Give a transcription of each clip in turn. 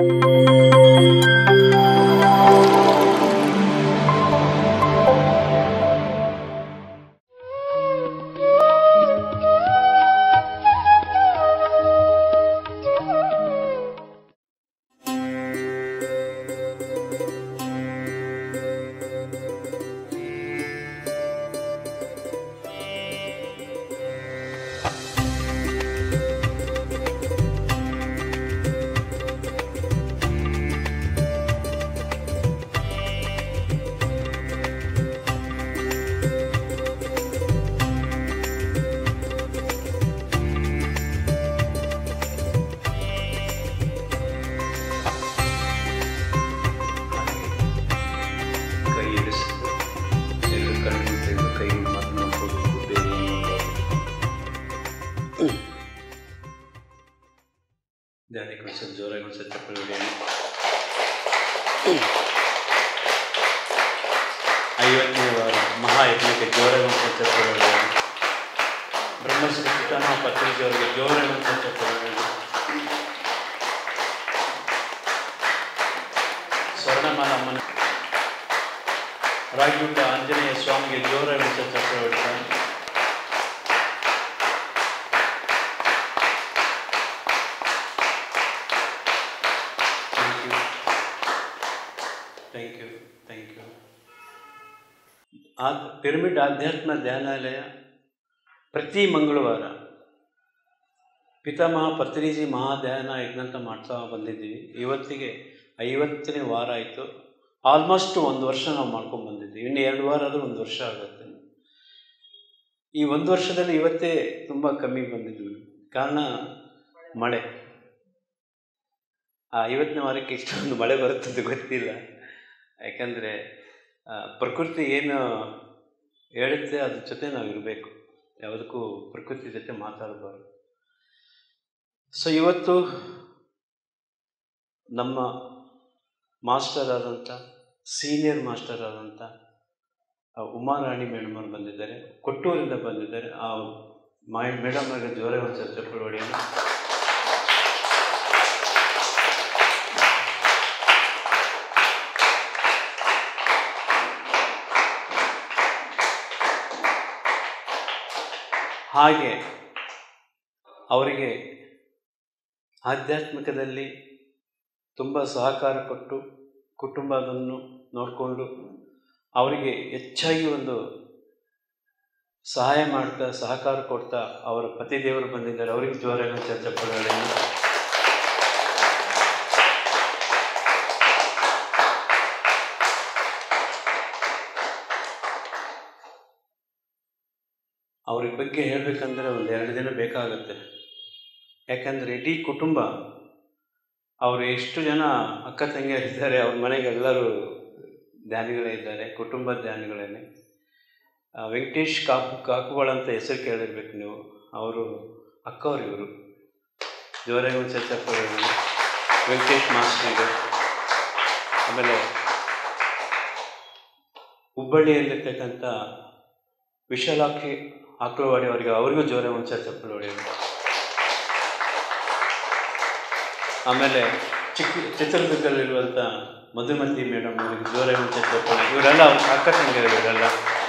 Música linked ಆಧ್ಯಾತ್ಮ ಧ್ಯಾನಾಲಯ ಪ್ರತಿ ಮಂಗಳವಾರ ಪಿತಾಮಹ ಪತ್ರಿಜಿ ಮಹಾಧ್ಯಾನ ಯಜ್ಞಂತ ಮಾಡ್ತಾ ಬಂದಿದ್ದೀವಿ ಇವತ್ತಿಗೆ ಐವತ್ತನೇ ವಾರ ಆಯಿತು ಆಲ್ಮೋಸ್ಟ್ ಒಂದು ವರ್ಷ ನಾವು ಮಾಡ್ಕೊಂಡು ಬಂದಿದ್ದೀವಿ ಇನ್ನು ಎರಡು ವಾರ ಆದರೂ ಒಂದು ವರ್ಷ ಆಗುತ್ತೆ ಈ ಒಂದು ವರ್ಷದಲ್ಲಿ ಇವತ್ತೇ ತುಂಬ ಕಮ್ಮಿ ಬಂದಿದ್ವಿ ಕಾರಣ ಮಳೆ ಆ ಐವತ್ತನೇ ವಾರಕ್ಕೆ ಇಷ್ಟೊಂದು ಮಳೆ ಬರುತ್ತದೆ ಗೊತ್ತಿಲ್ಲ ಯಾಕಂದರೆ ಪ್ರಕೃತಿ ಏನು ಹೇಳುತ್ತೆ ಅದ್ರ ಜೊತೆ ನಾವು ಇರಬೇಕು ಯಾವುದಕ್ಕೂ ಪ್ರಕೃತಿ ಜೊತೆ ಮಾತಾಡಬಾರ್ದು ಸೊ ಇವತ್ತು ನಮ್ಮ ಮಾಸ್ಟರ್ ಆದಂಥ ಸೀನಿಯರ್ ಮಾಸ್ಟರ್ ಆದಂಥ ಉಮಾರಾಣಿ ಮೇಡಮ್ ಅವರು ಬಂದಿದ್ದಾರೆ ಕೊಟ್ಟೂರಿಂದ ಬಂದಿದ್ದಾರೆ ಆ ಮೇಡಮ್ ಅವರಿಗೆ ಜೋರೆ ಒಂದು ಚಪ್ಪಡಿ ಹಾಗೆ ಅವರಿಗೆ ಆಧ್ಯಾತ್ಮಿಕದಲ್ಲಿ ತುಂಬ ಸಹಕಾರ ಕೊಟ್ಟು ಕುಟುಂಬವನ್ನು ನೋಡಿಕೊಂಡು ಅವರಿಗೆ ಹೆಚ್ಚಾಗಿ ಒಂದು ಸಹಾಯ ಮಾಡ್ತಾ ಸಹಕಾರ ಕೊಡ್ತಾ ಅವರ ಪತಿ ದೇವರು ಬಂದಿದ್ದಾರೆ ಅವರಿಗೆ ಜೋರಾಗಿ ಚರ್ಚೆ ಅವ್ರಿಗೆ ಬಗ್ಗೆ ಹೇಳಬೇಕಂದ್ರೆ ಒಂದು ಎರಡು ದಿನ ಬೇಕಾಗುತ್ತೆ ಯಾಕಂದರೆ ಇಡೀ ಕುಟುಂಬ ಅವರು ಎಷ್ಟು ಜನ ಅಕ್ಕ ತಂಗಿಯರಿದ್ದಾರೆ ಅವ್ರ ಮನೆಗೆಲ್ಲರೂ ಧ್ಯಾನಿಗಳೇ ಇದ್ದಾರೆ ಕುಟುಂಬ ಧ್ಯಾನಿಗಳೇನೆ ವೆಂಕಟೇಶ್ ಕಾಕು ಕಾಕುಗಳು ಅಂತ ಹೆಸರು ಕೇಳಿರ್ಬೇಕು ನೀವು ಅವರು ಅಕ್ಕವ್ರು ಇವರು ಜೋರಾಗಿ ಒಂದು ವೆಂಕಟೇಶ್ ಇದೆ ಆಮೇಲೆ ಹುಬ್ಬಳ್ಳಿಯಲ್ಲಿರ್ತಕ್ಕಂಥ ವಿಶಾಲಾಕ್ಷಿ ಆಕ್ಳವಾಡಿ ಅವರಿಗೆ ಅವರಿಗೂ ಜೋರೆ ಮುಂಚೆ ಚಪ್ಪಲಿ ಹೊಡೆಯೋದು ಆಮೇಲೆ ಚಿಕ್ಕ ಚಿತ್ರದುರ್ಗದಲ್ಲಿರುವಂಥ ಮಧುಮತಿ ಮೇಡಮ್ ಅವರಿಗೆ ಜೋರೆ ಮುಂಚೆ ಚಪ್ಪಲಿ ಇವರೆಲ್ಲ ಆಕರ್ಷಣೆ ಇವರೆಲ್ಲ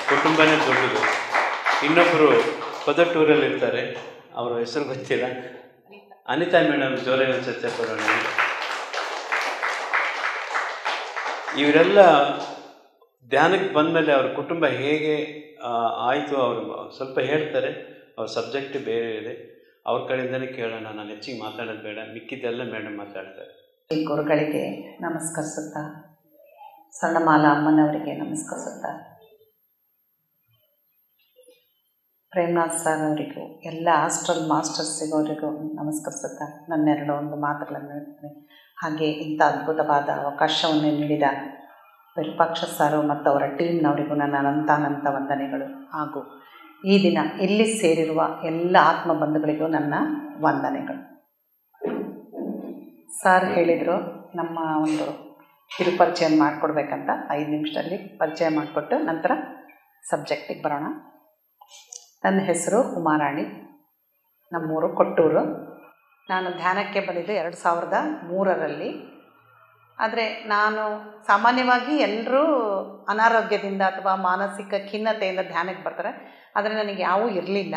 ಕುಟುಂಬನೇ ದೊಡ್ಡದು ಇನ್ನೊಬ್ಬರು ಪದಟೂರಲ್ಲಿ ಇರ್ತಾರೆ ಅವರ ಹೆಸರು ಗೊತ್ತಿಲ್ಲ ಅನಿತಾ ಮೇಡಮ್ ಜೋರೆ ಮುಂಚೆ ಚಪ್ಪಲು ಇವರೆಲ್ಲ ಧ್ಯಾನಕ್ಕೆ ಬಂದಮೇಲೆ ಅವ್ರ ಕುಟುಂಬ ಹೇಗೆ ಆಯಿತು ಅವರು ಸ್ವಲ್ಪ ಹೇಳ್ತಾರೆ ಅವ್ರ ಸಬ್ಜೆಕ್ಟ್ ಬೇರೆ ಇದೆ ಅವ್ರ ಕಡೆಯಿಂದಲೇ ಕೇಳೋಣ ನಾನು ಹೆಚ್ಚಿಗೆ ಮಾತಾಡೋದು ಬೇಡ ಮಿಕ್ಕಿದ್ದೆಲ್ಲ ಮೇಡಮ್ ಮಾತಾಡ್ತಾರೆ ಈ ಗುರುಗಳಿಗೆ ನಮಸ್ಕರಿಸುತ್ತಾ ಸಣ್ಣಮಾಲಾ ಅಮ್ಮನವರಿಗೆ ನಮಸ್ಕರಿಸುತ್ತಾ ಪ್ರೇಮನಾಥ್ ಸರ್ ಅವರಿಗೂ ಎಲ್ಲ ಹಾಸ್ಟೆಲ್ ಮಾಸ್ಟರ್ಸಿಗೋರಿಗೂ ನಮಸ್ಕರಿಸುತ್ತಾ ನನ್ನೆರಡು ಒಂದು ಮಾತುಗಳನ್ನು ಹಾಗೆ ಇಂಥ ಅದ್ಭುತವಾದ ಅವಕಾಶವನ್ನು ನೀಡಿದ ವಿರೂಪಾಕ್ಷ ಸಾರು ಮತ್ತು ಅವರ ಟೀಮ್ನವರಿಗೂ ನನ್ನ ಅನಂತಾನಂತ ವಂದನೆಗಳು ಹಾಗೂ ಈ ದಿನ ಇಲ್ಲಿ ಸೇರಿರುವ ಎಲ್ಲ ಆತ್ಮ ಬಂಧುಗಳಿಗೂ ನನ್ನ ವಂದನೆಗಳು ಸರ್ ಹೇಳಿದರು ನಮ್ಮ ಒಂದು ಕಿರುಪರಿಚಯ ಮಾಡಿಕೊಡ್ಬೇಕಂತ ಐದು ನಿಮಿಷದಲ್ಲಿ ಪರಿಚಯ ಮಾಡಿಕೊಟ್ಟು ನಂತರ ಸಬ್ಜೆಕ್ಟಿಗೆ ಬರೋಣ ನನ್ನ ಹೆಸರು ಉಮಾರಾಣಿ ನಮ್ಮೂರು ಕೊಟ್ಟೂರು ನಾನು ಧ್ಯಾನಕ್ಕೆ ಬಂದಿದ್ದು ಎರಡು ಸಾವಿರದ ಮೂರರಲ್ಲಿ ಆದರೆ ನಾನು ಸಾಮಾನ್ಯವಾಗಿ ಎಲ್ಲರೂ ಅನಾರೋಗ್ಯದಿಂದ ಅಥವಾ ಮಾನಸಿಕ ಖಿನ್ನತೆಯಿಂದ ಧ್ಯಾನಕ್ಕೆ ಬರ್ತಾರೆ ಆದರೆ ನನಗೆ ಯಾವೂ ಇರಲಿಲ್ಲ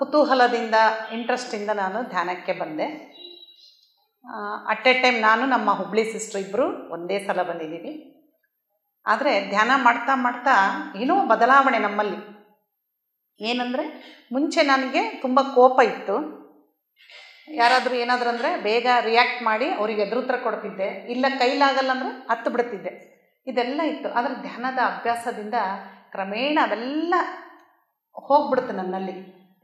ಕುತೂಹಲದಿಂದ ಇಂಟ್ರೆಸ್ಟಿಂದ ನಾನು ಧ್ಯಾನಕ್ಕೆ ಬಂದೆ ಅಟ್ ಎ ಟೈಮ್ ನಾನು ನಮ್ಮ ಹುಬ್ಬಳ್ಳಿ ಸಿಸ್ಟರ್ ಇಬ್ಬರು ಒಂದೇ ಸಲ ಬಂದಿದ್ದೀವಿ ಆದರೆ ಧ್ಯಾನ ಮಾಡ್ತಾ ಮಾಡ್ತಾ ಏನೋ ಬದಲಾವಣೆ ನಮ್ಮಲ್ಲಿ ಏನಂದರೆ ಮುಂಚೆ ನನಗೆ ತುಂಬ ಕೋಪ ಇತ್ತು ಯಾರಾದರೂ ಏನಾದರೂ ಅಂದರೆ ಬೇಗ ರಿಯಾಕ್ಟ್ ಮಾಡಿ ಅವರಿಗೆ ಎದುರುತ್ತರ ಕೊಡ್ತಿದ್ದೆ ಇಲ್ಲ ಕೈಲಾಗಲ್ಲ ಅಂದರೆ ಹತ್ತು ಬಿಡ್ತಿದ್ದೆ ಇದೆಲ್ಲ ಇತ್ತು ಆದರೆ ಧ್ಯಾನದ ಅಭ್ಯಾಸದಿಂದ ಕ್ರಮೇಣ ಅವೆಲ್ಲ ಹೋಗ್ಬಿಡ್ತು ನನ್ನಲ್ಲಿ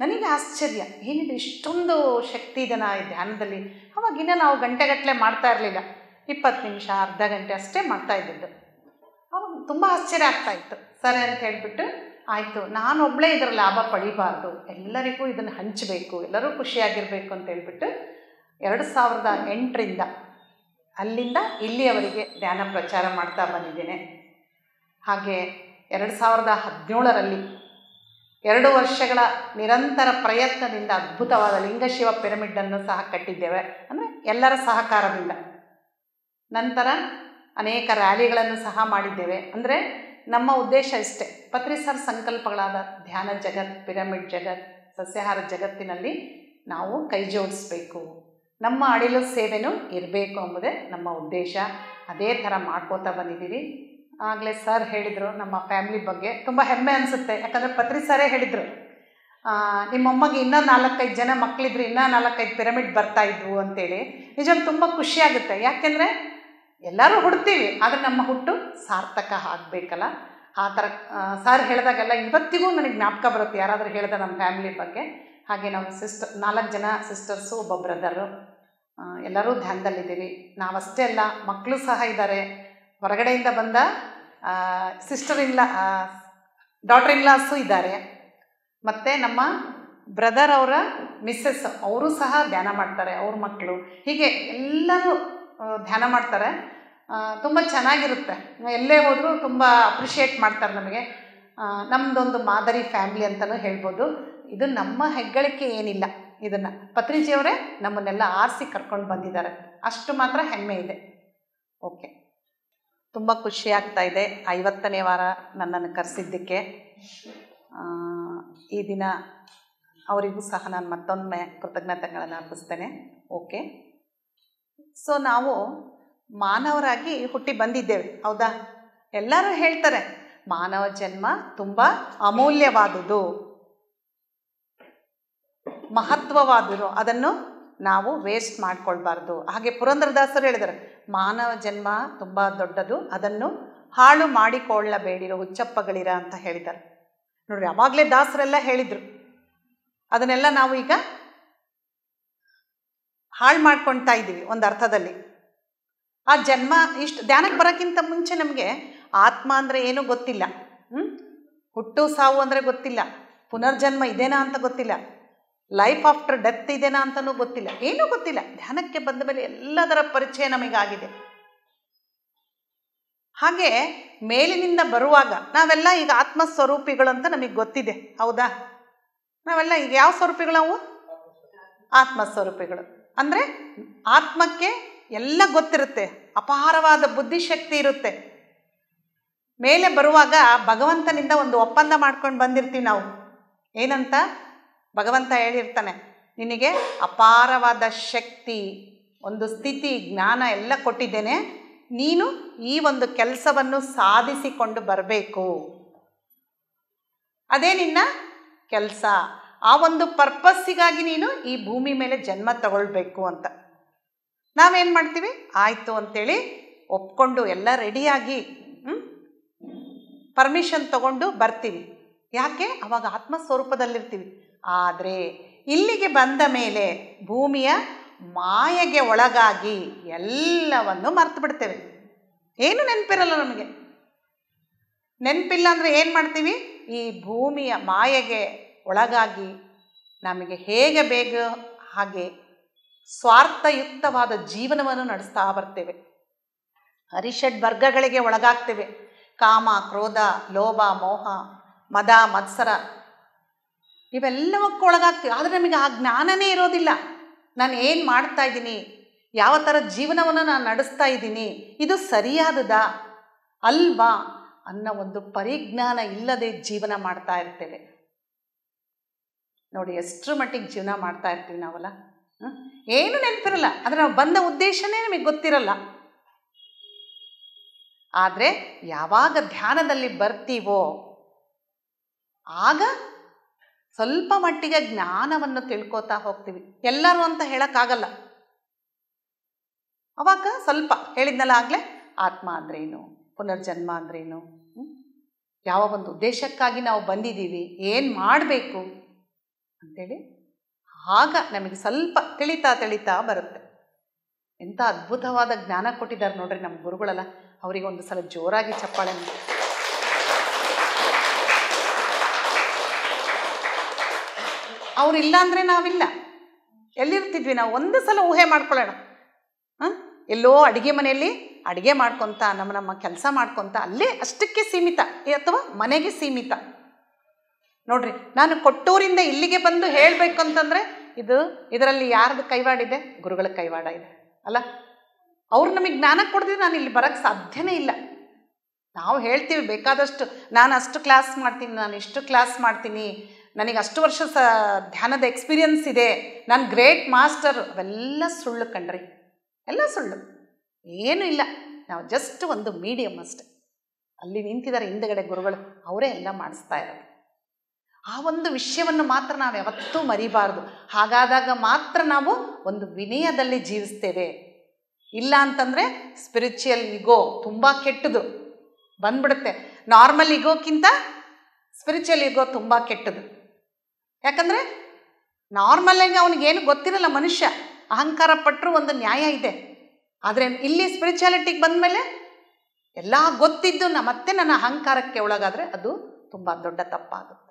ನನಗೆ ಆಶ್ಚರ್ಯ ಏನಿದೆ ಇಷ್ಟೊಂದು ಶಕ್ತಿ ಇದೆ ನಾ ಈ ಧ್ಯಾನದಲ್ಲಿ ಅವಾಗಿನ್ನ ನಾವು ಗಂಟೆಗಟ್ಟಲೆ ಮಾಡ್ತಾ ಇರಲಿಲ್ಲ ಇಪ್ಪತ್ತು ನಿಮಿಷ ಅರ್ಧ ಗಂಟೆ ಅಷ್ಟೇ ಮಾಡ್ತಾ ಇದ್ದಿದ್ದು ಅವಾಗ ತುಂಬ ಆಶ್ಚರ್ಯ ಆಗ್ತಾಯಿತ್ತು ಸರಿ ಅಂತ ಹೇಳಿಬಿಟ್ಟು ಆಯಿತು ನಾನೊಬ್ಬಳೇ ಇದರ ಲಾಭ ಪಡಿಬಾರ್ದು ಎಲ್ಲರಿಗೂ ಇದನ್ನು ಹಂಚಬೇಕು ಎಲ್ಲರೂ ಖುಷಿಯಾಗಿರಬೇಕು ಅಂತ ಹೇಳ್ಬಿಟ್ಟು ಎರಡು ಸಾವಿರದ ಎಂಟರಿಂದ ಅಲ್ಲಿಂದ ಇಲ್ಲಿಯವರಿಗೆ ಧ್ಯಾನ ಪ್ರಚಾರ ಮಾಡ್ತಾ ಬಂದಿದ್ದೇನೆ ಹಾಗೆ ಎರಡು ಸಾವಿರದ ಹದಿನೇಳರಲ್ಲಿ ಎರಡು ವರ್ಷಗಳ ನಿರಂತರ ಪ್ರಯತ್ನದಿಂದ ಅದ್ಭುತವಾದ ಲಿಂಗಶಿವ ಪಿರಮಿಡನ್ನು ಸಹ ಕಟ್ಟಿದ್ದೇವೆ ಅಂದರೆ ಎಲ್ಲರ ಸಹಕಾರದಿಂದ ನಂತರ ಅನೇಕ ರ್ಯಾಲಿಗಳನ್ನು ಸಹ ಮಾಡಿದ್ದೇವೆ ಅಂದರೆ ನಮ್ಮ ಉದ್ದೇಶ ಇಷ್ಟೇ ಸರ್ ಸಂಕಲ್ಪಗಳಾದ ಧ್ಯಾನ ಜಗತ್ ಪಿರಮಿಡ್ ಜಗತ್ ಸಸ್ಯಾಹಾರ ಜಗತ್ತಿನಲ್ಲಿ ನಾವು ಕೈ ಜೋಡಿಸ್ಬೇಕು ನಮ್ಮ ಅಡಿಲು ಸೇವೆನೂ ಇರಬೇಕು ಎಂಬುದೇ ನಮ್ಮ ಉದ್ದೇಶ ಅದೇ ಥರ ಮಾಡ್ಕೋತಾ ಬಂದಿದ್ದೀವಿ ಆಗಲೇ ಸರ್ ಹೇಳಿದರು ನಮ್ಮ ಫ್ಯಾಮಿಲಿ ಬಗ್ಗೆ ತುಂಬ ಹೆಮ್ಮೆ ಅನಿಸುತ್ತೆ ಯಾಕಂದರೆ ಪತ್ರಿ ಸರೇ ಹೇಳಿದರು ನಿಮ್ಮಮ್ಮಗೆ ಇನ್ನೂ ನಾಲ್ಕೈದು ಜನ ಮಕ್ಕಳಿದ್ರು ಇನ್ನೂ ನಾಲ್ಕೈದು ಪಿರಮಿಡ್ ಬರ್ತಾಯಿದ್ವು ಅಂತೇಳಿ ನಿಜವಾಗ್ ತುಂಬ ಖುಷಿಯಾಗುತ್ತೆ ಯಾಕೆಂದರೆ ಎಲ್ಲರೂ ಹುಡ್ತೀವಿ ಆದರೆ ನಮ್ಮ ಹುಟ್ಟು ಸಾರ್ಥಕ ಆಗಬೇಕಲ್ಲ ಆ ಥರ ಸರ್ ಹೇಳಿದಾಗೆಲ್ಲ ಇವತ್ತಿಗೂ ನನಗೆ ಜ್ಞಾಪಕ ಬರುತ್ತೆ ಯಾರಾದರೂ ಹೇಳಿದ ನಮ್ಮ ಫ್ಯಾಮಿಲಿ ಬಗ್ಗೆ ಹಾಗೆ ನಮ್ಮ ಸಿಸ್ಟರ್ ನಾಲ್ಕು ಜನ ಸಿಸ್ಟರ್ಸು ಒಬ್ಬ ಬ್ರದರು ಎಲ್ಲರೂ ಧ್ಯಾನದಲ್ಲಿದ್ದೀವಿ ನಾವಷ್ಟೇ ಅಲ್ಲ ಮಕ್ಕಳು ಸಹ ಇದ್ದಾರೆ ಹೊರಗಡೆಯಿಂದ ಬಂದ ಸಿಸ್ಟರ್ ಇನ್ಲಾ ಡಾಟ್ರ್ ಇನ್ಲಾಸು ಇದ್ದಾರೆ ಮತ್ತು ನಮ್ಮ ಬ್ರದರ್ ಅವರ ಮಿಸ್ಸಸ್ ಅವರು ಸಹ ಧ್ಯಾನ ಮಾಡ್ತಾರೆ ಅವ್ರ ಮಕ್ಕಳು ಹೀಗೆ ಎಲ್ಲರೂ ಧ್ಯಾನ ಮಾಡ್ತಾರೆ ತುಂಬ ಚೆನ್ನಾಗಿರುತ್ತೆ ಎಲ್ಲೇ ಹೋದರೂ ತುಂಬ ಅಪ್ರಿಷಿಯೇಟ್ ಮಾಡ್ತಾರೆ ನಮಗೆ ನಮ್ಮದೊಂದು ಮಾದರಿ ಫ್ಯಾಮ್ಲಿ ಅಂತಲೂ ಹೇಳ್ಬೋದು ಇದು ನಮ್ಮ ಹೆಗ್ಗಳಿಕೆ ಏನಿಲ್ಲ ಇದನ್ನು ಪತ್ರಿಜಿಯವರೇ ನಮ್ಮನ್ನೆಲ್ಲ ಆರಿಸಿ ಕರ್ಕೊಂಡು ಬಂದಿದ್ದಾರೆ ಅಷ್ಟು ಮಾತ್ರ ಹೆಮ್ಮೆ ಇದೆ ಓಕೆ ತುಂಬ ಖುಷಿ ಆಗ್ತಾ ಇದೆ ಐವತ್ತನೇ ವಾರ ನನ್ನನ್ನು ಕರೆಸಿದ್ದಕ್ಕೆ ಈ ದಿನ ಅವರಿಗೂ ಸಹ ನಾನು ಮತ್ತೊಮ್ಮೆ ಕೃತಜ್ಞತೆಗಳನ್ನು ಅರ್ಪಿಸ್ತೇನೆ ಓಕೆ ಸೊ ನಾವು ಮಾನವರಾಗಿ ಹುಟ್ಟಿ ಬಂದಿದ್ದೇವೆ ಹೌದಾ ಎಲ್ಲರೂ ಹೇಳ್ತಾರೆ ಮಾನವ ಜನ್ಮ ತುಂಬ ಅಮೂಲ್ಯವಾದುದು ಮಹತ್ವವಾದುದು ಅದನ್ನು ನಾವು ವೇಸ್ಟ್ ಮಾಡ್ಕೊಳ್ಬಾರ್ದು ಹಾಗೆ ಪುರಂದರದಾಸರು ಹೇಳಿದ್ದಾರೆ ಮಾನವ ಜನ್ಮ ತುಂಬ ದೊಡ್ಡದು ಅದನ್ನು ಹಾಳು ಮಾಡಿಕೊಳ್ಳಬೇಡಿರೋ ಹುಚ್ಚಪ್ಪಗಳಿರ ಅಂತ ಹೇಳಿದ್ದಾರೆ ನೋಡ್ರಿ ಅವಾಗಲೇ ದಾಸರೆಲ್ಲ ಹೇಳಿದರು ಅದನ್ನೆಲ್ಲ ನಾವು ಈಗ ಹಾಳು ಮಾಡ್ಕೊಳ್ತಾ ಇದ್ದೀವಿ ಒಂದು ಅರ್ಥದಲ್ಲಿ ಆ ಜನ್ಮ ಇಷ್ಟು ಧ್ಯಾನಕ್ಕೆ ಬರೋಕ್ಕಿಂತ ಮುಂಚೆ ನಮಗೆ ಆತ್ಮ ಅಂದರೆ ಏನೂ ಗೊತ್ತಿಲ್ಲ ಹ್ಞೂ ಹುಟ್ಟು ಸಾವು ಅಂದರೆ ಗೊತ್ತಿಲ್ಲ ಪುನರ್ಜನ್ಮ ಇದೇನಾ ಅಂತ ಗೊತ್ತಿಲ್ಲ ಲೈಫ್ ಆಫ್ಟರ್ ಡೆತ್ ಇದೇನಾ ಅಂತಲೂ ಗೊತ್ತಿಲ್ಲ ಏನೂ ಗೊತ್ತಿಲ್ಲ ಧ್ಯಾನಕ್ಕೆ ಬಂದ ಮೇಲೆ ಎಲ್ಲದರ ಪರಿಚಯ ನಮಗಾಗಿದೆ ಹಾಗೆ ಮೇಲಿನಿಂದ ಬರುವಾಗ ನಾವೆಲ್ಲ ಈಗ ಆತ್ಮ ಸ್ವರೂಪಿಗಳು ಅಂತ ನಮಗೆ ಗೊತ್ತಿದೆ ಹೌದಾ ನಾವೆಲ್ಲ ಈಗ ಯಾವ ಸ್ವರೂಪಿಗಳು ಆತ್ಮಸ್ವರೂಪಿಗಳು ಆತ್ಮ ಅಂದರೆ ಆತ್ಮಕ್ಕೆ ಎಲ್ಲ ಗೊತ್ತಿರುತ್ತೆ ಅಪಾರವಾದ ಬುದ್ಧಿಶಕ್ತಿ ಇರುತ್ತೆ ಮೇಲೆ ಬರುವಾಗ ಭಗವಂತನಿಂದ ಒಂದು ಒಪ್ಪಂದ ಮಾಡ್ಕೊಂಡು ಬಂದಿರ್ತೀವಿ ನಾವು ಏನಂತ ಭಗವಂತ ಹೇಳಿರ್ತಾನೆ ನಿನಗೆ ಅಪಾರವಾದ ಶಕ್ತಿ ಒಂದು ಸ್ಥಿತಿ ಜ್ಞಾನ ಎಲ್ಲ ಕೊಟ್ಟಿದ್ದೇನೆ ನೀನು ಈ ಒಂದು ಕೆಲಸವನ್ನು ಸಾಧಿಸಿಕೊಂಡು ಬರಬೇಕು ಅದೇ ನಿನ್ನ ಕೆಲಸ ಆ ಒಂದು ಪರ್ಪಸ್ಸಿಗಾಗಿ ನೀನು ಈ ಭೂಮಿ ಮೇಲೆ ಜನ್ಮ ತಗೊಳ್ಬೇಕು ಅಂತ ನಾವೇನು ಮಾಡ್ತೀವಿ ಆಯಿತು ಅಂತೇಳಿ ಒಪ್ಕೊಂಡು ಎಲ್ಲ ರೆಡಿಯಾಗಿ ಪರ್ಮಿಷನ್ ತಗೊಂಡು ಬರ್ತೀವಿ ಯಾಕೆ ಅವಾಗ ಆತ್ಮಸ್ವರೂಪದಲ್ಲಿರ್ತೀವಿ ಆದರೆ ಇಲ್ಲಿಗೆ ಬಂದ ಮೇಲೆ ಭೂಮಿಯ ಮಾಯೆಗೆ ಒಳಗಾಗಿ ಎಲ್ಲವನ್ನು ಮರ್ತು ಬಿಡ್ತೇವೆ ಏನು ನೆನಪಿರಲ್ಲ ನಮಗೆ ನೆನಪಿಲ್ಲ ಅಂದರೆ ಏನು ಮಾಡ್ತೀವಿ ಈ ಭೂಮಿಯ ಮಾಯೆಗೆ ಒಳಗಾಗಿ ನಮಗೆ ಹೇಗೆ ಬೇಗ ಹಾಗೆ ಸ್ವಾರ್ಥಯುಕ್ತವಾದ ಜೀವನವನ್ನು ನಡೆಸ್ತಾ ಬರ್ತೇವೆ ಅರಿಷಡ್ ವರ್ಗಗಳಿಗೆ ಒಳಗಾಗ್ತೇವೆ ಕಾಮ ಕ್ರೋಧ ಲೋಭ ಮೋಹ ಮದ ಮತ್ಸರ ಇವೆಲ್ಲವಕ್ಕೂ ಒಳಗಾಗ್ತೀವಿ ಆದರೆ ನಮಗೆ ಆ ಜ್ಞಾನನೇ ಇರೋದಿಲ್ಲ ನಾನು ಏನು ಮಾಡ್ತಾ ಇದ್ದೀನಿ ಯಾವ ಥರ ಜೀವನವನ್ನು ನಾನು ನಡೆಸ್ತಾ ಇದ್ದೀನಿ ಇದು ಸರಿಯಾದದ ಅಲ್ವಾ ಅನ್ನೋ ಒಂದು ಪರಿಜ್ಞಾನ ಇಲ್ಲದೆ ಜೀವನ ಮಾಡ್ತಾ ಇರ್ತೇವೆ ನೋಡಿ ಎಷ್ಟರ ಮಟ್ಟಿಗೆ ಜೀವನ ಮಾಡ್ತಾ ಇರ್ತೀವಿ ನಾವಲ್ಲ ಏನು ನೆನಪಿರಲ್ಲ ಅಂದರೆ ನಾವು ಬಂದ ಉದ್ದೇಶನೇ ನಿಮಗೆ ಗೊತ್ತಿರಲ್ಲ ಆದರೆ ಯಾವಾಗ ಧ್ಯಾನದಲ್ಲಿ ಬರ್ತೀವೋ ಆಗ ಸ್ವಲ್ಪ ಮಟ್ಟಿಗೆ ಜ್ಞಾನವನ್ನು ತಿಳ್ಕೊತಾ ಹೋಗ್ತೀವಿ ಎಲ್ಲರೂ ಅಂತ ಹೇಳೋಕ್ಕಾಗಲ್ಲ ಅವಾಗ ಸ್ವಲ್ಪ ಹೇಳಿದ್ನಲ್ಲ ಆಗಲೇ ಆತ್ಮ ಅಂದ್ರೇನು ಪುನರ್ಜನ್ಮ ಅಂದ್ರೇನು ಯಾವ ಒಂದು ಉದ್ದೇಶಕ್ಕಾಗಿ ನಾವು ಬಂದಿದ್ದೀವಿ ಏನು ಮಾಡಬೇಕು ಅಂತೇಳಿ ಆಗ ನಮಗೆ ಸ್ವಲ್ಪ ತಿಳಿತಾ ತಿಳಿತಾ ಬರುತ್ತೆ ಎಂಥ ಅದ್ಭುತವಾದ ಜ್ಞಾನ ಕೊಟ್ಟಿದ್ದಾರೆ ನೋಡ್ರಿ ನಮ್ಮ ಗುರುಗಳಲ್ಲ ಅವರಿಗೆ ಒಂದು ಸಲ ಜೋರಾಗಿ ಚಪ್ಪಾಳೆ ಅವರಿಲ್ಲ ಅಂದರೆ ನಾವಿಲ್ಲ ಎಲ್ಲಿರ್ತಿದ್ವಿ ನಾವು ಒಂದು ಸಲ ಊಹೆ ಮಾಡ್ಕೊಳ್ಳೋಣ ಹಾಂ ಎಲ್ಲೋ ಅಡುಗೆ ಮನೆಯಲ್ಲಿ ಅಡುಗೆ ಮಾಡ್ಕೊತ ನಮ್ಮ ನಮ್ಮ ಕೆಲಸ ಮಾಡ್ಕೊತ ಅಲ್ಲೇ ಅಷ್ಟಕ್ಕೆ ಸೀಮಿತ ಅಥವಾ ಮನೆಗೆ ಸೀಮಿತ ನೋಡ್ರಿ ನಾನು ಕೊಟ್ಟೂರಿಂದ ಇಲ್ಲಿಗೆ ಬಂದು ಹೇಳಬೇಕು ಅಂತಂದ್ರೆ ಇದು ಇದರಲ್ಲಿ ಯಾರ್ದು ಕೈವಾಡಿದೆ ಗುರುಗಳ ಕೈವಾಡ ಇದೆ ಅಲ್ಲ ಅವ್ರು ನಮಗೆ ಜ್ಞಾನ ಕೊಡದೆ ನಾನು ಇಲ್ಲಿ ಬರೋಕ್ಕೆ ಸಾಧ್ಯನೇ ಇಲ್ಲ ನಾವು ಹೇಳ್ತೀವಿ ಬೇಕಾದಷ್ಟು ನಾನು ಅಷ್ಟು ಕ್ಲಾಸ್ ಮಾಡ್ತೀನಿ ನಾನು ಇಷ್ಟು ಕ್ಲಾಸ್ ಮಾಡ್ತೀನಿ ನನಗೆ ಅಷ್ಟು ವರ್ಷ ಸ ಧ್ಯಾನದ ಎಕ್ಸ್ಪೀರಿಯನ್ಸ್ ಇದೆ ನಾನು ಗ್ರೇಟ್ ಮಾಸ್ಟರ್ ಅವೆಲ್ಲ ಸುಳ್ಳು ಕಣ್ರಿ ಎಲ್ಲ ಸುಳ್ಳು ಏನೂ ಇಲ್ಲ ನಾವು ಜಸ್ಟ್ ಒಂದು ಮೀಡಿಯಮ್ ಅಷ್ಟೆ ಅಲ್ಲಿ ನಿಂತಿದ್ದಾರೆ ಹಿಂದ್ಗಡೆ ಗುರುಗಳು ಅವರೇ ಎಲ್ಲ ಮಾಡಿಸ್ತಾ ಇರೋದು ಆ ಒಂದು ವಿಷಯವನ್ನು ಮಾತ್ರ ನಾವು ಯಾವತ್ತೂ ಮರಿಬಾರ್ದು ಹಾಗಾದಾಗ ಮಾತ್ರ ನಾವು ಒಂದು ವಿನಯದಲ್ಲಿ ಜೀವಿಸ್ತೇವೆ ಇಲ್ಲ ಅಂತಂದರೆ ಸ್ಪಿರಿಚುಯಲ್ ಇಗೋ ತುಂಬ ಕೆಟ್ಟದು ಬಂದ್ಬಿಡುತ್ತೆ ನಾರ್ಮಲ್ ಇಗೋಕ್ಕಿಂತ ಸ್ಪಿರಿಚುವಲ್ ಇಗೋ ತುಂಬ ಕೆಟ್ಟದು ಯಾಕಂದರೆ ನಾರ್ಮಲಾಗಿ ಅವನಿಗೇನು ಗೊತ್ತಿರಲ್ಲ ಮನುಷ್ಯ ಅಹಂಕಾರ ಪಟ್ಟರು ಒಂದು ನ್ಯಾಯ ಇದೆ ಆದರೆ ಇಲ್ಲಿ ಸ್ಪಿರಿಚುಯಾಲಿಟಿಗೆ ಬಂದಮೇಲೆ ಎಲ್ಲ ಗೊತ್ತಿದ್ದು ಮತ್ತೆ ನನ್ನ ಅಹಂಕಾರಕ್ಕೆ ಒಳಗಾದರೆ ಅದು ತುಂಬ ದೊಡ್ಡ ತಪ್ಪಾಗುತ್ತೆ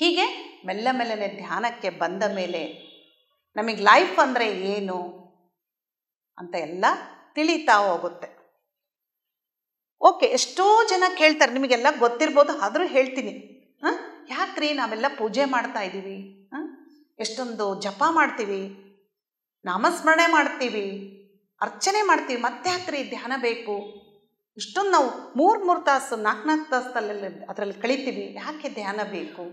ಹೀಗೆ ಮೆಲ್ಲ ಮೆಲ್ಲನೆ ಧ್ಯಾನಕ್ಕೆ ಬಂದ ಮೇಲೆ ನಮಗೆ ಲೈಫ್ ಅಂದರೆ ಏನು ಅಂತ ಎಲ್ಲ ತಿಳಿತಾ ಹೋಗುತ್ತೆ ಓಕೆ ಎಷ್ಟೋ ಜನ ಕೇಳ್ತಾರೆ ನಿಮಗೆಲ್ಲ ಗೊತ್ತಿರ್ಬೋದು ಆದರೂ ಹೇಳ್ತೀನಿ ಹಾಂ ಯಾಕ್ರಿ ನಾವೆಲ್ಲ ಪೂಜೆ ಮಾಡ್ತಾ ಇದ್ದೀವಿ ಹಾಂ ಎಷ್ಟೊಂದು ಜಪ ಮಾಡ್ತೀವಿ ನಾಮಸ್ಮರಣೆ ಮಾಡ್ತೀವಿ ಅರ್ಚನೆ ಮಾಡ್ತೀವಿ ಮತ್ತೆ ಯಾಕ್ರಿ ಧ್ಯಾನ ಬೇಕು ಇಷ್ಟೊಂದು ನಾವು ಮೂರು ಮೂರು ತಾಸು ನಾಲ್ಕು ನಾಲ್ಕು ತಾಸಲ್ಲಿ ಅದರಲ್ಲಿ ಕಳಿತೀವಿ ಯಾಕೆ ಧ್ಯಾನ ಬೇಕು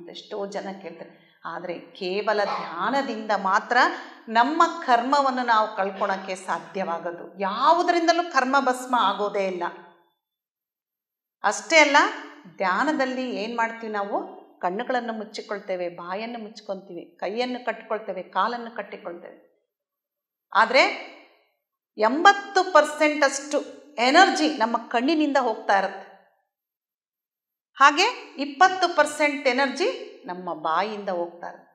ಅದೆಷ್ಟೋ ಜನ ಕೇಳ್ತಾರೆ ಆದರೆ ಕೇವಲ ಧ್ಯಾನದಿಂದ ಮಾತ್ರ ನಮ್ಮ ಕರ್ಮವನ್ನು ನಾವು ಕಳ್ಕೊಳಕ್ಕೆ ಸಾಧ್ಯವಾಗೋದು ಯಾವುದರಿಂದಲೂ ಕರ್ಮ ಭಸ್ಮ ಆಗೋದೇ ಇಲ್ಲ ಅಷ್ಟೇ ಅಲ್ಲ ಧ್ಯಾನದಲ್ಲಿ ಏನು ಮಾಡ್ತೀವಿ ನಾವು ಕಣ್ಣುಗಳನ್ನು ಮುಚ್ಚಿಕೊಳ್ತೇವೆ ಬಾಯನ್ನು ಮುಚ್ಚಿಕೊಳ್ತೀವಿ ಕೈಯನ್ನು ಕಟ್ಟಿಕೊಳ್ತೇವೆ ಕಾಲನ್ನು ಕಟ್ಟಿಕೊಳ್ತೇವೆ ಆದರೆ ಎಂಬತ್ತು ಪರ್ಸೆಂಟಷ್ಟು ಎನರ್ಜಿ ನಮ್ಮ ಕಣ್ಣಿನಿಂದ ಹೋಗ್ತಾ ಇರುತ್ತೆ ಹಾಗೆ ಇಪ್ಪತ್ತು ಪರ್ಸೆಂಟ್ ಎನರ್ಜಿ ನಮ್ಮ ಬಾಯಿಂದ ಹೋಗ್ತಾ ಇರುತ್ತೆ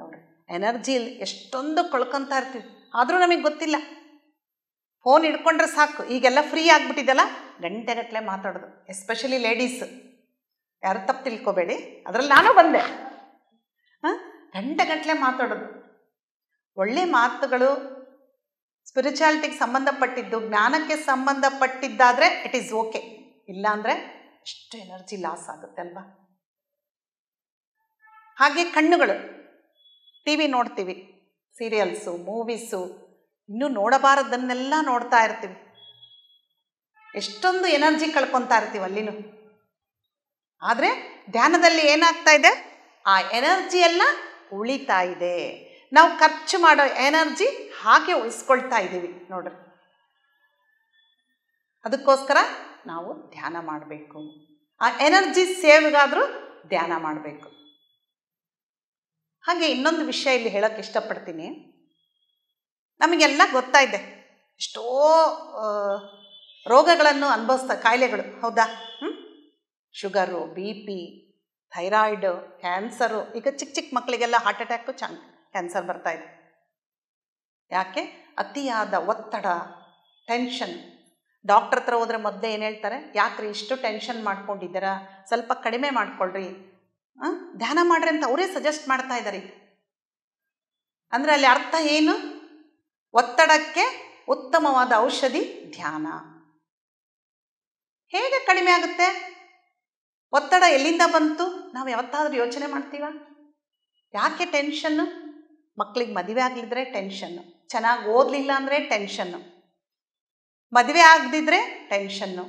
ನೋಡ್ರಿ ಎನರ್ಜಿ ಎಷ್ಟೊಂದು ಕಳ್ಕೊತಾ ಇರ್ತೀವಿ ಆದರೂ ನಮಗೆ ಗೊತ್ತಿಲ್ಲ ಫೋನ್ ಹಿಡ್ಕೊಂಡ್ರೆ ಸಾಕು ಈಗೆಲ್ಲ ಫ್ರೀ ಗಂಟೆ ಗಂಟೆಗಟ್ಟಲೆ ಮಾತಾಡೋದು ಎಸ್ಪೆಷಲಿ ಲೇಡೀಸ್ ಯಾರು ತಪ್ಪು ತಿಳ್ಕೊಬೇಡಿ ಅದರಲ್ಲಿ ನಾನು ಬಂದೆ ಹಾಂ ಗಂಟೆಗಟ್ಟಲೆ ಮಾತಾಡೋದು ಒಳ್ಳೆ ಮಾತುಗಳು ಸ್ಪಿರಿಚುಯಾಲಿಟಿಗೆ ಸಂಬಂಧಪಟ್ಟಿದ್ದು ಜ್ಞಾನಕ್ಕೆ ಸಂಬಂಧಪಟ್ಟಿದ್ದಾದರೆ ಇಟ್ ಈಸ್ ಓಕೆ ಇಲ್ಲಾಂದರೆ ಅಷ್ಟು ಎನರ್ಜಿ ಲಾಸ್ ಆಗುತ್ತೆ ಅಲ್ವಾ ಹಾಗೆ ಕಣ್ಣುಗಳು ಟಿ ವಿ ನೋಡ್ತೀವಿ ಸೀರಿಯಲ್ಸು ಮೂವೀಸು ಇನ್ನೂ ನೋಡಬಾರದನ್ನೆಲ್ಲ ನೋಡ್ತಾ ಇರ್ತೀವಿ ಎಷ್ಟೊಂದು ಎನರ್ಜಿ ಕಳ್ಕೊತಾ ಇರ್ತೀವಿ ಅಲ್ಲಿನೂ ಆದರೆ ಧ್ಯಾನದಲ್ಲಿ ಏನಾಗ್ತಾ ಇದೆ ಆ ಎನರ್ಜಿ ಎಲ್ಲ ಉಳಿತಾ ಇದೆ ನಾವು ಖರ್ಚು ಮಾಡೋ ಎನರ್ಜಿ ಹಾಗೆ ಉಳಿಸ್ಕೊಳ್ತಾ ಇದ್ದೀವಿ ನೋಡ್ರಿ ಅದಕ್ಕೋಸ್ಕರ ನಾವು ಧ್ಯಾನ ಮಾಡಬೇಕು ಆ ಎನರ್ಜಿ ಸೇವ್ಗಾದರೂ ಧ್ಯಾನ ಮಾಡಬೇಕು ಹಾಗೆ ಇನ್ನೊಂದು ವಿಷಯ ಇಲ್ಲಿ ಹೇಳೋಕ್ಕೆ ಇಷ್ಟಪಡ್ತೀನಿ ನಮಗೆಲ್ಲ ಗೊತ್ತಾ ಇದೆ ಎಷ್ಟೋ ರೋಗಗಳನ್ನು ಅನುಭವಿಸ್ತಾ ಕಾಯಿಲೆಗಳು ಹೌದಾ ಹ್ಞೂ sugar B P thyroid cancer ಈಗ ಚಿಕ್ಕ ಚಿಕ್ಕ ಮಕ್ಕಳಿಗೆಲ್ಲ ಹಾರ್ಟ್ ಅಟ್ಯಾಕು ಚಾನ್ ಕ್ಯಾನ್ಸರ್ ಇದೆ ಯಾಕೆ ಅತಿಯಾದ ಒತ್ತಡ ಟೆನ್ಷನ್ ಡಾಕ್ಟ್ರ್ ಹತ್ರ ಹೋದ್ರೆ ಮೊದಲೇ ಏನು ಹೇಳ್ತಾರೆ ಯಾಕ್ರಿ ಇಷ್ಟು ಟೆನ್ಷನ್ ಮಾಡ್ಕೊಂಡಿದ್ದೀರಾ ಸ್ವಲ್ಪ ಕಡಿಮೆ ಮಾಡ್ಕೊಳ್ರಿ ಧ್ಯಾನ ಮಾಡ್ರಿ ಅಂತ ಅವರೇ ಸಜೆಸ್ಟ್ ಮಾಡ್ತಾ ಇದ್ದಾರೆ ಅಂದರೆ ಅಲ್ಲಿ ಅರ್ಥ ಏನು ಒತ್ತಡಕ್ಕೆ ಉತ್ತಮವಾದ ಔಷಧಿ ಧ್ಯಾನ ಹೇಗೆ ಕಡಿಮೆ ಆಗುತ್ತೆ ಒತ್ತಡ ಎಲ್ಲಿಂದ ಬಂತು ನಾವು ಯಾವತ್ತಾದರೂ ಯೋಚನೆ ಮಾಡ್ತೀವ ಯಾಕೆ ಟೆನ್ಷನ್ನು ಮಕ್ಕಳಿಗೆ ಮದುವೆ ಆಗಲಿದ್ರೆ ಟೆನ್ಷನ್ನು ಚೆನ್ನಾಗಿ ಓದಲಿಲ್ಲ ಅಂದರೆ ಟೆನ್ಷನ್ನು ಮದುವೆ ಆಗದಿದ್ರೆ ಟೆನ್ಷನ್ನು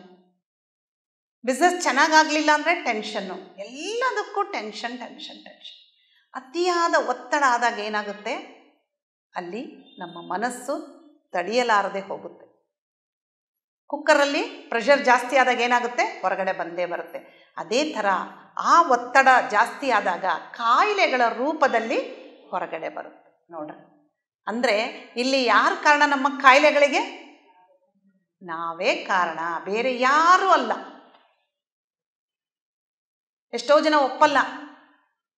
ಬಿಸ್ನೆಸ್ ಚೆನ್ನಾಗಾಗಲಿಲ್ಲ ಅಂದರೆ ಟೆನ್ಷನ್ನು ಎಲ್ಲದಕ್ಕೂ ಟೆನ್ಷನ್ ಟೆನ್ಷನ್ ಟೆನ್ಷನ್ ಅತಿಯಾದ ಒತ್ತಡ ಆದಾಗ ಏನಾಗುತ್ತೆ ಅಲ್ಲಿ ನಮ್ಮ ಮನಸ್ಸು ತಡೆಯಲಾರದೆ ಹೋಗುತ್ತೆ ಕುಕ್ಕರಲ್ಲಿ ಪ್ರೆಷರ್ ಜಾಸ್ತಿ ಆದಾಗ ಏನಾಗುತ್ತೆ ಹೊರಗಡೆ ಬಂದೇ ಬರುತ್ತೆ ಅದೇ ಥರ ಆ ಒತ್ತಡ ಜಾಸ್ತಿ ಆದಾಗ ಕಾಯಿಲೆಗಳ ರೂಪದಲ್ಲಿ ಹೊರಗಡೆ ಬರುತ್ತೆ ನೋಡ್ರಿ ಅಂದರೆ ಇಲ್ಲಿ ಯಾರ ಕಾರಣ ನಮ್ಮ ಕಾಯಿಲೆಗಳಿಗೆ ನಾವೇ ಕಾರಣ ಬೇರೆ ಯಾರೂ ಅಲ್ಲ ಎಷ್ಟೋ ಜನ ಒಪ್ಪಲ್ಲ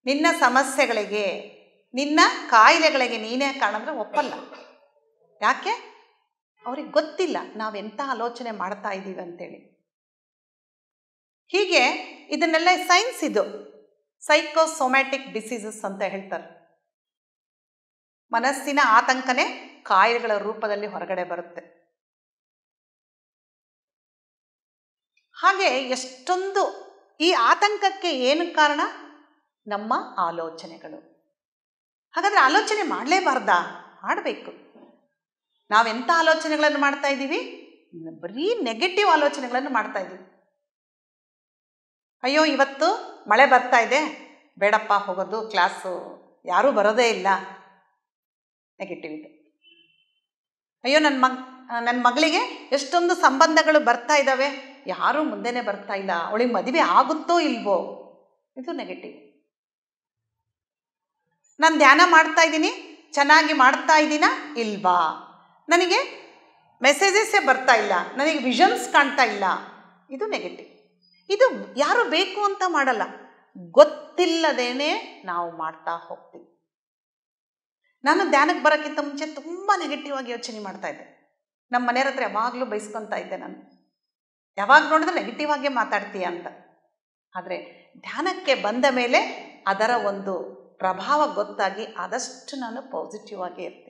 ನಿನ್ನ ಸಮಸ್ಯೆಗಳಿಗೆ ನಿನ್ನ ಕಾಯಿಲೆಗಳಿಗೆ ನೀನೇ ಕಾರಣ ಅಂದರೆ ಒಪ್ಪಲ್ಲ ಯಾಕೆ ಅವ್ರಿಗೆ ಗೊತ್ತಿಲ್ಲ ನಾವೆಂಥ ಆಲೋಚನೆ ಮಾಡ್ತಾ ಇದ್ದೀವಿ ಅಂತೇಳಿ ಹೀಗೆ ಇದನ್ನೆಲ್ಲ ಸೈನ್ಸ್ ಇದು ಸೈಕೋಸೊಮ್ಯಾಟಿಕ್ ಡಿಸೀಸಸ್ ಅಂತ ಹೇಳ್ತಾರೆ ಮನಸ್ಸಿನ ಆತಂಕನೇ ಕಾಯಿಲೆಗಳ ರೂಪದಲ್ಲಿ ಹೊರಗಡೆ ಬರುತ್ತೆ ಹಾಗೆ ಎಷ್ಟೊಂದು ಈ ಆತಂಕಕ್ಕೆ ಏನು ಕಾರಣ ನಮ್ಮ ಆಲೋಚನೆಗಳು ಹಾಗಾದರೆ ಆಲೋಚನೆ ಮಾಡಲೇಬಾರ್ದಾ ಮಾಡಬೇಕು ನಾವೆಂಥ ಆಲೋಚನೆಗಳನ್ನು ಮಾಡ್ತಾ ಇದ್ದೀವಿ ಬರೀ ನೆಗೆಟಿವ್ ಆಲೋಚನೆಗಳನ್ನು ಮಾಡ್ತಾ ಇದ್ದೀವಿ ಅಯ್ಯೋ ಇವತ್ತು ಮಳೆ ಬರ್ತಾ ಇದೆ ಬೇಡಪ್ಪ ಹೋಗೋದು ಕ್ಲಾಸು ಯಾರೂ ಬರೋದೇ ಇಲ್ಲ ನೆಗೆಟಿವ್ ಇದೆ ಅಯ್ಯೋ ನನ್ನ ಮಗ್ ನನ್ನ ಮಗಳಿಗೆ ಎಷ್ಟೊಂದು ಸಂಬಂಧಗಳು ಬರ್ತಾ ಇದ್ದಾವೆ ಯಾರೂ ಮುಂದೆನೆ ಬರ್ತಾ ಇಲ್ಲ ಅವಳಿಗೆ ಮದುವೆ ಆಗುತ್ತೋ ಇಲ್ವೋ ಇದು ನೆಗೆಟಿವ್ ನಾನು ಧ್ಯಾನ ಮಾಡ್ತಾ ಇದ್ದೀನಿ ಚೆನ್ನಾಗಿ ಮಾಡ್ತಾ ಇದ್ದೀನಾ ಇಲ್ವಾ ನನಗೆ ಮೆಸೇಜಸ್ಸೇ ಬರ್ತಾ ಇಲ್ಲ ನನಗೆ ವಿಷನ್ಸ್ ಕಾಣ್ತಾ ಇಲ್ಲ ಇದು ನೆಗೆಟಿವ್ ಇದು ಯಾರು ಬೇಕು ಅಂತ ಮಾಡಲ್ಲ ಗೊತ್ತಿಲ್ಲದೇನೆ ನಾವು ಮಾಡ್ತಾ ಹೋಗ್ತೀವಿ ನಾನು ಧ್ಯಾನಕ್ಕೆ ಬರೋಕ್ಕಿಂತ ಮುಂಚೆ ತುಂಬ ನೆಗೆಟಿವ್ ಆಗಿ ಯೋಚನೆ ಮಾಡ್ತಾ ಇದ್ದೆ ನಮ್ಮ ಮನೆಯವ್ರ ಹತ್ರ ಯಾವಾಗಲೂ ಬೈಸ್ಕೊತಾ ಇದ್ದೆ ನಾನು ಯಾವಾಗ ನೋಡಿದ್ರೆ ನೆಗೆಟಿವ್ ಆಗಿ ಮಾತಾಡ್ತೀಯ ಅಂತ ಆದರೆ ಧ್ಯಾನಕ್ಕೆ ಬಂದ ಮೇಲೆ ಅದರ ಒಂದು ಪ್ರಭಾವ ಗೊತ್ತಾಗಿ ಆದಷ್ಟು ನಾನು ಪಾಸಿಟಿವ್ ಆಗಿ ಇರ್ತೀನಿ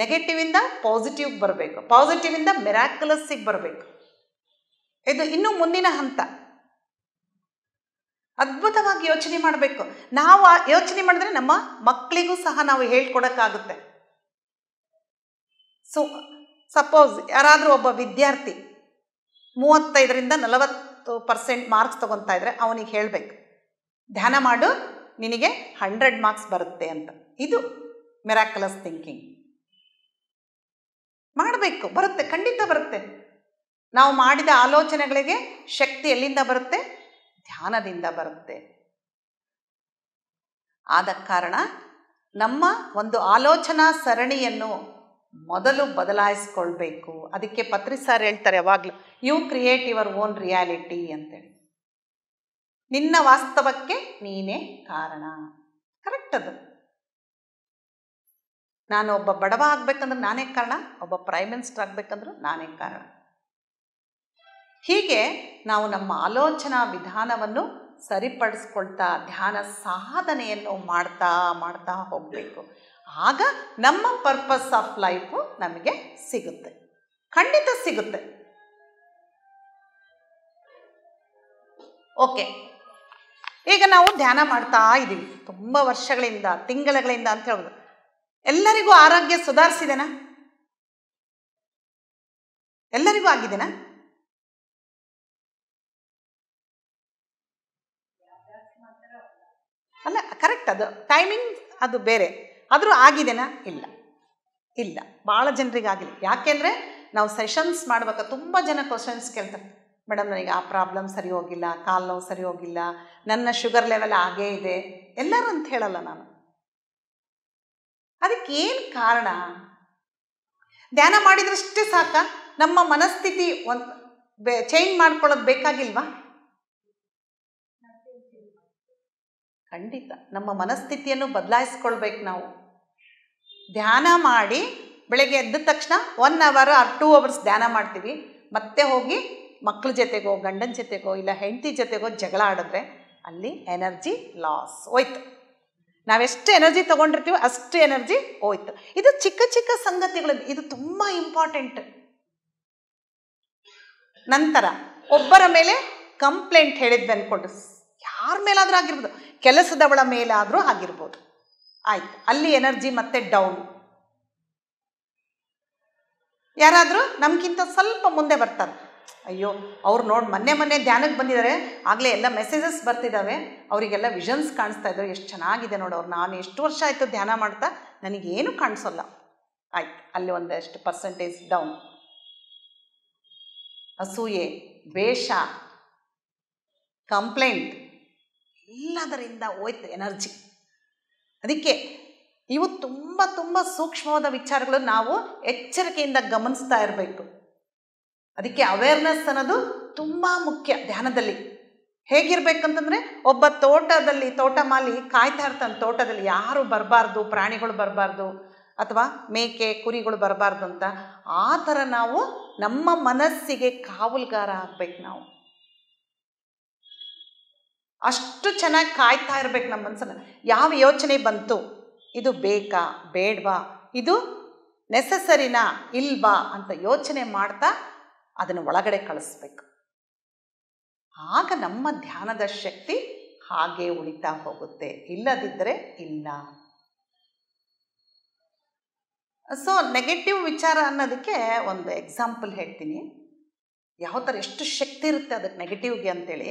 ನೆಗೆಟಿವಿಂದ ಪಾಸಿಟಿವ್ಗೆ ಬರಬೇಕು ಪಾಸಿಟಿವ್ ಇಂದ ಮೆರಾಕ್ಯುಲಸ್ಸಿಗೆ ಬರಬೇಕು ಇದು ಇನ್ನೂ ಮುಂದಿನ ಹಂತ ಅದ್ಭುತವಾಗಿ ಯೋಚನೆ ಮಾಡಬೇಕು ನಾವು ಯೋಚನೆ ಮಾಡಿದ್ರೆ ನಮ್ಮ ಮಕ್ಕಳಿಗೂ ಸಹ ನಾವು ಹೇಳ್ಕೊಡೋಕ್ಕಾಗುತ್ತೆ ಸೊ ಸಪೋಸ್ ಯಾರಾದರೂ ಒಬ್ಬ ವಿದ್ಯಾರ್ಥಿ ಮೂವತ್ತೈದರಿಂದ ನಲವತ್ತು ಪರ್ಸೆಂಟ್ ಮಾರ್ಕ್ಸ್ ತೊಗೊತಾ ಇದ್ದರೆ ಅವನಿಗೆ ಹೇಳಬೇಕು ಧ್ಯಾನ ಮಾಡು ನಿನಗೆ ಹಂಡ್ರೆಡ್ ಮಾರ್ಕ್ಸ್ ಬರುತ್ತೆ ಅಂತ ಇದು ಮೆರಾಕಲಸ್ ಥಿಂಕಿಂಗ್ ಮಾಡಬೇಕು ಬರುತ್ತೆ ಖಂಡಿತ ಬರುತ್ತೆ ನಾವು ಮಾಡಿದ ಆಲೋಚನೆಗಳಿಗೆ ಶಕ್ತಿ ಎಲ್ಲಿಂದ ಬರುತ್ತೆ ಧ್ಯಾನದಿಂದ ಬರುತ್ತೆ ಆದ ಕಾರಣ ನಮ್ಮ ಒಂದು ಆಲೋಚನಾ ಸರಣಿಯನ್ನು ಮೊದಲು ಬದಲಾಯಿಸ್ಕೊಳ್ಬೇಕು ಅದಕ್ಕೆ ಪತ್ರಿ ಸರ್ ಹೇಳ್ತಾರೆ ಯಾವಾಗಲೂ you create your own reality ಅಂತೇಳಿ ನಿನ್ನ ವಾಸ್ತವಕ್ಕೆ ನೀನೇ ಕಾರಣ ಕರೆಕ್ಟ್ ಅದು ನಾನು ಒಬ್ಬ ಬಡವ ಆಗ್ಬೇಕಂದ್ರೆ ನಾನೇ ಕಾರಣ ಒಬ್ಬ ಪ್ರೈಮ್ ಮಿನಿಸ್ಟರ್ ಆಗಬೇಕಂದ್ರೂ ನಾನೇ ಕಾರಣ ಹೀಗೆ ನಾವು ನಮ್ಮ ಆಲೋಚನಾ ವಿಧಾನವನ್ನು ಸರಿಪಡಿಸ್ಕೊಳ್ತಾ ಧ್ಯಾನ ಸಾಧನೆಯನ್ನು ಮಾಡ್ತಾ ಮಾಡ್ತಾ ಹೋಗಬೇಕು ಆಗ ನಮ್ಮ ಪರ್ಪಸ್ ಆಫ್ ಲೈಫು ನಮಗೆ ಸಿಗುತ್ತೆ ಖಂಡಿತ ಸಿಗುತ್ತೆ ಓಕೆ ಈಗ ನಾವು ಧ್ಯಾನ ಮಾಡ್ತಾ ಇದ್ದೀವಿ ತುಂಬ ವರ್ಷಗಳಿಂದ ತಿಂಗಳುಗಳಿಂದ ಅಂತ ಹೇಳೋದು ಎಲ್ಲರಿಗೂ ಆರೋಗ್ಯ ಸುಧಾರಿಸಿದೆನಾ ಎಲ್ಲರಿಗೂ ಆಗಿದೆನಾ ಅಲ್ಲ ಕರೆಕ್ಟ್ ಅದು ಟೈಮಿಂಗ್ ಅದು ಬೇರೆ ಆದರೂ ಆಗಿದೆನಾ ಇಲ್ಲ ಇಲ್ಲ ಭಾಳ ಜನರಿಗೆ ಆಗಿಲ್ಲ ಯಾಕೆಂದರೆ ನಾವು ಸೆಷನ್ಸ್ ಮಾಡುವಾಗ ತುಂಬ ಜನ ಕ್ವಶನ್ಸ್ ಕೇಳ್ತಾರೆ ಮೇಡಮ್ ನನಗೆ ಆ ಪ್ರಾಬ್ಲಮ್ ಸರಿ ಹೋಗಿಲ್ಲ ಕಾಲು ನೋವು ಸರಿ ಹೋಗಿಲ್ಲ ನನ್ನ ಶುಗರ್ ಲೆವೆಲ್ ಆಗೇ ಇದೆ ಎಲ್ಲರೂ ಅಂತ ಹೇಳಲ್ಲ ನಾನು ಅದಕ್ಕೆ ಏನು ಕಾರಣ ಧ್ಯಾನ ಮಾಡಿದ್ರಷ್ಟೇ ಸಾಕ ನಮ್ಮ ಮನಸ್ಥಿತಿ ಒಂದು ಚೇಂಜ್ ಮಾಡ್ಕೊಳ್ಳೋದು ಬೇಕಾಗಿಲ್ವಾ ಖಂಡಿತ ನಮ್ಮ ಮನಸ್ಥಿತಿಯನ್ನು ಬದಲಾಯಿಸ್ಕೊಳ್ಬೇಕು ನಾವು ಧ್ಯಾನ ಮಾಡಿ ಬೆಳಗ್ಗೆ ಎದ್ದ ತಕ್ಷಣ one hour or two hours ಧ್ಯಾನ ಮಾಡ್ತೀವಿ ಮತ್ತೆ ಹೋಗಿ ಮಕ್ಕಳ ಜೊತೆಗೋ ಗಂಡನ ಜೊತೆಗೋ ಇಲ್ಲ ಹೆಂಡತಿ ಜೊತೆಗೋ ಜಗಳ ಆಡಿದ್ರೆ ಅಲ್ಲಿ ಎನರ್ಜಿ ಲಾಸ್ ಹೋಯ್ತು ನಾವೆಷ್ಟು ಎನರ್ಜಿ ತೊಗೊಂಡಿರ್ತೀವೋ ಅಷ್ಟು ಎನರ್ಜಿ ಹೋಯ್ತು ಇದು ಚಿಕ್ಕ ಚಿಕ್ಕ ಸಂಗತಿಗಳು ಇದು ತುಂಬ ಇಂಪಾರ್ಟೆಂಟ್ ನಂತರ ಒಬ್ಬರ ಮೇಲೆ ಕಂಪ್ಲೇಂಟ್ ಹೇಳಿದ್ವಿ ಅಂದ್ಕೊಂಡು ಯಾರ ಮೇಲಾದರೂ ಆಗಿರ್ಬೋದು ಕೆಲಸದವಳ ಮೇಲಾದರೂ ಆಗಿರ್ಬೋದು ಆಯ್ತು ಅಲ್ಲಿ ಎನರ್ಜಿ ಮತ್ತೆ ಡೌನ್ ಯಾರಾದರೂ ನಮಗಿಂತ ಸ್ವಲ್ಪ ಮುಂದೆ ಬರ್ತಾರೆ ಅಯ್ಯೋ ಅವ್ರು ನೋಡಿ ಮೊನ್ನೆ ಮೊನ್ನೆ ಧ್ಯಾನಕ್ಕೆ ಬಂದಿದ್ದಾರೆ ಆಗಲೇ ಎಲ್ಲ ಮೆಸೇಜಸ್ ಬರ್ತಿದ್ದಾವೆ ಅವರಿಗೆಲ್ಲ ವಿಷನ್ಸ್ ಕಾಣಿಸ್ತಾ ಇದ್ರು ಎಷ್ಟು ಚೆನ್ನಾಗಿದೆ ನೋಡಿ ಅವ್ರು ನಾನು ಎಷ್ಟು ವರ್ಷ ಆಯಿತು ಧ್ಯಾನ ಮಾಡ್ತಾ ನನಗೇನು ಕಾಣಿಸೋಲ್ಲ ಆಯ್ತು ಅಲ್ಲಿ ಒಂದಷ್ಟು ಪರ್ಸೆಂಟೇಜ್ ಡೌನ್ ಅಸೂಯೆ ದ್ವೇಷ ಕಂಪ್ಲೇಂಟ್ ಎಲ್ಲದರಿಂದ ಹೋಯ್ತು ಎನರ್ಜಿ ಅದಕ್ಕೆ ಇವು ತುಂಬ ತುಂಬ ಸೂಕ್ಷ್ಮವಾದ ವಿಚಾರಗಳು ನಾವು ಎಚ್ಚರಿಕೆಯಿಂದ ಗಮನಿಸ್ತಾ ಇರಬೇಕು ಅದಕ್ಕೆ ಅವೇರ್ನೆಸ್ ಅನ್ನೋದು ತುಂಬ ಮುಖ್ಯ ಧ್ಯಾನದಲ್ಲಿ ಹೇಗಿರ್ಬೇಕಂತಂದ್ರೆ ಒಬ್ಬ ತೋಟದಲ್ಲಿ ತೋಟ ಮಾಲಿ ಕಾಯ್ತಾ ಇರ್ತಾನೆ ತೋಟದಲ್ಲಿ ಯಾರು ಬರಬಾರ್ದು ಪ್ರಾಣಿಗಳು ಬರಬಾರ್ದು ಅಥವಾ ಮೇಕೆ ಕುರಿಗಳು ಬರಬಾರ್ದು ಅಂತ ಆ ಥರ ನಾವು ನಮ್ಮ ಮನಸ್ಸಿಗೆ ಕಾವಲುಗಾರ ಆಗ್ಬೇಕು ನಾವು ಅಷ್ಟು ಚೆನ್ನಾಗಿ ಕಾಯ್ತಾ ಇರ್ಬೇಕು ನಮ್ಮ ಮನಸ್ಸನ್ನು ಯಾವ ಯೋಚನೆ ಬಂತು ಇದು ಬೇಕಾ ಬೇಡವಾ ಇದು ನೆಸಸರಿನಾ ಇಲ್ವಾ ಅಂತ ಯೋಚನೆ ಮಾಡ್ತಾ ಅದನ್ನು ಒಳಗಡೆ ಕಳಿಸ್ಬೇಕು ಆಗ ನಮ್ಮ ಧ್ಯಾನದ ಶಕ್ತಿ ಹಾಗೆ ಉಳಿತಾ ಹೋಗುತ್ತೆ ಇಲ್ಲದಿದ್ದರೆ ಇಲ್ಲ ಸೊ ನೆಗೆಟಿವ್ ವಿಚಾರ ಅನ್ನೋದಕ್ಕೆ ಒಂದು ಎಕ್ಸಾಂಪಲ್ ಹೇಳ್ತೀನಿ ಯಾವ ಥರ ಎಷ್ಟು ಶಕ್ತಿ ಇರುತ್ತೆ ಅದಕ್ಕೆ ನೆಗೆಟಿವ್ಗೆ ಅಂತೇಳಿ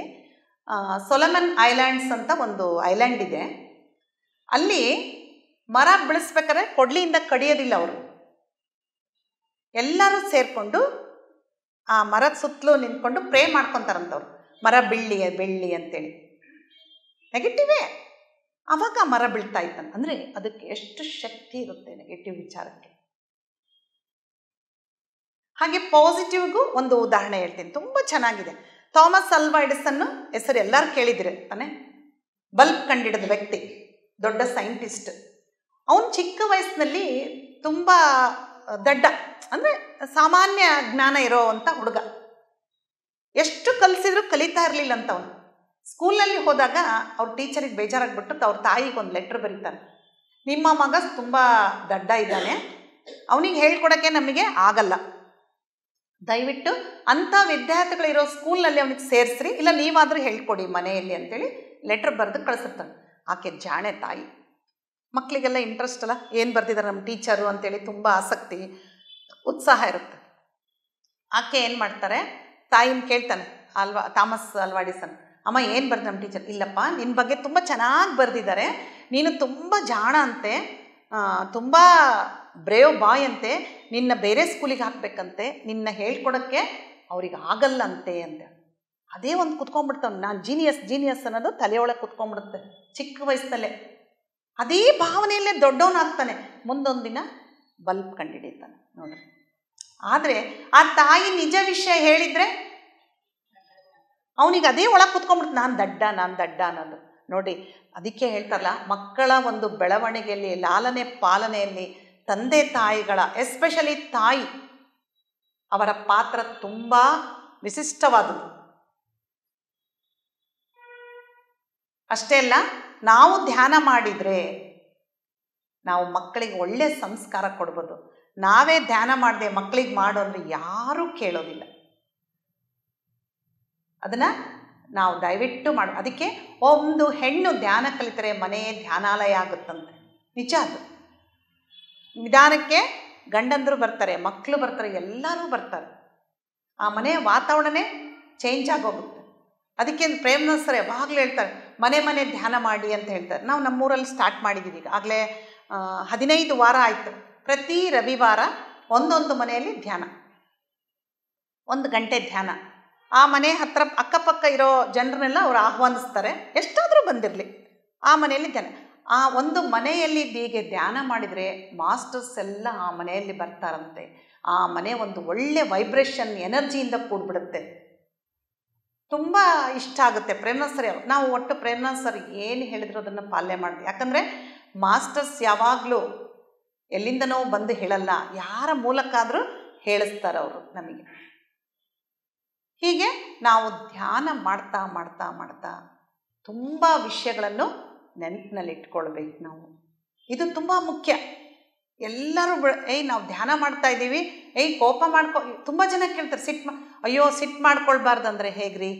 ಸೊಲಮನ್ ಐಲ್ಯಾಂಡ್ಸ್ ಅಂತ ಒಂದು ಐಲ್ಯಾಂಡ್ ಇದೆ ಅಲ್ಲಿ ಮರ ಬೆಳೆಸ್ಬೇಕಾದ್ರೆ ಕೊಡ್ಲಿಯಿಂದ ಕಡಿಯೋದಿಲ್ಲ ಅವರು ಎಲ್ಲರೂ ಸೇರಿಕೊಂಡು ಆ ಮರದ ಸುತ್ತಲೂ ನಿಂತ್ಕೊಂಡು ಪ್ರೇ ಮಾಡ್ಕೊತಾರಂಥವ್ರು ಮರ ಬೆಳ್ಳಿ ಬೆಳ್ಳಿ ಅಂತೇಳಿ ನೆಗೆಟಿವೇ ಅವಾಗ ಮರ ಬೀಳ್ತಾ ಇತ್ತಂತ ಅಂದರೆ ಅದಕ್ಕೆ ಎಷ್ಟು ಶಕ್ತಿ ಇರುತ್ತೆ ನೆಗೆಟಿವ್ ವಿಚಾರಕ್ಕೆ ಹಾಗೆ ಪಾಸಿಟಿವ್ಗೂ ಒಂದು ಉದಾಹರಣೆ ಹೇಳ್ತೀನಿ ತುಂಬ ಚೆನ್ನಾಗಿದೆ ಥಾಮಸ್ ಅಲ್ವಾ ಎಡಿಸನ್ನು ಹೆಸರು ಎಲ್ಲರೂ ಕೇಳಿದ್ರೆ ತಾನೆ ಬಲ್ಬ್ ಕಂಡಿಡಿದ ವ್ಯಕ್ತಿ ದೊಡ್ಡ ಸೈಂಟಿಸ್ಟ್ ಅವನು ಚಿಕ್ಕ ವಯಸ್ಸಿನಲ್ಲಿ ತುಂಬ ದಡ್ಡ ಅಂದರೆ ಸಾಮಾನ್ಯ ಜ್ಞಾನ ಇರೋ ಹುಡುಗ ಎಷ್ಟು ಕಲಿಸಿದ್ರು ಕಲಿತಾ ಇರಲಿಲ್ಲ ಅಂತ ಅವನು ಸ್ಕೂಲಲ್ಲಿ ಹೋದಾಗ ಅವ್ರ ಟೀಚರಿಗೆ ಬೇಜಾರಾಗ್ಬಿಟ್ಟು ಅವ್ರ ತಾಯಿಗೆ ಒಂದು ಲೆಟ್ರ್ ಬರೀತಾನೆ ನಿಮ್ಮ ಮಗ ತುಂಬ ದಡ್ಡ ಇದ್ದಾನೆ ಅವನಿಗೆ ಹೇಳ್ಕೊಡೋಕ್ಕೆ ನಮಗೆ ಆಗಲ್ಲ ದಯವಿಟ್ಟು ಅಂಥ ವಿದ್ಯಾರ್ಥಿಗಳಿರೋ ಸ್ಕೂಲ್ನಲ್ಲಿ ಅವನಿಗೆ ಸೇರಿಸ್ರಿ ಇಲ್ಲ ನೀವಾದರೂ ಹೇಳ್ಕೊಡಿ ಮನೆಯಲ್ಲಿ ಅಂತೇಳಿ ಲೆಟ್ರ್ ಬರೆದು ಕಳಿಸಿರ್ತಾನೆ ಆಕೆ ಜಾಣೆ ತಾಯಿ ಮಕ್ಕಳಿಗೆಲ್ಲ ಇಂಟ್ರೆಸ್ಟ್ ಅಲ್ಲ ಏನು ಬರ್ತಿದ್ದಾರೆ ನಮ್ಮ ಟೀಚರು ಅಂತೇಳಿ ತುಂಬ ಆಸಕ್ತಿ ಉತ್ಸಾಹ ಇರುತ್ತೆ ಆಕೆ ಏನು ಮಾಡ್ತಾರೆ ತಾಯಿನ ಕೇಳ್ತಾನೆ ಅಲ್ವಾ ಥಾಮಸ್ ಅಲ್ವಾಡಿಸನ್ ಅಮ್ಮ ಏನು ಬರ್ದು ನಮ್ಮ ಟೀಚರ್ ಇಲ್ಲಪ್ಪ ನಿನ್ನ ಬಗ್ಗೆ ತುಂಬ ಚೆನ್ನಾಗಿ ಬರೆದಿದ್ದಾರೆ ನೀನು ತುಂಬ ಜಾಣ ಅಂತೆ ತುಂಬ ಬ್ರೇವ್ ಬಾಯ್ ಅಂತೆ ನಿನ್ನ ಬೇರೆ ಸ್ಕೂಲಿಗೆ ಹಾಕಬೇಕಂತೆ ನಿನ್ನ ಹೇಳ್ಕೊಡೋಕ್ಕೆ ಅವ್ರಿಗೆ ಆಗಲ್ಲಂತೆ ಅಂತೆ ಅಂತ ಅದೇ ಒಂದು ಕುತ್ಕೊಂಡ್ಬಿಡ್ತಾವೆ ನಾನು ಜೀನಿಯಸ್ ಜೀನಿಯಸ್ ಅನ್ನೋದು ತಲೆಯೊಳಗೆ ಕುತ್ಕೊಂಡ್ಬಿಡುತ್ತೆ ಚಿಕ್ಕ ವಯಸ್ಸಲ್ಲೇ ಅದೇ ಭಾವನೆಯಲ್ಲೇ ದೊಡ್ಡವನಾಗ್ತಾನೆ ಮುಂದೊಂದು ದಿನ ಬಲ್ಬ್ ಕಂಡುಹಿಡಿತಾನೆ ನೋಡ್ರಿ ಆದರೆ ಆ ತಾಯಿ ನಿಜ ವಿಷಯ ಹೇಳಿದರೆ ಅವನಿಗೆ ಅದೇ ಒಳಗೆ ಕುತ್ಕೊಂಡ್ಬಿಡ್ತು ನಾನು ದಡ್ಡ ನಾನು ದಡ್ಡ ಅನ್ನೋದು ನೋಡಿ ಅದಕ್ಕೆ ಹೇಳ್ತಾರಲ್ಲ ಮಕ್ಕಳ ಒಂದು ಬೆಳವಣಿಗೆಯಲ್ಲಿ ಲಾಲನೆ ಪಾಲನೆಯಲ್ಲಿ ತಂದೆ ತಾಯಿಗಳ ಎಸ್ಪೆಷಲಿ ತಾಯಿ ಅವರ ಪಾತ್ರ ತುಂಬ ವಿಶಿಷ್ಟವಾದದ್ದು ಅಷ್ಟೇ ಅಲ್ಲ ನಾವು ಧ್ಯಾನ ಮಾಡಿದರೆ ನಾವು ಮಕ್ಕಳಿಗೆ ಒಳ್ಳೆ ಸಂಸ್ಕಾರ ಕೊಡ್ಬೋದು ನಾವೇ ಧ್ಯಾನ ಮಾಡದೆ ಮಕ್ಕಳಿಗೆ ಮಾಡು ಅಂದರೆ ಯಾರೂ ಕೇಳೋದಿಲ್ಲ ಅದನ್ನು ನಾವು ದಯವಿಟ್ಟು ಮಾಡ ಅದಕ್ಕೆ ಒಂದು ಹೆಣ್ಣು ಧ್ಯಾನ ಕಲಿತರೆ ಮನೆಯೇ ಧ್ಯಾನಾಲಯ ಆಗುತ್ತಂತೆ ನಿಜ ಅದು ನಿಧಾನಕ್ಕೆ ಗಂಡಂದರು ಬರ್ತಾರೆ ಮಕ್ಕಳು ಬರ್ತಾರೆ ಎಲ್ಲರೂ ಬರ್ತಾರೆ ಆ ಮನೆಯ ವಾತಾವರಣನೇ ಚೇಂಜ್ ಆಗೋಗುತ್ತೆ ಅದಕ್ಕೆ ಪ್ರೇಮ್ನ ಸರ್ ಯಾವಾಗಲೂ ಹೇಳ್ತಾರೆ ಮನೆ ಮನೆ ಧ್ಯಾನ ಮಾಡಿ ಅಂತ ಹೇಳ್ತಾರೆ ನಾವು ನಮ್ಮೂರಲ್ಲಿ ಸ್ಟಾರ್ಟ್ ಮಾಡಿದ್ದೀವಿ ಈಗ ಆಗಲೇ ಹದಿನೈದು ವಾರ ಆಯಿತು ಪ್ರತಿ ರವಿವಾರ ಒಂದೊಂದು ಮನೆಯಲ್ಲಿ ಧ್ಯಾನ ಒಂದು ಗಂಟೆ ಧ್ಯಾನ ಆ ಮನೆ ಹತ್ರ ಅಕ್ಕಪಕ್ಕ ಇರೋ ಜನರನ್ನೆಲ್ಲ ಅವರು ಆಹ್ವಾನಿಸ್ತಾರೆ ಎಷ್ಟಾದರೂ ಬಂದಿರಲಿ ಆ ಮನೆಯಲ್ಲಿ ಧ್ಯಾನ ಆ ಒಂದು ಮನೆಯಲ್ಲಿ ಹೀಗೆ ಧ್ಯಾನ ಮಾಡಿದರೆ ಮಾಸ್ಟರ್ಸ್ ಎಲ್ಲ ಆ ಮನೆಯಲ್ಲಿ ಬರ್ತಾರಂತೆ ಆ ಮನೆ ಒಂದು ಒಳ್ಳೆ ವೈಬ್ರೇಷನ್ ಎನರ್ಜಿಯಿಂದ ಕೂಡ್ಬಿಡುತ್ತೆ ತುಂಬ ಇಷ್ಟ ಆಗುತ್ತೆ ಪ್ರೇಮ್ನಾಥ್ ಸರ್ ನಾವು ಒಟ್ಟು ಪ್ರೇಮ್ನಾಥ್ ಸರ್ ಏನು ಹೇಳಿದ್ರು ಅದನ್ನು ಪಾಲನೆ ಮಾಡಿದೆ ಯಾಕಂದರೆ ಮಾಸ್ಟರ್ಸ್ ಯಾವಾಗಲೂ ಎಲ್ಲಿಂದನೋ ಬಂದು ಹೇಳಲ್ಲ ಯಾರ ಮೂಲಕ ಆದರೂ ಹೇಳಿಸ್ತಾರೆ ಅವರು ನಮಗೆ ಹೀಗೆ ನಾವು ಧ್ಯಾನ ಮಾಡ್ತಾ ಮಾಡ್ತಾ ಮಾಡ್ತಾ ತುಂಬ ವಿಷಯಗಳನ್ನು ನೆನಪಿನಲ್ಲಿ ನಾವು ಇದು ತುಂಬ ಮುಖ್ಯ ಎಲ್ಲರೂ ಬಿ ಏಯ್ ನಾವು ಧ್ಯಾನ ಮಾಡ್ತಾ ಇದ್ದೀವಿ ಏಯ್ ಕೋಪ ಮಾಡ್ಕೊ ತುಂಬ ಜನ ಕೇಳ್ತಾರೆ ಸಿಟ್ ಮಾ ಅಯ್ಯೋ ಸಿಟ್ ಮಾಡ್ಕೊಳ್ಬಾರ್ದಂದ್ರೆ ಹೇಗ್ರಿ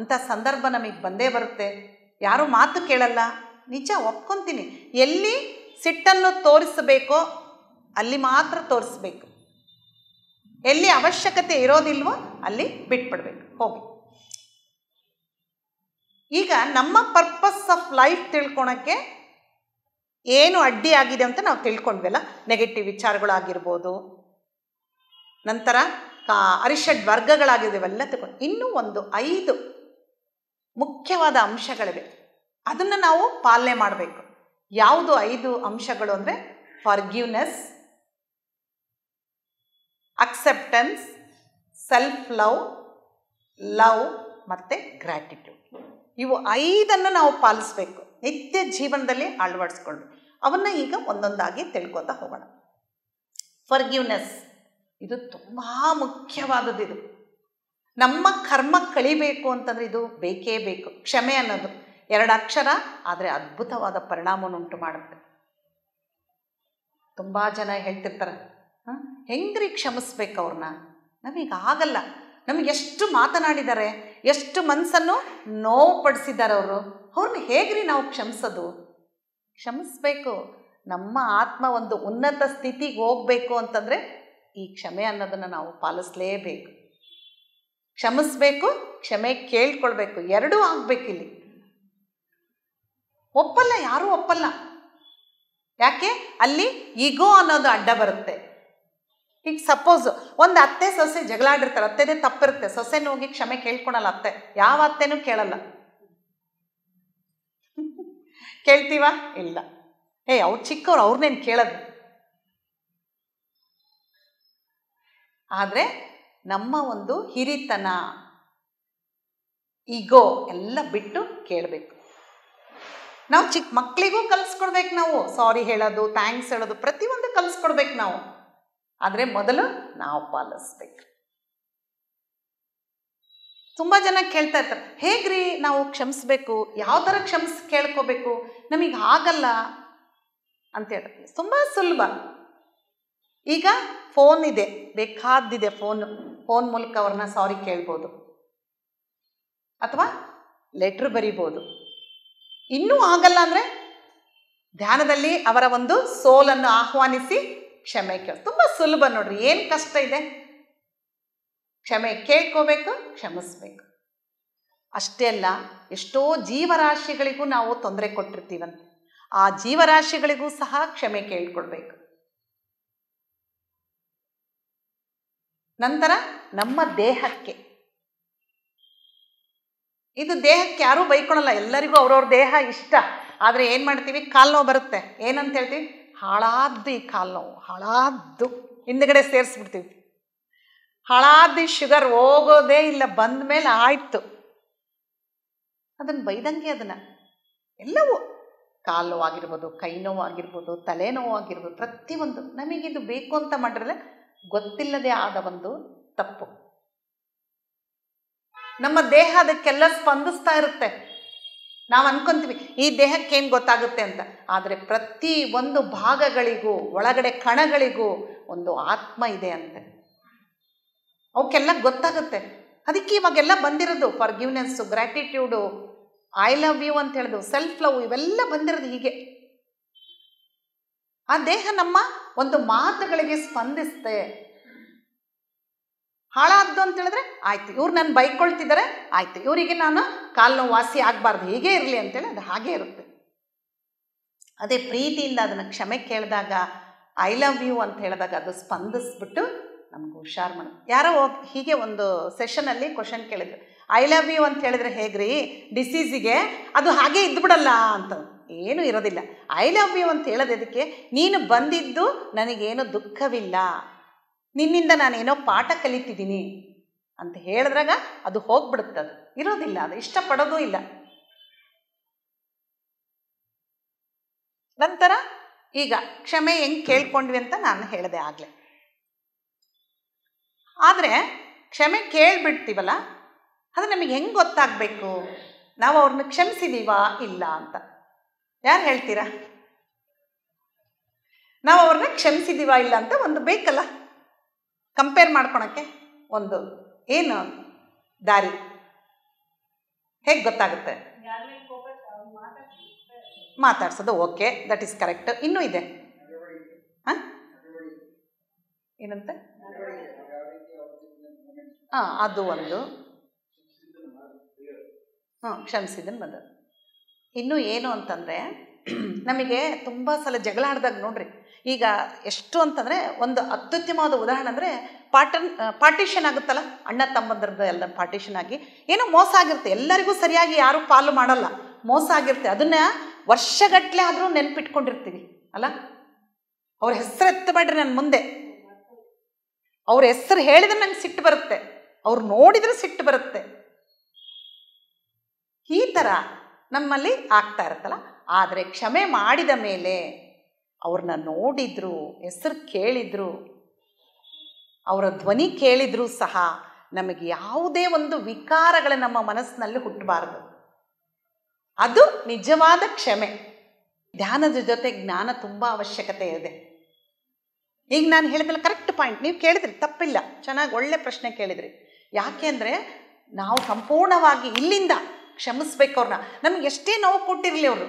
ಅಂಥ ಸಂದರ್ಭ ನಮಗೆ ಬಂದೇ ಬರುತ್ತೆ ಯಾರೂ ಮಾತು ಕೇಳಲ್ಲ ನಿಜ ಒಪ್ಕೊತೀನಿ ಎಲ್ಲಿ ಸಿಟ್ಟನ್ನು ತೋರಿಸಬೇಕೋ ಅಲ್ಲಿ ಮಾತ್ರ ತೋರಿಸ್ಬೇಕು ಎಲ್ಲಿ ಅವಶ್ಯಕತೆ ಇರೋದಿಲ್ವೋ ಅಲ್ಲಿ ಬಿಟ್ಬಿಡ್ಬೇಕು ಹೋಗಿ ಈಗ ನಮ್ಮ ಪರ್ಪಸ್ ಆಫ್ ಲೈಫ್ ತಿಳ್ಕೊಳಕ್ಕೆ ಏನು ಅಡ್ಡಿ ಆಗಿದೆ ಅಂತ ನಾವು ತಿಳ್ಕೊಂಡ್ವಲ್ಲ ನೆಗೆಟಿವ್ ವಿಚಾರಗಳಾಗಿರ್ಬೋದು ನಂತರ ಅರಿಷಡ್ ವರ್ಗಗಳಾಗಿದ್ದೇವೆಲ್ಲ ತಗೊಂಡು ಇನ್ನೂ ಒಂದು ಐದು ಮುಖ್ಯವಾದ ಅಂಶಗಳಿವೆ ಅದನ್ನು ನಾವು ಪಾಲನೆ ಮಾಡಬೇಕು ಯಾವುದು ಐದು ಅಂಶಗಳು ಅಂದರೆ forgiveness acceptance self love love ಮತ್ತು ಗ್ರ್ಯಾಟಿಟ್ಯೂಡ್ ಇವು ಐದನ್ನು ನಾವು ಪಾಲಿಸ್ಬೇಕು ನಿತ್ಯ ಜೀವನದಲ್ಲಿ ಅಳವಡಿಸ್ಕೊಂಡು ಅವನ್ನ ಈಗ ಒಂದೊಂದಾಗಿ ತಿಳ್ಕೊತಾ ಹೋಗೋಣ ಫರ್ಗಿವ್ನೆಸ್ ಇದು ತುಂಬ ಮುಖ್ಯವಾದದ್ದು ಇದು ನಮ್ಮ ಕರ್ಮ ಕಳಿಬೇಕು ಅಂತಂದರೆ ಇದು ಬೇಕೇ ಬೇಕು ಕ್ಷಮೆ ಅನ್ನೋದು ಎರಡು ಅಕ್ಷರ ಆದರೆ ಅದ್ಭುತವಾದ ಪರಿಣಾಮವನ್ನು ಉಂಟು ಮಾಡುತ್ತೆ ತುಂಬ ಜನ ಹೇಳ್ತಿರ್ತಾರೆ ಹೆಂಗ್ರಿ ಕ್ಷಮಿಸ್ಬೇಕು ಅವ್ರನ್ನ ನಮಗೆ ಆಗಲ್ಲ ನಮಗೆಷ್ಟು ಎಷ್ಟು ಮಾತನಾಡಿದ್ದಾರೆ ಎಷ್ಟು ಮನಸ್ಸನ್ನು ನೋವು ಪಡಿಸಿದ್ದಾರೆ ಅವರು ಅವ್ರನ್ನ ಹೇಗ್ರಿ ನಾವು ಕ್ಷಮಿಸೋದು ಕ್ಷಮಿಸ್ಬೇಕು ನಮ್ಮ ಆತ್ಮ ಒಂದು ಉನ್ನತ ಸ್ಥಿತಿಗೆ ಹೋಗಬೇಕು ಅಂತಂದರೆ ಈ ಕ್ಷಮೆ ಅನ್ನೋದನ್ನು ನಾವು ಪಾಲಿಸಲೇಬೇಕು ಕ್ಷಮಿಸ್ಬೇಕು ಕ್ಷಮೆ ಕೇಳ್ಕೊಳ್ಬೇಕು ಎರಡೂ ಇಲ್ಲಿ ಒಪ್ಪಲ್ಲ ಯಾರೂ ಒಪ್ಪಲ್ಲ ಯಾಕೆ ಅಲ್ಲಿ ಈಗೋ ಅನ್ನೋದು ಅಡ್ಡ ಬರುತ್ತೆ ಈಗ ಸಪೋಸ್ ಒಂದು ಅತ್ತೆ ಸೊಸೆ ಜಗಳಾಡಿರ್ತಾರೆ ಅತ್ತೆದೇ ತಪ್ಪಿರುತ್ತೆ ಸೊಸೆನೂ ಹೋಗಿ ಕ್ಷಮೆ ಕೇಳ್ಕೊಳಲ್ಲ ಅತ್ತೆ ಯಾವ ಅತ್ತೆನೂ ಕೇಳಲ್ಲ ಕೇಳ್ತೀವ ಇಲ್ಲ ಏ ಅವ್ರು ಚಿಕ್ಕವ್ರು ಅವ್ರನ್ನೇನು ಕೇಳೋದು ಆದರೆ ನಮ್ಮ ಒಂದು ಹಿರಿತನ ಈಗೋ ಎಲ್ಲ ಬಿಟ್ಟು ಕೇಳಬೇಕು ನಾವು ಚಿಕ್ಕ ಮಕ್ಕಳಿಗೂ ಕಲಿಸ್ಕೊಡ್ಬೇಕು ನಾವು ಸಾರಿ ಹೇಳೋದು ಥ್ಯಾಂಕ್ಸ್ ಹೇಳೋದು ಪ್ರತಿಯೊಂದು ಕಲಿಸ್ಕೊಡ್ಬೇಕು ನಾವು ಆದರೆ ಮೊದಲು ನಾವು ಪಾಲಿಸ್ಬೇಕು ತುಂಬ ಜನ ಕೇಳ್ತಾ ಇರ್ತಾರೆ ಹೇಗ್ರಿ ನಾವು ಕ್ಷಮಿಸ್ಬೇಕು ಯಾವ ಥರ ಕ್ಷಮಿಸ್ ಕೇಳ್ಕೋಬೇಕು ನಮಗೆ ಆಗಲ್ಲ ಅಂತ ಹೇಳ್ತಾರೆ ತುಂಬ ಸುಲಭ ಈಗ ಫೋನ್ ಇದೆ ಬೇಕಾದ್ದಿದೆ ಫೋನ್ ಫೋನ್ ಮೂಲಕ ಅವ್ರನ್ನ ಸಾರಿ ಕೇಳ್ಬೋದು ಅಥವಾ ಲೆಟ್ರ್ ಬರಿಬೋದು ಇನ್ನೂ ಆಗಲ್ಲ ಅಂದರೆ ಧ್ಯಾನದಲ್ಲಿ ಅವರ ಒಂದು ಸೋಲನ್ನು ಆಹ್ವಾನಿಸಿ ಕ್ಷಮೆ ಕೇಳಿ ತುಂಬ ಸುಲಭ ನೋಡ್ರಿ ಏನು ಕಷ್ಟ ಇದೆ ಕ್ಷಮೆ ಕೇಳ್ಕೋಬೇಕು ಕ್ಷಮಿಸ್ಬೇಕು ಅಷ್ಟೇ ಅಲ್ಲ ಎಷ್ಟೋ ಜೀವರಾಶಿಗಳಿಗೂ ನಾವು ತೊಂದರೆ ಕೊಟ್ಟಿರ್ತೀವಂತ ಆ ಜೀವರಾಶಿಗಳಿಗೂ ಸಹ ಕ್ಷಮೆ ಕೇಳ್ಕೊಡ್ಬೇಕು ನಂತರ ನಮ್ಮ ದೇಹಕ್ಕೆ ಇದು ದೇಹಕ್ಕೆ ಯಾರೂ ಬೈಕೊಳ್ಳಲ್ಲ ಎಲ್ಲರಿಗೂ ಅವ್ರವ್ರ ದೇಹ ಇಷ್ಟ ಆದರೆ ಏನು ಮಾಡ್ತೀವಿ ಕಾಲು ನೋವು ಬರುತ್ತೆ ಏನಂತ ಹೇಳ್ತೀವಿ ಹಾಳಾದ್ದು ಈ ಕಾಲು ನೋವು ಹಾಳಾದ್ದು ಹಿಂದ್ಗಡೆ ಸೇರಿಸ್ಬಿಡ್ತೀವಿ ಹಾಳಾದ್ದು ಶುಗರ್ ಹೋಗೋದೇ ಇಲ್ಲ ಬಂದ ಮೇಲೆ ಆಯಿತು ಅದನ್ನು ಬೈದಂಗೆ ಅದನ್ನು ಎಲ್ಲವೂ ಕಾಲು ಆಗಿರ್ಬೋದು ಕೈ ನೋವು ಆಗಿರ್ಬೋದು ತಲೆನೋವು ಆಗಿರ್ಬೋದು ಪ್ರತಿಯೊಂದು ನಮಗಿದು ಬೇಕು ಅಂತ ಮಾಡಿರಲ್ಲ ಗೊತ್ತಿಲ್ಲದೆ ಆದ ಒಂದು ತಪ್ಪು ನಮ್ಮ ದೇಹ ಅದಕ್ಕೆಲ್ಲ ಸ್ಪಂದಿಸ್ತಾ ಇರುತ್ತೆ ನಾವು ಅನ್ಕೊಂತೀವಿ ಈ ದೇಹಕ್ಕೆ ಏನು ಗೊತ್ತಾಗುತ್ತೆ ಅಂತ ಆದರೆ ಪ್ರತಿ ಒಂದು ಭಾಗಗಳಿಗೂ ಒಳಗಡೆ ಕಣಗಳಿಗೂ ಒಂದು ಆತ್ಮ ಇದೆ ಅಂತೆ ಅವಕ್ಕೆಲ್ಲ ಗೊತ್ತಾಗುತ್ತೆ ಅದಕ್ಕೆ ಇವಾಗೆಲ್ಲ ಬಂದಿರೋದು ಗಿವ್ನೆಸ್ಸು ಗ್ರ್ಯಾಟಿಟ್ಯೂಡು ಐ ಲವ್ ಯು ಅಂತ ಹೇಳೋದು ಸೆಲ್ಫ್ ಲವ್ ಇವೆಲ್ಲ ಬಂದಿರೋದು ಹೀಗೆ ಆ ದೇಹ ನಮ್ಮ ಒಂದು ಮಾತುಗಳಿಗೆ ಸ್ಪಂದಿಸ್ತೆ ಹಾಳಾದ್ದು ಅಂತ ಹೇಳಿದ್ರೆ ಆಯ್ತು ಇವ್ರು ನಾನು ಬೈಕೊಳ್ತಿದ್ದಾರೆ ಆಯ್ತು ಇವರಿಗೆ ನಾನು ಕಾಲು ನೋವು ವಾಸಿ ಆಗಬಾರ್ದು ಹೀಗೇ ಇರಲಿ ಅಂತೇಳಿ ಅದು ಹಾಗೆ ಇರುತ್ತೆ ಅದೇ ಪ್ರೀತಿಯಿಂದ ಅದನ್ನು ಕ್ಷಮೆ ಕೇಳಿದಾಗ ಐ ಲವ್ ಯು ಅಂತ ಹೇಳಿದಾಗ ಅದು ಸ್ಪಂದಿಸ್ಬಿಟ್ಟು ನಮ್ಗೆ ಹುಷಾರು ಮಾಡಿ ಯಾರೋ ಹೀಗೆ ಒಂದು ಸೆಷನಲ್ಲಿ ಕ್ವಶನ್ ಕೇಳಿದ್ರು ಐ ಲವ್ ಯು ಅಂತ ಹೇಳಿದ್ರೆ ಹೇಗ್ರಿ ಡಿಸೀಸಿಗೆ ಅದು ಹಾಗೆ ಇದ್ಬಿಡಲ್ಲ ಅಂತ ಏನೂ ಇರೋದಿಲ್ಲ ಐ ಲವ್ ಯು ಅಂತ ಹೇಳೋದಕ್ಕೆ ನೀನು ಬಂದಿದ್ದು ನನಗೇನು ದುಃಖವಿಲ್ಲ ನಿನ್ನಿಂದ ನಾನೇನೋ ಪಾಠ ಕಲಿತಿದ್ದೀನಿ ಅಂತ ಹೇಳಿದ್ರಾಗ ಅದು ಹೋಗ್ಬಿಡುತ್ತೆ ಅದು ಇರೋದಿಲ್ಲ ಅದು ಇಷ್ಟಪಡೋದೂ ಇಲ್ಲ ನಂತರ ಈಗ ಕ್ಷಮೆ ಹೆಂಗ್ ಕೇಳ್ಕೊಂಡ್ವಿ ಅಂತ ನಾನು ಹೇಳಿದೆ ಆಗಲೇ ಆದರೆ ಕ್ಷಮೆ ಕೇಳಿಬಿಡ್ತೀವಲ್ಲ ಅದು ನಮಗೆ ಹೆಂಗ್ ಗೊತ್ತಾಗಬೇಕು ನಾವು ಅವ್ರನ್ನ ಕ್ಷಮಿಸಿದೀವಾ ಇಲ್ಲ ಅಂತ ಯಾರು ಹೇಳ್ತೀರಾ ನಾವು ಅವ್ರನ್ನ ಕ್ಷಮಿಸಿದೀವಾ ಇಲ್ಲ ಅಂತ ಒಂದು ಬೇಕಲ್ಲ ಕಂಪೇರ್ ಮಾಡ್ಕೊಳಕ್ಕೆ ಒಂದು ಏನು ದಾರಿ ಹೇಗೆ ಗೊತ್ತಾಗುತ್ತೆ ಮಾತಾಡ್ಸೋದು ಓಕೆ ದಟ್ ಈಸ್ ಕರೆಕ್ಟ್ ಇನ್ನೂ ಇದೆ ಹಾಂ ಏನಂತ ಹಾಂ ಅದು ಒಂದು ಹಾಂ ಕ್ಷಮಿಸಿದನ್ ಬಂದು ಇನ್ನೂ ಏನು ಅಂತಂದರೆ ನಮಗೆ ತುಂಬ ಸಲ ಜಗಳ ಆಡಿದಾಗ ನೋಡ್ರಿ ಈಗ ಎಷ್ಟು ಅಂತಂದರೆ ಒಂದು ಅತ್ಯುತ್ತಮವಾದ ಉದಾಹರಣೆ ಅಂದರೆ ಪಾಟನ್ ಪಾರ್ಟಿಷನ್ ಆಗುತ್ತಲ್ಲ ಅಣ್ಣ ತಮ್ಮಂದ್ರದ್ದು ಎಲ್ಲ ಪಾರ್ಟಿಷನ್ ಆಗಿ ಏನೋ ಮೋಸ ಆಗಿರುತ್ತೆ ಎಲ್ಲರಿಗೂ ಸರಿಯಾಗಿ ಯಾರೂ ಪಾಲು ಮಾಡಲ್ಲ ಮೋಸ ಆಗಿರುತ್ತೆ ಅದನ್ನು ವರ್ಷಗಟ್ಟಲೆ ಆದರೂ ನೆನ್ಪಿಟ್ಕೊಂಡಿರ್ತೀವಿ ಅಲ್ಲ ಅವ್ರ ಹೆಸರು ಎತ್ತಬೇಡ್ರಿ ನನ್ನ ಮುಂದೆ ಅವ್ರ ಹೆಸರು ಹೇಳಿದ್ರೆ ನಂಗೆ ಸಿಟ್ಟು ಬರುತ್ತೆ ಅವ್ರು ನೋಡಿದ್ರೆ ಸಿಟ್ಟು ಬರುತ್ತೆ ಈ ಥರ ನಮ್ಮಲ್ಲಿ ಆಗ್ತಾ ಇರುತ್ತಲ್ಲ ಆದರೆ ಕ್ಷಮೆ ಮಾಡಿದ ಮೇಲೆ ಅವ್ರನ್ನ ನೋಡಿದ್ರು ಹೆಸರು ಕೇಳಿದ್ರು ಅವರ ಧ್ವನಿ ಕೇಳಿದರೂ ಸಹ ನಮಗೆ ಯಾವುದೇ ಒಂದು ವಿಕಾರಗಳು ನಮ್ಮ ಮನಸ್ಸಿನಲ್ಲಿ ಹುಟ್ಟಬಾರದು ಅದು ನಿಜವಾದ ಕ್ಷಮೆ ಧ್ಯಾನದ ಜೊತೆ ಜ್ಞಾನ ತುಂಬ ಅವಶ್ಯಕತೆ ಇದೆ ಈಗ ನಾನು ಹೇಳಿದ್ಮೇಲೆ ಕರೆಕ್ಟ್ ಪಾಯಿಂಟ್ ನೀವು ಕೇಳಿದ್ರಿ ತಪ್ಪಿಲ್ಲ ಚೆನ್ನಾಗಿ ಒಳ್ಳೆ ಪ್ರಶ್ನೆ ಕೇಳಿದ್ರಿ ಯಾಕೆ ಅಂದರೆ ನಾವು ಸಂಪೂರ್ಣವಾಗಿ ಇಲ್ಲಿಂದ ಕ್ಷಮಿಸ್ಬೇಕು ಅವ್ರನ್ನ ನಮ್ಗೆ ಎಷ್ಟೇ ನೋವು ಕೊಟ್ಟಿರಲಿ ಅವರು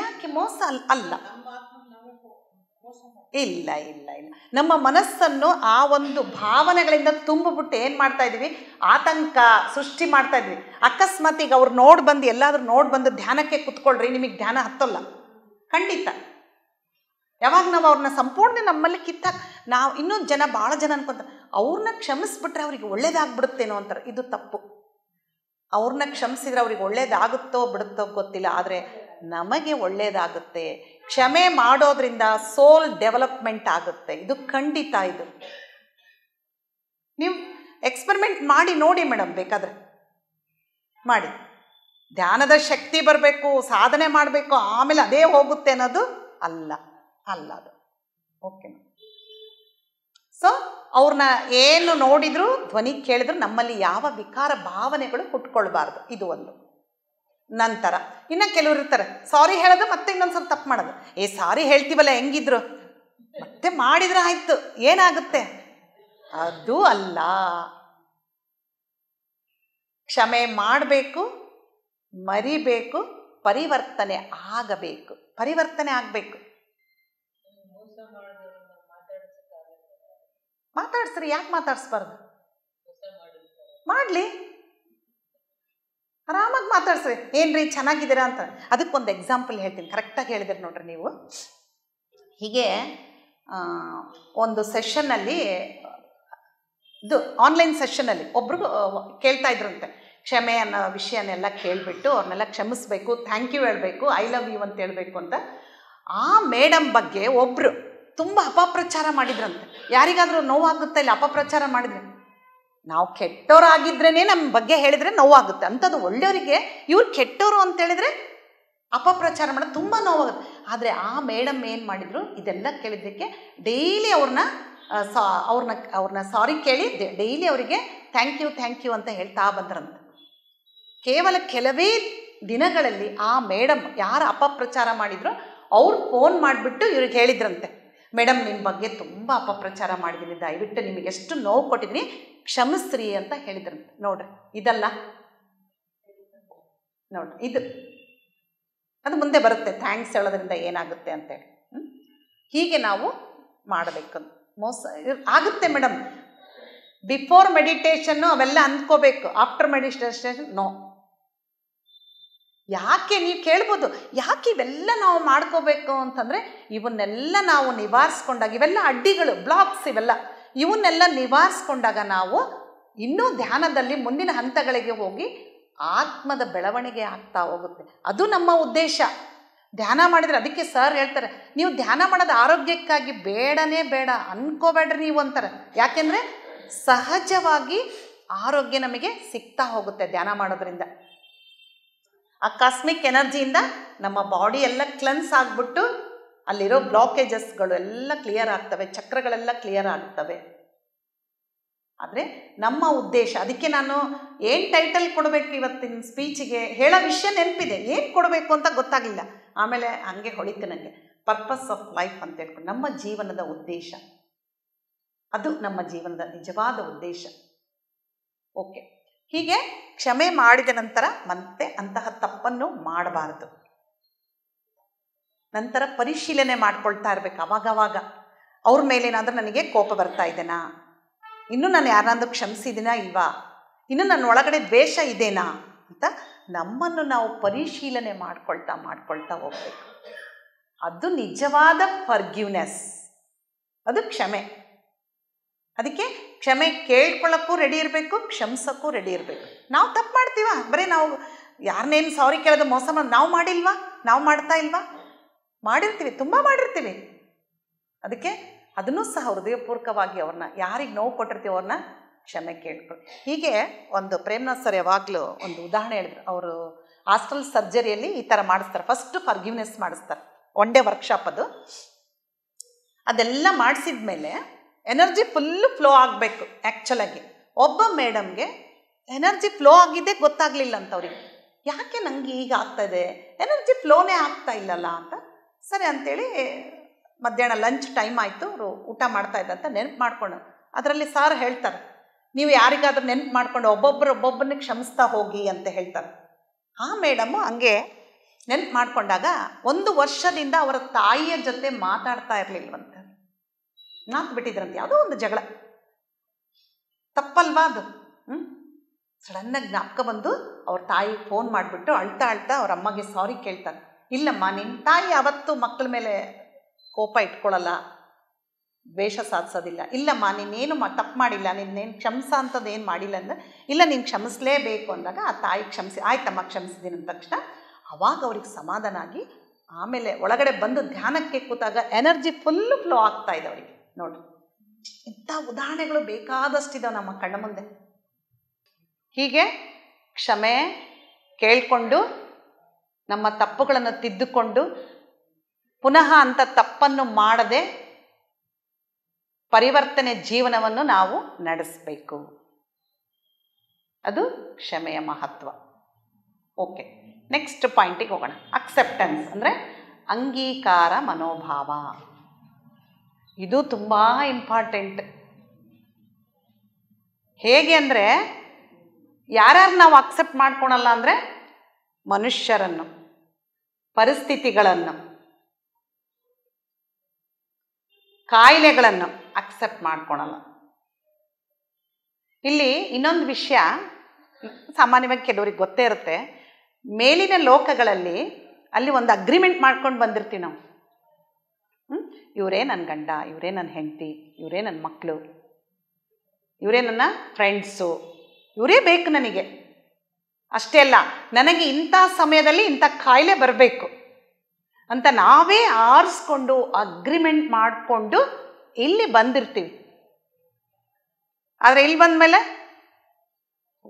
ಯಾಕೆ ಮೋಸ ಅಲ್ಲ ಇಲ್ಲ ಇಲ್ಲ ಇಲ್ಲ ನಮ್ಮ ಮನಸ್ಸನ್ನು ಆ ಒಂದು ಭಾವನೆಗಳಿಂದ ತುಂಬಿಬಿಟ್ಟು ಏನು ಮಾಡ್ತಾ ಇದ್ದೀವಿ ಆತಂಕ ಸೃಷ್ಟಿ ಮಾಡ್ತಾ ಇದ್ವಿ ಅಕಸ್ಮಾತ್ ಈಗ ಅವ್ರು ನೋಡಿ ಬಂದು ಎಲ್ಲಾದರೂ ನೋಡಿ ಬಂದು ಧ್ಯಾನಕ್ಕೆ ಕುತ್ಕೊಳ್ರಿ ನಿಮಗೆ ಧ್ಯಾನ ಹತ್ತಲ್ಲ ಖಂಡಿತ ಯಾವಾಗ ನಾವು ಅವ್ರನ್ನ ಸಂಪೂರ್ಣ ನಮ್ಮಲ್ಲಿ ಕಿತ್ತ ನಾವು ಇನ್ನೊಂದು ಜನ ಭಾಳ ಜನ ಅನ್ಕೊಂತಾರೆ ಅವ್ರನ್ನ ಕ್ಷಮಿಸ್ಬಿಟ್ರೆ ಅವ್ರಿಗೆ ಒಳ್ಳೇದಾಗ್ಬಿಡುತ್ತೇನೋ ಅಂತಾರೆ ಇದು ತಪ್ಪು ಅವ್ರನ್ನ ಕ್ಷಮಿಸಿದ್ರೆ ಅವ್ರಿಗೆ ಒಳ್ಳೇದಾಗುತ್ತೋ ಬಿಡುತ್ತೋ ಗೊತ್ತಿಲ್ಲ ಆದರೆ ನಮಗೆ ಒಳ್ಳೇದಾಗುತ್ತೆ ಕ್ಷಮೆ ಮಾಡೋದ್ರಿಂದ ಸೋಲ್ ಡೆವಲಪ್ಮೆಂಟ್ ಆಗುತ್ತೆ ಇದು ಖಂಡಿತ ಇದು ನೀವು ಎಕ್ಸ್ಪರಿಮೆಂಟ್ ಮಾಡಿ ನೋಡಿ ಮೇಡಮ್ ಬೇಕಾದ್ರೆ ಮಾಡಿ ಧ್ಯಾನದ ಶಕ್ತಿ ಬರಬೇಕು ಸಾಧನೆ ಮಾಡಬೇಕು ಆಮೇಲೆ ಅದೇ ಹೋಗುತ್ತೆ ಅನ್ನೋದು ಅಲ್ಲ ಅಲ್ಲ ಅದು ಓಕೆ ಸೊ ಅವ್ರನ್ನ ಏನು ನೋಡಿದ್ರು ಧ್ವನಿ ಕೇಳಿದ್ರು ನಮ್ಮಲ್ಲಿ ಯಾವ ವಿಕಾರ ಭಾವನೆಗಳು ಹುಟ್ಕೊಳ್ಬಾರ್ದು ಇದು ಒಂದು ನಂತರ ಇನ್ನು ಕೆಲವ್ರು ಇರ್ತಾರೆ ಸಾರಿ ಹೇಳೋದು ಮತ್ತೆ ಇನ್ನೊಂದು ಸ್ವಲ್ಪ ತಪ್ಪು ಮಾಡೋದು ಏ ಸಾರಿ ಹೇಳ್ತೀವಲ್ಲ ಹೆಂಗಿದ್ರು ಮತ್ತೆ ಮಾಡಿದ್ರೆ ಆಯ್ತು ಏನಾಗುತ್ತೆ ಅದು ಅಲ್ಲ ಕ್ಷಮೆ ಮಾಡಬೇಕು ಮರಿಬೇಕು ಪರಿವರ್ತನೆ ಆಗಬೇಕು ಪರಿವರ್ತನೆ ಆಗಬೇಕು ಮಾತಾಡ್ಸ್ರಿ ಯಾಕೆ ಮಾತಾಡಿಸ್ಬಾರ್ದು ಮಾಡಲಿ ಆರಾಮಾಗಿ ಮಾತಾಡ್ಸ್ರಿ ಏನು ರೀ ಚೆನ್ನಾಗಿದ್ದೀರಾ ಅಂತ ಅದಕ್ಕೊಂದು ಎಕ್ಸಾಂಪಲ್ ಹೇಳ್ತೀನಿ ಕರೆಕ್ಟಾಗಿ ಹೇಳಿದ್ರೆ ನೋಡ್ರಿ ನೀವು ಹೀಗೆ ಒಂದು ಸೆಷನ್ನಲ್ಲಿ ಇದು ಆನ್ಲೈನ್ ಸೆಷನ್ನಲ್ಲಿ ಒಬ್ರಿಗೂ ಕೇಳ್ತಾ ಇದ್ರಂತೆ ಕ್ಷಮೆ ಅನ್ನೋ ವಿಷಯನೆಲ್ಲ ಕೇಳಿಬಿಟ್ಟು ಅವ್ರನ್ನೆಲ್ಲ ಕ್ಷಮಿಸಬೇಕು ಥ್ಯಾಂಕ್ ಯು ಹೇಳಬೇಕು ಐ ಲವ್ ಯು ಅಂತ ಹೇಳಬೇಕು ಅಂತ ಆ ಮೇಡಮ್ ಬಗ್ಗೆ ಒಬ್ರು ತುಂಬ ಅಪಪ್ರಚಾರ ಮಾಡಿದ್ರಂತೆ ಯಾರಿಗಾದರೂ ನೋವಾಗುತ್ತೆ ಇಲ್ಲ ಅಪಪ್ರಚಾರ ಮಾಡಿದ್ರು ನಾವು ಕೆಟ್ಟವರಾಗಿದ್ರೇ ನಮ್ಮ ಬಗ್ಗೆ ಹೇಳಿದರೆ ನೋವಾಗುತ್ತೆ ಅಂಥದ್ದು ಒಳ್ಳೆಯವರಿಗೆ ಇವ್ರು ಕೆಟ್ಟವರು ಅಂತೇಳಿದರೆ ಅಪಪ್ರಚಾರ ಮಾಡೋದು ತುಂಬ ನೋವಾಗುತ್ತೆ ಆದರೆ ಆ ಮೇಡಮ್ ಏನು ಮಾಡಿದ್ರು ಇದೆಲ್ಲ ಕೇಳಿದ್ದಕ್ಕೆ ಡೈಲಿ ಅವ್ರನ್ನ ಸಾ ಅವ್ರನ್ನ ಅವ್ರನ್ನ ಸಾರಿ ಕೇಳಿ ಡೈಲಿ ಅವರಿಗೆ ಥ್ಯಾಂಕ್ ಯು ಥ್ಯಾಂಕ್ ಯು ಅಂತ ಹೇಳ್ತಾ ಬಂದ್ರಂತ ಕೇವಲ ಕೆಲವೇ ದಿನಗಳಲ್ಲಿ ಆ ಮೇಡಮ್ ಯಾರು ಅಪಪ್ರಚಾರ ಮಾಡಿದ್ರು ಅವ್ರು ಫೋನ್ ಮಾಡಿಬಿಟ್ಟು ಇವ್ರಿಗೆ ಹೇಳಿದ್ರಂತೆ ಮೇಡಮ್ ನಿಮ್ಮ ಬಗ್ಗೆ ತುಂಬ ಅಪಪ್ರಚಾರ ಮಾಡಿದ್ದೀನಿ ದಯವಿಟ್ಟು ನಿಮಗೆ ಎಷ್ಟು ನೋವು ಕೊಟ್ಟಿದ್ದೀನಿ ಕ್ಷಮಸ್ತ್ರೀ ಅಂತ ಹೇಳಿದ್ರು ನೋಡ್ರಿ ಇದಲ್ಲ ನೋಡ್ರಿ ಇದು ಅದು ಮುಂದೆ ಬರುತ್ತೆ ಥ್ಯಾಂಕ್ಸ್ ಹೇಳೋದ್ರಿಂದ ಏನಾಗುತ್ತೆ ಅಂತೇಳಿ ಹೀಗೆ ನಾವು ಮಾಡಬೇಕು ಮೋಸ ಆಗುತ್ತೆ ಮೇಡಮ್ ಬಿಫೋರ್ ಮೆಡಿಟೇಷನ್ನು ಅವೆಲ್ಲ ಅಂದ್ಕೋಬೇಕು ಆಫ್ಟರ್ ಮೆಡಿಟೇಷನ್ ನೋ ಯಾಕೆ ನೀವು ಕೇಳ್ಬೋದು ಯಾಕೆ ಇವೆಲ್ಲ ನಾವು ಮಾಡ್ಕೋಬೇಕು ಅಂತಂದರೆ ಇವನ್ನೆಲ್ಲ ನಾವು ನಿವಾರಿಸ್ಕೊಂಡಾಗ ಇವೆಲ್ಲ ಅಡ್ಡಿಗಳು ಬ್ಲಾಕ್ಸ್ ಇವೆಲ್ಲ ಇವನ್ನೆಲ್ಲ ನಿವಾರಿಸ್ಕೊಂಡಾಗ ನಾವು ಇನ್ನೂ ಧ್ಯಾನದಲ್ಲಿ ಮುಂದಿನ ಹಂತಗಳಿಗೆ ಹೋಗಿ ಆತ್ಮದ ಬೆಳವಣಿಗೆ ಆಗ್ತಾ ಹೋಗುತ್ತೆ ಅದು ನಮ್ಮ ಉದ್ದೇಶ ಧ್ಯಾನ ಮಾಡಿದರೆ ಅದಕ್ಕೆ ಸರ್ ಹೇಳ್ತಾರೆ ನೀವು ಧ್ಯಾನ ಮಾಡೋದು ಆರೋಗ್ಯಕ್ಕಾಗಿ ಬೇಡನೇ ಬೇಡ ಅನ್ಕೋಬೇಡ್ರಿ ನೀವು ಅಂತಾರೆ ಯಾಕೆಂದರೆ ಸಹಜವಾಗಿ ಆರೋಗ್ಯ ನಮಗೆ ಸಿಗ್ತಾ ಹೋಗುತ್ತೆ ಧ್ಯಾನ ಮಾಡೋದ್ರಿಂದ ಆ ಕಾಸ್ಮಿಕ್ ಎನರ್ಜಿಯಿಂದ ನಮ್ಮ ಬಾಡಿ ಎಲ್ಲ ಕ್ಲನ್ಸ್ ಆಗಿಬಿಟ್ಟು ಅಲ್ಲಿರೋ ಬ್ಲಾಕೇಜಸ್ಗಳು ಎಲ್ಲ ಕ್ಲಿಯರ್ ಆಗ್ತವೆ ಚಕ್ರಗಳೆಲ್ಲ ಕ್ಲಿಯರ್ ಆಗ್ತವೆ ಆದರೆ ನಮ್ಮ ಉದ್ದೇಶ ಅದಕ್ಕೆ ನಾನು ಏನು ಟೈಟಲ್ ಕೊಡಬೇಕು ಇವತ್ತಿನ ಸ್ಪೀಚಿಗೆ ಹೇಳೋ ವಿಷಯ ನೆನಪಿದೆ ಏನು ಕೊಡಬೇಕು ಅಂತ ಗೊತ್ತಾಗಲಿಲ್ಲ ಆಮೇಲೆ ಹಂಗೆ ಹೊಳಿತು ನನಗೆ ಪರ್ಪಸ್ ಆಫ್ ಲೈಫ್ ಅಂತ ಹೇಳ್ಕೊಂಡು ನಮ್ಮ ಜೀವನದ ಉದ್ದೇಶ ಅದು ನಮ್ಮ ಜೀವನದ ನಿಜವಾದ ಉದ್ದೇಶ ಓಕೆ ಹೀಗೆ ಕ್ಷಮೆ ಮಾಡಿದ ನಂತರ ಮತ್ತೆ ಅಂತಹ ತಪ್ಪನ್ನು ಮಾಡಬಾರದು ನಂತರ ಪರಿಶೀಲನೆ ಮಾಡ್ಕೊಳ್ತಾ ಇರ್ಬೇಕು ಅವಾಗವಾಗ ಅವ್ರ ಮೇಲೇನಾದರೂ ನನಗೆ ಕೋಪ ಬರ್ತಾ ಇದೆನಾ ಇನ್ನೂ ನಾನು ಯಾರಾದರೂ ಕ್ಷಮಿಸಿದ್ದೀನಾ ಇಲ್ವಾ ಇನ್ನು ನನ್ನ ಒಳಗಡೆ ದ್ವೇಷ ಇದೇನಾ ಅಂತ ನಮ್ಮನ್ನು ನಾವು ಪರಿಶೀಲನೆ ಮಾಡ್ಕೊಳ್ತಾ ಮಾಡ್ಕೊಳ್ತಾ ಹೋಗ್ಬೇಕು ಅದು ನಿಜವಾದ ಫರ್ಗ್ಯೂನೆಸ್ ಅದು ಕ್ಷಮೆ ಅದಕ್ಕೆ ಕ್ಷಮೆ ಕೇಳ್ಕೊಳ್ಳೋಕ್ಕೂ ರೆಡಿ ಇರಬೇಕು ಕ್ಷಮಿಸೋಕ್ಕೂ ರೆಡಿ ಇರಬೇಕು ನಾವು ತಪ್ಪು ಮಾಡ್ತೀವ ಬರೀ ನಾವು ಯಾರನ್ನೇನು ಸಾರಿ ಕೇಳೋದು ಮೋಸ ಮಾಡಿ ನಾವು ಮಾಡಿಲ್ವಾ ನಾವು ಮಾಡ್ತಾ ಇಲ್ವಾ ಮಾಡಿರ್ತೀವಿ ತುಂಬ ಮಾಡಿರ್ತೀವಿ ಅದಕ್ಕೆ ಅದನ್ನೂ ಸಹ ಹೃದಯಪೂರ್ವಕವಾಗಿ ಅವ್ರನ್ನ ಯಾರಿಗೆ ನೋವು ಕೊಟ್ಟಿರ್ತೀವಿ ಅವ್ರನ್ನ ಕ್ಷಮೆ ಕೇಳ್ಕೊಳ್ಳಿ ಹೀಗೆ ಒಂದು ಪ್ರೇಮನಾಥ್ ಸರ್ ಯಾವಾಗಲೂ ಒಂದು ಉದಾಹರಣೆ ಹೇಳಿದ್ರು ಅವರು ಹಾಸ್ಟೆಲ್ ಸರ್ಜರಿಯಲ್ಲಿ ಈ ಥರ ಮಾಡಿಸ್ತಾರೆ ಫಸ್ಟ್ ಫರ್ಗಿವ್ನೆಸ್ ಮಾಡಿಸ್ತಾರೆ ಒನ್ ಡೇ ವರ್ಕ್ಶಾಪ್ ಅದು ಅದೆಲ್ಲ ಮಾಡಿಸಿದ ಮೇಲೆ ಎನರ್ಜಿ ಫುಲ್ಲು ಫ್ಲೋ ಆಗಬೇಕು ಆ್ಯಕ್ಚುಲಾಗಿ ಒಬ್ಬ ಮೇಡಮ್ಗೆ ಎನರ್ಜಿ ಫ್ಲೋ ಆಗಿದ್ದೇ ಗೊತ್ತಾಗಲಿಲ್ಲ ಅಂತ ಅವ್ರಿಗೆ ಯಾಕೆ ನನಗೆ ಈಗ ಆಗ್ತಾ ಇದೆ ಎನರ್ಜಿ ಫ್ಲೋನೇ ಆಗ್ತಾ ಇಲ್ಲಲ್ಲ ಅಂತ ಸರಿ ಅಂಥೇಳಿ ಮಧ್ಯಾಹ್ನ ಲಂಚ್ ಟೈಮ್ ಆಯಿತು ಅವರು ಊಟ ಮಾಡ್ತಾ ಇದ್ದಂತ ನೆನಪು ಮಾಡ್ಕೊಂಡು ಅದರಲ್ಲಿ ಸಾರ್ ಹೇಳ್ತಾರೆ ನೀವು ಯಾರಿಗಾದ್ರೂ ನೆನಪು ಮಾಡ್ಕೊಂಡು ಒಬ್ಬೊಬ್ಬರು ಒಬ್ಬೊಬ್ಬರನ್ನ ಕ್ಷಮಿಸ್ತಾ ಹೋಗಿ ಅಂತ ಹೇಳ್ತಾರೆ ಆ ಮೇಡಮ್ಮು ಹಂಗೆ ನೆನಪು ಮಾಡಿಕೊಂಡಾಗ ಒಂದು ವರ್ಷದಿಂದ ಅವರ ತಾಯಿಯ ಜೊತೆ ಮಾತಾಡ್ತಾ ಇರಲಿಲ್ವಂತ ನಾಲ್ಕು ಬಿಟ್ಟಿದ್ರಂತೆ ಯಾವುದೋ ಒಂದು ಜಗಳ ತಪ್ಪಲ್ವಾ ಅದು ಹ್ಞೂ ಸಡನ್ನಾಗಿ ಜ್ಞಾಪಕ ಬಂದು ಅವ್ರ ತಾಯಿ ಫೋನ್ ಮಾಡಿಬಿಟ್ಟು ಅಳ್ತಾ ಅಳ್ತಾ ಅವ್ರ ಅಮ್ಮಗೆ ಸಾರಿ ಕೇಳ್ತಾರೆ ಇಲ್ಲಮ್ಮ ನಿನ್ನ ತಾಯಿ ಅವತ್ತು ಮಕ್ಕಳ ಮೇಲೆ ಕೋಪ ಇಟ್ಕೊಳ್ಳಲ್ಲ ದ್ವೇಷ ಸಾಧಿಸೋದಿಲ್ಲ ಇಲ್ಲಮ್ಮ ನೀನೇನು ಮಾ ತಪ್ಪು ಮಾಡಿಲ್ಲ ನಿನ್ನೇನು ಕ್ಷಮಸ ಅಂಥದ್ದು ಏನು ಮಾಡಿಲ್ಲ ಅಂದರೆ ಇಲ್ಲ ನೀನು ಕ್ಷಮಿಸಲೇಬೇಕು ಅಂದಾಗ ಆ ತಾಯಿ ಕ್ಷಮಿಸಿ ಆಯ್ತಮ್ಮ ಕ್ಷಮಿಸಿದ್ದೀನಿ ಅಂದ ತಕ್ಷಣ ಅವಾಗ ಅವ್ರಿಗೆ ಸಮಾಧಾನ ಆಗಿ ಆಮೇಲೆ ಒಳಗಡೆ ಬಂದು ಧ್ಯಾನಕ್ಕೆ ಕೂತಾಗ ಎನರ್ಜಿ ಫುಲ್ಲು ಫ್ಲೋ ಆಗ್ತಾ ಇದೆ ಅವರಿಗೆ ನೋಡಿ ಇಂಥ ಉದಾಹರಣೆಗಳು ಬೇಕಾದಷ್ಟಿದಾವೆ ನಮ್ಮ ಕಣ್ಣ ಮುಂದೆ ಹೀಗೆ ಕ್ಷಮೆ ಕೇಳಿಕೊಂಡು ನಮ್ಮ ತಪ್ಪುಗಳನ್ನು ತಿದ್ದುಕೊಂಡು ಪುನಃ ಅಂಥ ತಪ್ಪನ್ನು ಮಾಡದೆ ಪರಿವರ್ತನೆ ಜೀವನವನ್ನು ನಾವು ನಡೆಸಬೇಕು ಅದು ಕ್ಷಮೆಯ ಮಹತ್ವ ಓಕೆ ನೆಕ್ಸ್ಟ್ ಪಾಯಿಂಟಿಗೆ ಹೋಗೋಣ ಅಕ್ಸೆಪ್ಟೆನ್ಸ್ ಅಂದರೆ ಅಂಗೀಕಾರ ಮನೋಭಾವ ಇದು ತುಂಬ ಇಂಪಾರ್ಟೆಂಟ್ ಹೇಗೆ ಅಂದರೆ ಯಾರ್ಯಾರು ನಾವು ಅಕ್ಸೆಪ್ಟ್ ಮಾಡ್ಕೊಳಲ್ಲ ಅಂದರೆ ಮನುಷ್ಯರನ್ನು ಪರಿಸ್ಥಿತಿಗಳನ್ನು ಕಾಯಿಲೆಗಳನ್ನು ಅಕ್ಸೆಪ್ಟ್ ಮಾಡ್ಕೊಳಲ್ಲ ಇಲ್ಲಿ ಇನ್ನೊಂದು ವಿಷಯ ಸಾಮಾನ್ಯವಾಗಿ ಕೆಲವ್ರಿಗೆ ಗೊತ್ತೇ ಇರುತ್ತೆ ಮೇಲಿನ ಲೋಕಗಳಲ್ಲಿ ಅಲ್ಲಿ ಒಂದು ಅಗ್ರಿಮೆಂಟ್ ಮಾಡ್ಕೊಂಡು ಬಂದಿರ್ತೀವಿ ನಾವು ಇವರೇ ನನ್ನ ಗಂಡ ಇವರೇ ನನ್ನ ಹೆಂಡತಿ ಇವರೇ ನನ್ನ ಮಕ್ಕಳು ಇವರೇ ನನ್ನ ಫ್ರೆಂಡ್ಸು ಇವರೇ ಬೇಕು ನನಗೆ ಅಷ್ಟೇ ಅಲ್ಲ ನನಗೆ ಇಂಥ ಸಮಯದಲ್ಲಿ ಇಂಥ ಕಾಯಿಲೆ ಬರಬೇಕು ಅಂತ ನಾವೇ ಆರಿಸ್ಕೊಂಡು ಅಗ್ರಿಮೆಂಟ್ ಮಾಡಿಕೊಂಡು ಇಲ್ಲಿ ಬಂದಿರ್ತೀವಿ ಆದರೆ ಇಲ್ಲಿ ಮೇಲೆ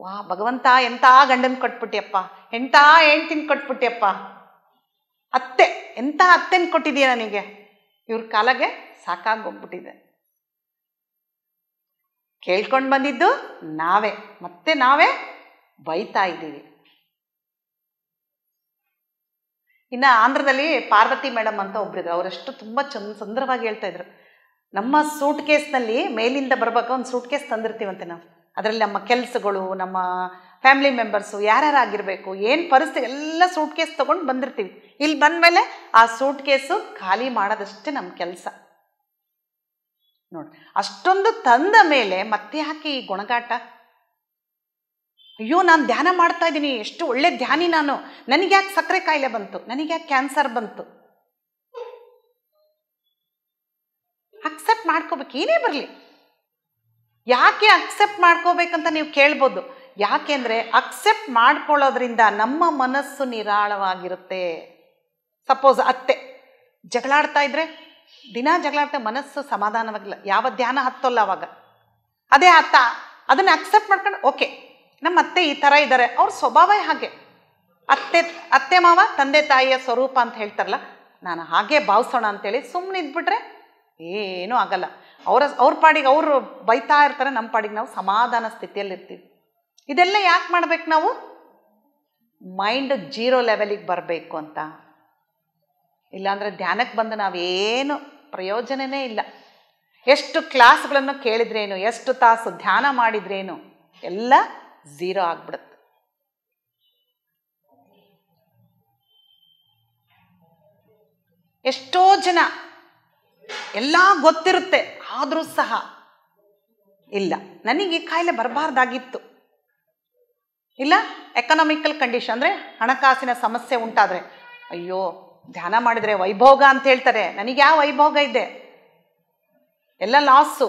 ವಾ ಭಗವಂತ ಎಂಥ ಗಂಡನ ಕೊಟ್ಬಿಟ್ಟಿಯಪ್ಪ ಎಂಥ ಹೆಂಡ್ತಿನ ಕೊಟ್ಬಿಟ್ಟಿಯಪ್ಪ ಅತ್ತೆ ಎಂಥ ಅತ್ತೆನ ಕೊಟ್ಟಿದೀಯ ನನಗೆ ಇವ್ರ ಕಾಲಗೆ ಸಾಕಾಗೋಗ್ಬಿಟ್ಟಿದೆ ಕೇಳ್ಕೊಂಡು ಬಂದಿದ್ದು ನಾವೇ ಮತ್ತೆ ನಾವೇ ಬೈತಾ ಇದ್ದೀವಿ ಇನ್ನು ಆಂಧ್ರದಲ್ಲಿ ಪಾರ್ವತಿ ಮೇಡಮ್ ಅಂತ ಒಬ್ಬರಿದ್ರು ಅವರಷ್ಟು ತುಂಬ ಚಂದ ಸುಂದರವಾಗಿ ಹೇಳ್ತಾ ಇದ್ರು ನಮ್ಮ ಸೂಟ್ ಕೇಸ್ನಲ್ಲಿ ಮೇಲಿಂದ ಬರಬೇಕು ಒಂದು ಸೂಟ್ ಕೇಸ್ ತಂದಿರ್ತೀವಂತೆ ನಾವು ಅದರಲ್ಲಿ ನಮ್ಮ ಕೆಲಸಗಳು ನಮ್ಮ ಫ್ಯಾಮಿಲಿ ಮೆಂಬರ್ಸು ಆಗಿರಬೇಕು ಏನು ಪರಿಸ್ಥಿತಿ ಎಲ್ಲ ಸೂಟ್ ಕೇಸ್ ತೊಗೊಂಡು ಬಂದಿರ್ತೀವಿ ಇಲ್ಲಿ ಮೇಲೆ ಆ ಸೂಟ್ ಕೇಸು ಖಾಲಿ ಮಾಡೋದಷ್ಟೇ ನಮ್ಮ ಕೆಲಸ ನೋಡಿ ಅಷ್ಟೊಂದು ತಂದ ಮೇಲೆ ಮತ್ತೆ ಹಾಕಿ ಈ ಗುಣಗಾಟ ಅಯ್ಯೋ ನಾನು ಧ್ಯಾನ ಮಾಡ್ತಾ ಇದ್ದೀನಿ ಎಷ್ಟು ಒಳ್ಳೆ ಧ್ಯಾನಿ ನಾನು ನನಗೆ ಯಾಕೆ ಸಕ್ಕರೆ ಕಾಯಿಲೆ ಬಂತು ನನಗೆ ಯಾಕೆ ಕ್ಯಾನ್ಸರ್ ಬಂತು ಅಕ್ಸೆಪ್ಟ್ ಮಾಡ್ಕೋಬೇಕು ಏನೇ ಬರಲಿ ಯಾಕೆ ಅಕ್ಸೆಪ್ಟ್ ಮಾಡ್ಕೋಬೇಕಂತ ನೀವು ಕೇಳ್ಬೋದು ಯಾಕೆಂದ್ರೆ ಅಕ್ಸೆಪ್ಟ್ ಮಾಡ್ಕೊಳ್ಳೋದ್ರಿಂದ ನಮ್ಮ ಮನಸ್ಸು ನಿರಾಳವಾಗಿರುತ್ತೆ ಸಪೋಸ್ ಅತ್ತೆ ಜಗಳಾಡ್ತಾ ಇದ್ರೆ ದಿನ ಜಗಳಾಡ್ತಾ ಮನಸ್ಸು ಸಮಾಧಾನವಾಗಿಲ್ಲ ಯಾವ ಧ್ಯಾನ ಹತ್ತೋಲ್ಲ ಅವಾಗ ಅದೇ ಅತ್ತ ಅದನ್ನು ಅಕ್ಸೆಪ್ಟ್ ಮಾಡ್ಕೊಂಡು ಓಕೆ ನಮ್ಮ ಅತ್ತೆ ಈ ಥರ ಇದ್ದಾರೆ ಅವ್ರ ಸ್ವಭಾವ ಹಾಗೆ ಅತ್ತೆ ಅತ್ತೆ ಮಾವ ತಂದೆ ತಾಯಿಯ ಸ್ವರೂಪ ಅಂತ ಹೇಳ್ತಾರಲ್ಲ ನಾನು ಹಾಗೆ ಭಾವಿಸೋಣ ಅಂತೇಳಿ ಸುಮ್ಮನೆ ಇದ್ಬಿಟ್ರೆ ಏನೂ ಆಗಲ್ಲ ಅವರ ಅವ್ರ ಪಾಡಿಗೆ ಅವರು ಬೈತಾ ಇರ್ತಾರೆ ನಮ್ಮ ಪಾಡಿಗೆ ನಾವು ಸಮಾಧಾನ ಸ್ಥಿತಿಯಲ್ಲಿ ಇರ್ತೀವಿ ಇದೆಲ್ಲ ಯಾಕೆ ಮಾಡ್ಬೇಕು ನಾವು ಮೈಂಡ್ ಜೀರೋ ಲೆವೆಲಿಗೆ ಬರಬೇಕು ಅಂತ ಇಲ್ಲಾಂದರೆ ಧ್ಯಾನಕ್ಕೆ ಬಂದು ನಾವೇನು ಪ್ರಯೋಜನವೇ ಇಲ್ಲ ಎಷ್ಟು ಕ್ಲಾಸ್ಗಳನ್ನು ಕೇಳಿದ್ರೇನು ಎಷ್ಟು ತಾಸು ಧ್ಯಾನ ಮಾಡಿದ್ರೇನು ಎಲ್ಲ ಝೀರೋ ಆಗ್ಬಿಡುತ್ತೆ ಎಷ್ಟೋ ಜನ ಎಲ್ಲ ಗೊತ್ತಿರುತ್ತೆ ಆದರೂ ಸಹ ಇಲ್ಲ ನನಗೆ ಕಾಯಿಲೆ ಬರಬಾರ್ದಾಗಿತ್ತು ಇಲ್ಲ ಎಕನಾಮಿಕಲ್ ಕಂಡೀಷನ್ ಅಂದರೆ ಹಣಕಾಸಿನ ಸಮಸ್ಯೆ ಉಂಟಾದರೆ ಅಯ್ಯೋ ಧ್ಯಾನ ಮಾಡಿದರೆ ವೈಭೋಗ ಅಂತ ಹೇಳ್ತಾರೆ ನನಗೆ ಯಾವ ವೈಭೋಗ ಇದೆ ಎಲ್ಲ ಲಾಸು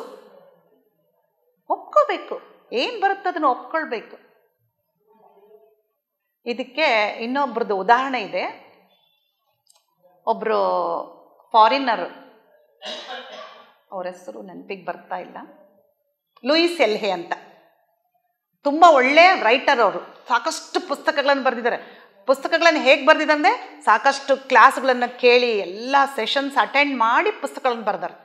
ಒಪ್ಕೋಬೇಕು ಏನು ಬರುತ್ತೆ ಅದನ್ನು ಒಪ್ಕೊಳ್ಬೇಕು ಇದಕ್ಕೆ ಇನ್ನೊಬ್ರದ್ದು ಉದಾಹರಣೆ ಇದೆ ಒಬ್ಬರು ಫಾರಿನ್ನರ್ ಅವ್ರ ಹೆಸರು ನೆನಪಿಗೆ ಬರ್ತಾ ಇಲ್ಲ ಲೂಯಿಸ್ ಎಲ್ಹೆ ಅಂತ ತುಂಬ ಒಳ್ಳೆ ರೈಟರ್ ಅವರು ಸಾಕಷ್ಟು ಪುಸ್ತಕಗಳನ್ನು ಬರೆದಿದ್ದಾರೆ ಪುಸ್ತಕಗಳನ್ನು ಹೇಗೆ ಬರೆದಿದ್ದಾರೆ ಅಂದರೆ ಸಾಕಷ್ಟು ಕ್ಲಾಸ್ಗಳನ್ನು ಕೇಳಿ ಎಲ್ಲ ಸೆಷನ್ಸ್ ಅಟೆಂಡ್ ಮಾಡಿ ಪುಸ್ತಕಗಳನ್ನು ಬರೆದಾರೆ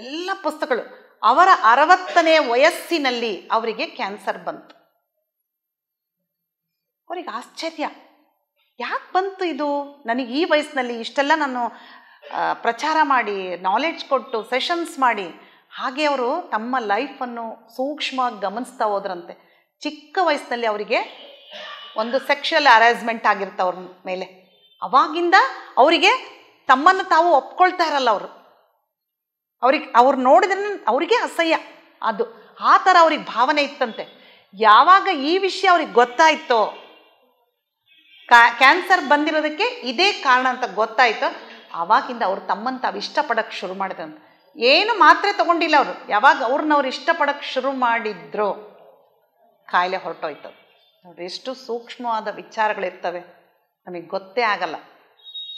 ಎಲ್ಲ ಪುಸ್ತಕಗಳು ಅವರ ಅರವತ್ತನೇ ವಯಸ್ಸಿನಲ್ಲಿ ಅವರಿಗೆ ಕ್ಯಾನ್ಸರ್ ಬಂತು ಅವರಿಗೆ ಆಶ್ಚರ್ಯ ಯಾಕೆ ಬಂತು ಇದು ನನಗೆ ಈ ವಯಸ್ಸಿನಲ್ಲಿ ಇಷ್ಟೆಲ್ಲ ನಾನು ಪ್ರಚಾರ ಮಾಡಿ ನಾಲೆಡ್ಜ್ ಕೊಟ್ಟು ಸೆಷನ್ಸ್ ಮಾಡಿ ಹಾಗೆ ಅವರು ತಮ್ಮ ಲೈಫನ್ನು ಸೂಕ್ಷ್ಮವಾಗಿ ಗಮನಿಸ್ತಾ ಹೋದ್ರಂತೆ ಚಿಕ್ಕ ವಯಸ್ಸಿನಲ್ಲಿ ಅವರಿಗೆ ಒಂದು ಸೆಕ್ಷುವಲ್ ಅರೇಂಜ್ಮೆಂಟ್ ಆಗಿರುತ್ತೆ ಅವ್ರ ಮೇಲೆ ಅವಾಗಿಂದ ಅವರಿಗೆ ತಮ್ಮನ್ನು ತಾವು ಒಪ್ಕೊಳ್ತಾ ಇರಲ್ಲ ಅವರು ಅವ್ರಿಗೆ ಅವ್ರು ನೋಡಿದ್ರೆ ಅವ್ರಿಗೆ ಅಸಹ್ಯ ಅದು ಆ ಥರ ಅವ್ರಿಗೆ ಭಾವನೆ ಇತ್ತಂತೆ ಯಾವಾಗ ಈ ವಿಷಯ ಅವ್ರಿಗೆ ಗೊತ್ತಾಯ್ತೋ ಕ್ಯಾನ್ಸರ್ ಬಂದಿರೋದಕ್ಕೆ ಇದೇ ಕಾರಣ ಅಂತ ಗೊತ್ತಾಯ್ತು ಆವಾಗಿಂದ ಅವ್ರು ತಮ್ಮಂತ ತಾವು ಇಷ್ಟಪಡೋಕ್ಕೆ ಶುರು ಮಾಡಿದಂತೆ ಏನು ಮಾತ್ರೆ ತಗೊಂಡಿಲ್ಲ ಅವರು ಯಾವಾಗ ಅವ್ರನ್ನ ಅವ್ರು ಇಷ್ಟಪಡೋಕ್ಕೆ ಶುರು ಮಾಡಿದ್ರು ಕಾಯಿಲೆ ಹೊರಟೋಯ್ತು ನೋಡ್ರಿ ಎಷ್ಟು ಸೂಕ್ಷ್ಮವಾದ ವಿಚಾರಗಳಿರ್ತವೆ ನಮಗೆ ಗೊತ್ತೇ ಆಗಲ್ಲ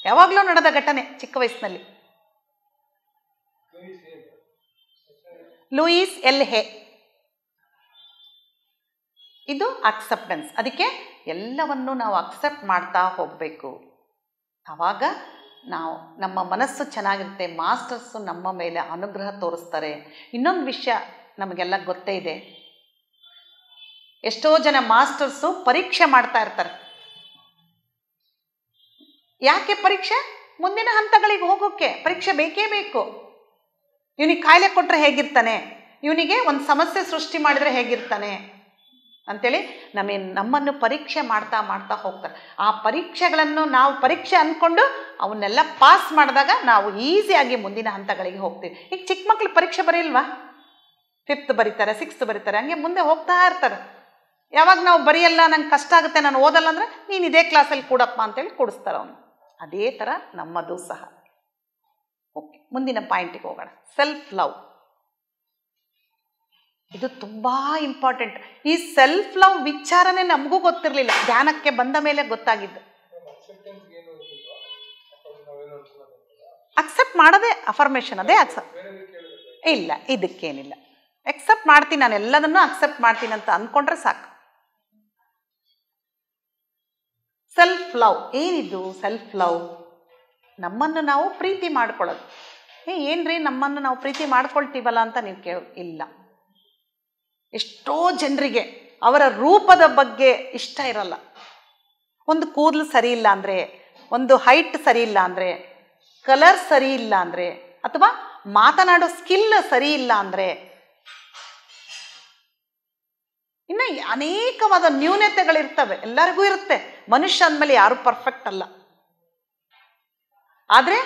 ಯಾವಾಗಲೂ ನಡೆದ ಘಟನೆ ಚಿಕ್ಕ ವಯಸ್ಸಿನಲ್ಲಿ ಲೂಯಿಸ್ ಎಲ್ ಹೆ ಇದು ಅಕ್ಸೆಪ್ಟೆನ್ಸ್ ಅದಕ್ಕೆ ಎಲ್ಲವನ್ನು ನಾವು ಅಕ್ಸೆಪ್ಟ್ ಮಾಡ್ತಾ ಹೋಗಬೇಕು ಆವಾಗ ನಾವು ನಮ್ಮ ಮನಸ್ಸು ಚೆನ್ನಾಗಿರುತ್ತೆ ಮಾಸ್ಟರ್ಸು ನಮ್ಮ ಮೇಲೆ ಅನುಗ್ರಹ ತೋರಿಸ್ತಾರೆ ಇನ್ನೊಂದು ವಿಷಯ ನಮಗೆಲ್ಲ ಗೊತ್ತೇ ಇದೆ ಎಷ್ಟೋ ಜನ ಮಾಸ್ಟರ್ಸು ಪರೀಕ್ಷೆ ಮಾಡ್ತಾ ಇರ್ತಾರೆ ಯಾಕೆ ಪರೀಕ್ಷೆ ಮುಂದಿನ ಹಂತಗಳಿಗೆ ಹೋಗೋಕ್ಕೆ ಪರೀಕ್ಷೆ ಬೇಕೇ ಬೇಕು ಇವನಿಗೆ ಕಾಯಿಲೆ ಕೊಟ್ಟರೆ ಹೇಗಿರ್ತಾನೆ ಇವನಿಗೆ ಒಂದು ಸಮಸ್ಯೆ ಸೃಷ್ಟಿ ಮಾಡಿದರೆ ಹೇಗಿರ್ತಾನೆ ಅಂಥೇಳಿ ನಮಗೆ ನಮ್ಮನ್ನು ಪರೀಕ್ಷೆ ಮಾಡ್ತಾ ಮಾಡ್ತಾ ಹೋಗ್ತಾರೆ ಆ ಪರೀಕ್ಷೆಗಳನ್ನು ನಾವು ಪರೀಕ್ಷೆ ಅಂದ್ಕೊಂಡು ಅವನ್ನೆಲ್ಲ ಪಾಸ್ ಮಾಡಿದಾಗ ನಾವು ಈಸಿಯಾಗಿ ಮುಂದಿನ ಹಂತಗಳಿಗೆ ಹೋಗ್ತೀವಿ ಈಗ ಚಿಕ್ಕ ಮಕ್ಳು ಪರೀಕ್ಷೆ ಬರೀಲ್ವಾ ಫಿಫ್ತ್ ಬರೀತಾರೆ ಸಿಕ್ಸ್ತ್ ಬರೀತಾರೆ ಹಂಗೆ ಮುಂದೆ ಹೋಗ್ತಾ ಇರ್ತಾರೆ ಯಾವಾಗ ನಾವು ಬರೆಯಲ್ಲ ನಂಗೆ ಕಷ್ಟ ಆಗುತ್ತೆ ನಾನು ಓದಲ್ಲ ಅಂದರೆ ನೀನು ಇದೇ ಕ್ಲಾಸಲ್ಲಿ ಕೂಡಪ್ಪ ಅಂತೇಳಿ ಕೊಡಿಸ್ತಾರೆ ಅವನು ಅದೇ ಥರ ನಮ್ಮದು ಸಹ ಓಕೆ ಮುಂದಿನ ಪಾಯಿಂಟಿಗೆ ಹೋಗೋಣ ಸೆಲ್ಫ್ ಲವ್ ಇದು ತುಂಬ ಇಂಪಾರ್ಟೆಂಟ್ ಈ ಸೆಲ್ಫ್ ಲವ್ ವಿಚಾರನೇ ನಮಗೂ ಗೊತ್ತಿರಲಿಲ್ಲ ಧ್ಯಾನಕ್ಕೆ ಬಂದ ಮೇಲೆ ಗೊತ್ತಾಗಿದ್ದು ಅಕ್ಸೆಪ್ಟ್ ಮಾಡೋದೇ ಅಫರ್ಮೇಷನ್ ಅದೇ ಅಕ್ಸೆಪ್ಟ್ ಇಲ್ಲ ಇದಕ್ಕೇನಿಲ್ಲ ಅಕ್ಸೆಪ್ಟ್ ಮಾಡ್ತೀನಿ ನಾನು ಎಲ್ಲದನ್ನು ಅಕ್ಸೆಪ್ಟ್ ಮಾಡ್ತೀನಿ ಅಂತ ಅಂದ್ಕೊಂಡ್ರೆ ಸಾಕು ಸೆಲ್ಫ್ ಲವ್ ಏನಿದು ಸೆಲ್ಫ್ ಲವ್ ನಮ್ಮನ್ನು ನಾವು ಪ್ರೀತಿ ಮಾಡ್ಕೊಳ್ಳೋದು ಏ ಏನು ನಮ್ಮನ್ನು ನಾವು ಪ್ರೀತಿ ಮಾಡ್ಕೊಳ್ತೀವಲ್ಲ ಅಂತ ನೀವು ಕೇಳ ಇಲ್ಲ ಎಷ್ಟೋ ಜನರಿಗೆ ಅವರ ರೂಪದ ಬಗ್ಗೆ ಇಷ್ಟ ಇರಲ್ಲ ಒಂದು ಕೂದಲು ಸರಿ ಇಲ್ಲ ಅಂದರೆ ಒಂದು ಹೈಟ್ ಸರಿ ಇಲ್ಲ ಅಂದರೆ ಕಲರ್ ಸರಿ ಇಲ್ಲ ಅಂದರೆ ಅಥವಾ ಮಾತನಾಡೋ ಸ್ಕಿಲ್ ಸರಿ ಇಲ್ಲ ಅಂದರೆ ಇನ್ನು ಅನೇಕವಾದ ನ್ಯೂನತೆಗಳಿರ್ತವೆ ಎಲ್ಲರಿಗೂ ಇರುತ್ತೆ ಮನುಷ್ಯ ಅಂದಮೇಲೆ ಯಾರೂ ಪರ್ಫೆಕ್ಟ್ ಅಲ್ಲ ಆದರೆ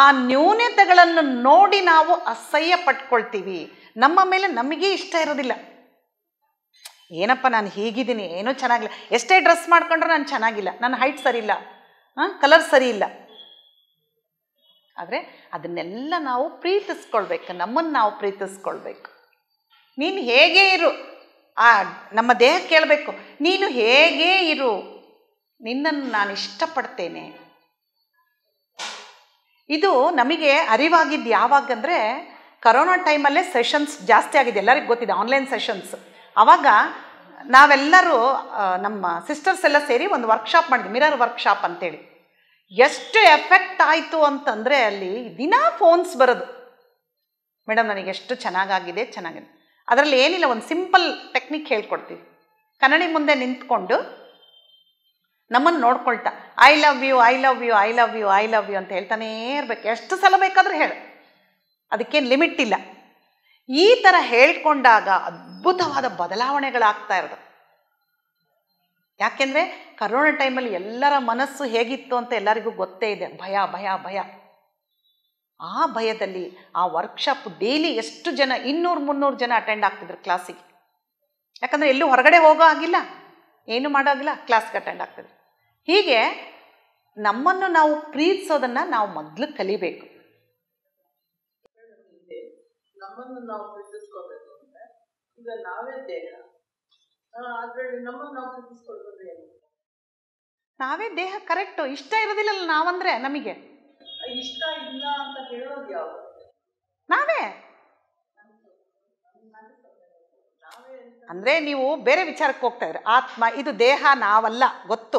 ಆ ನ್ಯೂನತೆಗಳನ್ನು ನೋಡಿ ನಾವು ಅಸಹ್ಯ ಪಟ್ಕೊಳ್ತೀವಿ ನಮ್ಮ ಮೇಲೆ ನಮಗೆ ಇಷ್ಟ ಇರೋದಿಲ್ಲ ಏನಪ್ಪ ನಾನು ಹೀಗಿದ್ದೀನಿ ಏನೂ ಚೆನ್ನಾಗಿಲ್ಲ ಎಷ್ಟೇ ಡ್ರೆಸ್ ಮಾಡ್ಕೊಂಡ್ರೂ ನಾನು ಚೆನ್ನಾಗಿಲ್ಲ ನನ್ನ ಹೈಟ್ ಸರಿ ಇಲ್ಲ ಹಾಂ ಕಲರ್ ಸರಿ ಇಲ್ಲ ಆದರೆ ಅದನ್ನೆಲ್ಲ ನಾವು ಪ್ರೀತಿಸ್ಕೊಳ್ಬೇಕು ನಮ್ಮನ್ನು ನಾವು ಪ್ರೀತಿಸ್ಕೊಳ್ಬೇಕು ನೀನು ಹೇಗೆ ಇರು ಆ ನಮ್ಮ ದೇಹ ಕೇಳಬೇಕು ನೀನು ಹೇಗೆ ಇರು ನಿನ್ನನ್ನು ನಾನು ಇಷ್ಟಪಡ್ತೇನೆ ಇದು ನಮಗೆ ಅರಿವಾಗಿದ್ದು ಯಾವಾಗಂದರೆ ಕರೋನಾ ಟೈಮಲ್ಲೇ ಸೆಷನ್ಸ್ ಜಾಸ್ತಿ ಆಗಿದೆ ಎಲ್ಲರಿಗೂ ಗೊತ್ತಿದೆ ಆನ್ಲೈನ್ ಸೆಷನ್ಸ್ ಆವಾಗ ನಾವೆಲ್ಲರೂ ನಮ್ಮ ಸಿಸ್ಟರ್ಸ್ ಎಲ್ಲ ಸೇರಿ ಒಂದು ವರ್ಕ್ಶಾಪ್ ಮಾಡಿದ್ವಿ ಮಿರರ್ ವರ್ಕ್ಶಾಪ್ ಅಂತೇಳಿ ಎಷ್ಟು ಎಫೆಕ್ಟ್ ಆಯಿತು ಅಂತಂದರೆ ಅಲ್ಲಿ ದಿನ ಫೋನ್ಸ್ ಬರೋದು ಮೇಡಮ್ ನನಗೆ ಎಷ್ಟು ಚೆನ್ನಾಗಾಗಿದೆ ಚೆನ್ನಾಗಿದೆ ಅದರಲ್ಲಿ ಏನಿಲ್ಲ ಒಂದು ಸಿಂಪಲ್ ಟೆಕ್ನಿಕ್ ಹೇಳ್ಕೊಡ್ತೀವಿ ಕನ್ನಡಿ ಮುಂದೆ ನಿಂತ್ಕೊಂಡು ನಮ್ಮನ್ನು ನೋಡ್ಕೊಳ್ತಾ I love you I love you I love you I love you ಅಂತ ಹೇಳ್ತಾನೇ ಇರಬೇಕು ಎಷ್ಟು ಸಲ ಬೇಕಾದರೂ ಹೇಳು ಅದಕ್ಕೇನು ಲಿಮಿಟ್ ಇಲ್ಲ ಈ ಥರ ಹೇಳ್ಕೊಂಡಾಗ ಅದ್ಭುತವಾದ ಬದಲಾವಣೆಗಳಾಗ್ತಾ ಇರೋದು ಯಾಕೆಂದರೆ ಕರೋನಾ ಟೈಮಲ್ಲಿ ಎಲ್ಲರ ಮನಸ್ಸು ಹೇಗಿತ್ತು ಅಂತ ಎಲ್ಲರಿಗೂ ಗೊತ್ತೇ ಇದೆ ಭಯ ಭಯ ಭಯ ಆ ಭಯದಲ್ಲಿ ಆ ವರ್ಕ್ಶಾಪ್ ಡೈಲಿ ಎಷ್ಟು ಜನ ಇನ್ನೂರು ಮುನ್ನೂರು ಜನ ಅಟೆಂಡ್ ಆಗ್ತಿದ್ರು ಕ್ಲಾಸಿಗೆ ಯಾಕಂದರೆ ಎಲ್ಲೂ ಹೊರಗಡೆ ಹೋಗೋ ಆಗಿಲ್ಲ ಏನು ಮಾಡೋ ಆಗಿಲ್ಲ ಕ್ಲಾಸ್ಗೆ ಅಟೆಂಡ್ ಆಗ್ತಿದ್ರು ಹೀಗೆ ನಮ್ಮನ್ನು ನಾವು ಪ್ರೀತಿಸೋದನ್ನು ನಾವು ಮೊದಲು ಕಲಿಬೇಕು ನಮ್ಮನ್ನು ನಾವು ಪ್ರೀತಿಸ್ಕೊಬೇಕು ಅಂದ್ರೆ ಈಗ ನಾವೇ ದೇಹ ಅದರಲ್ಲಿ ನಮ್ಮನ್ನು ನಾವು ಪ್ರೀತಿಸ್ಕೊಳ್ಬೇಕು ನಾವೇ ದೇಹ ಕರೆಕ್ಟು ಇಷ್ಟ ಇರೋದಿಲ್ಲಲ್ಲ ನಾವಂದ್ರೆ ನಮಗೆ ಇಷ್ಟ ಇಲ್ಲ ಅಂತ ಹೇಳೋದು ಯಾವುದು ನಾವೇ ಅಂದರೆ ನೀವು ಬೇರೆ ವಿಚಾರಕ್ಕೆ ಹೋಗ್ತಾ ಇದ್ರೆ ಆತ್ಮ ಇದು ದೇಹ ನಾವಲ್ಲ ಗೊತ್ತು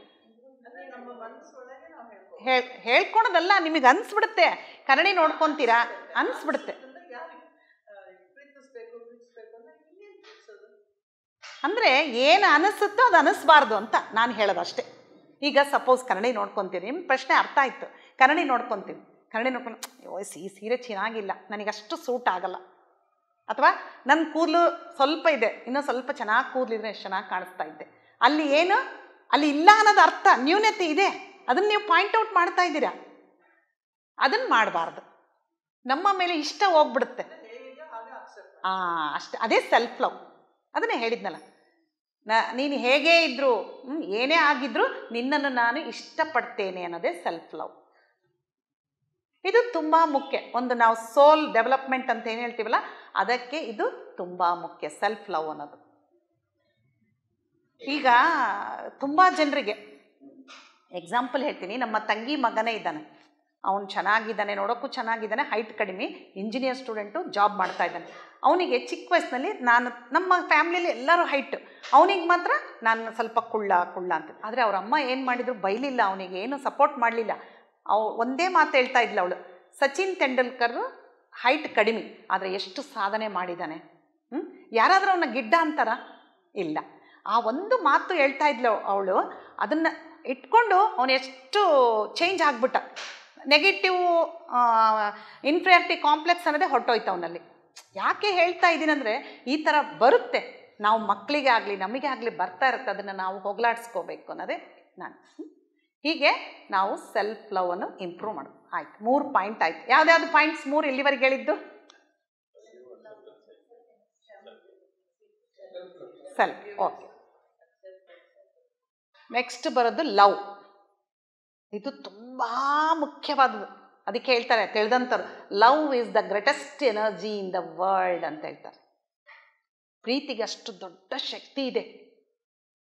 ಹೇಳ್ ಹೇಳ್ಕೊಳೋದಲ್ಲ ನಿಮಗೆ ಅನ್ಸ್ಬಿಡುತ್ತೆ ಕನ್ನಡಿ ನೋಡ್ಕೊತೀರಾ ಅನಿಸ್ಬಿಡುತ್ತೆ ಅಂದರೆ ಏನು ಅನಿಸುತ್ತೋ ಅದು ಅನಿಸ್ಬಾರ್ದು ಅಂತ ನಾನು ಹೇಳೋದಷ್ಟೇ ಈಗ ಸಪೋಸ್ ಕನ್ನಡಿ ನೋಡ್ಕೊತೀನಿ ನಿಮ್ಮ ಪ್ರಶ್ನೆ ಅರ್ಥ ಆಯ್ತು ಕನ್ನಡಿ ನೋಡ್ಕೊತೀನಿ ಕನ್ನಡಿ ನೋಡ್ಕೊಂಡು ಓ ಈ ಸೀರೆ ಚೆನ್ನಾಗಿಲ್ಲ ನನಗಷ್ಟು ಸೂಟ್ ಆಗಲ್ಲ ಅಥವಾ ನನ್ನ ಕೂದಲು ಸ್ವಲ್ಪ ಇದೆ ಇನ್ನೂ ಸ್ವಲ್ಪ ಚೆನ್ನಾಗಿ ಕೂದಲಿದ್ರೆ ಎಷ್ಟು ಚೆನ್ನಾಗಿ ಕಾಣಿಸ್ತಾ ಇದ್ದೆ ಅಲ್ಲಿ ಏನು ಅಲ್ಲಿ ಇಲ್ಲ ಅನ್ನೋದು ಅರ್ಥ ನ್ಯೂನತೆ ಇದೆ ಅದನ್ನು ನೀವು ಪಾಯಿಂಟ್ ಔಟ್ ಮಾಡ್ತಾ ಇದ್ದೀರಾ ಅದನ್ನು ಮಾಡಬಾರ್ದು ನಮ್ಮ ಮೇಲೆ ಇಷ್ಟ ಹೋಗ್ಬಿಡುತ್ತೆ ಆ ಅಷ್ಟೆ ಅದೇ ಸೆಲ್ಫ್ ಲವ್ ಅದನ್ನೇ ಹೇಳಿದ್ನಲ್ಲ ನೀನು ಹೇಗೇ ಇದ್ದರೂ ಏನೇ ಆಗಿದ್ರು ನಿನ್ನನ್ನು ನಾನು ಇಷ್ಟಪಡ್ತೇನೆ ಅನ್ನೋದೇ ಸೆಲ್ಫ್ ಲವ್ ಇದು ತುಂಬ ಮುಖ್ಯ ಒಂದು ನಾವು ಸೋಲ್ ಡೆವಲಪ್ಮೆಂಟ್ ಅಂತ ಏನು ಹೇಳ್ತೀವಲ್ಲ ಅದಕ್ಕೆ ಇದು ತುಂಬ ಮುಖ್ಯ ಸೆಲ್ಫ್ ಲವ್ ಅನ್ನೋದು ಈಗ ತುಂಬ ಜನರಿಗೆ ಎಕ್ಸಾಂಪಲ್ ಹೇಳ್ತೀನಿ ನಮ್ಮ ತಂಗಿ ಮಗನೇ ಇದ್ದಾನೆ ಅವನು ಚೆನ್ನಾಗಿದ್ದಾನೆ ನೋಡೋಕ್ಕೂ ಚೆನ್ನಾಗಿದ್ದಾನೆ ಹೈಟ್ ಕಡಿಮೆ ಇಂಜಿನಿಯರ್ ಸ್ಟೂಡೆಂಟು ಜಾಬ್ ಮಾಡ್ತಾ ಇದ್ದಾನೆ ಅವನಿಗೆ ಚಿಕ್ಕ ವಯಸ್ಸಿನಲ್ಲಿ ನಾನು ನಮ್ಮ ಫ್ಯಾಮ್ಲೀಲಿ ಎಲ್ಲರೂ ಹೈಟ್ ಅವನಿಗೆ ಮಾತ್ರ ನಾನು ಸ್ವಲ್ಪ ಕುಳ್ಳ ಕುಳ್ಳ ಅಂತ ಆದರೆ ಅವ್ರ ಅಮ್ಮ ಏನು ಮಾಡಿದ್ರು ಬೈಲಿಲ್ಲ ಅವನಿಗೆ ಏನು ಸಪೋರ್ಟ್ ಮಾಡಲಿಲ್ಲ ಅವ ಒಂದೇ ಮಾತು ಹೇಳ್ತಾ ಇದ್ಲ ಅವಳು ಸಚಿನ್ ತೆಂಡೂಲ್ಕರ್ ಹೈಟ್ ಕಡಿಮೆ ಆದರೆ ಎಷ್ಟು ಸಾಧನೆ ಮಾಡಿದ್ದಾನೆ ಹ್ಞೂ ಯಾರಾದರೂ ಅವನ ಗಿಡ್ಡ ಅಂತಾರ ಇಲ್ಲ ಆ ಒಂದು ಮಾತು ಹೇಳ್ತಾ ಇದ್ಲು ಅವಳು ಅದನ್ನು ಇಟ್ಕೊಂಡು ಅವನು ಎಷ್ಟು ಚೇಂಜ್ ಆಗಿಬಿಟ್ಟ ನೆಗೆಟಿವ್ ಇನ್ಫ್ರಿಯಾರಿಟಿ ಕಾಂಪ್ಲೆಕ್ಸ್ ಅನ್ನೋದೇ ಹೊರಟೋಯ್ತು ಅವನಲ್ಲಿ ಯಾಕೆ ಹೇಳ್ತಾ ಇದ್ದೀನಂದರೆ ಈ ಥರ ಬರುತ್ತೆ ನಾವು ಮಕ್ಕಳಿಗೆ ಆಗಲಿ ನಮಗೆ ಆಗಲಿ ಬರ್ತಾ ಇರುತ್ತೆ ಅದನ್ನು ನಾವು ಹೋಗಲಾಡಿಸ್ಕೋಬೇಕು ಅನ್ನೋದೇ ನಾನು ಹೀಗೆ ನಾವು ಸೆಲ್ಫ್ ಲವನ್ನು ಇಂಪ್ರೂವ್ ಮಾಡೋದು ಆಯ್ತು ಮೂರು ಪಾಯಿಂಟ್ ಆಯ್ತು ಯಾವ್ದಾವ್ದು ಪಾಯಿಂಟ್ಸ್ ಮೂರು ಇಲ್ಲಿವರೆಗೆ ಹೇಳಿದ್ದು ಸೆಲ್ಫ್ ಓಕೆ ನೆಕ್ಸ್ಟ್ ಬರೋದು ಲವ್ ಇದು ತುಂಬ ಮುಖ್ಯವಾದದ್ದು ಅದಕ್ಕೆ ಹೇಳ್ತಾರೆ ತಿಳಿದಂಥರು love is the greatest energy in the world ಅಂತ ಹೇಳ್ತಾರೆ ಪ್ರೀತಿಗೆ ಅಷ್ಟು ದೊಡ್ಡ ಶಕ್ತಿ ಇದೆ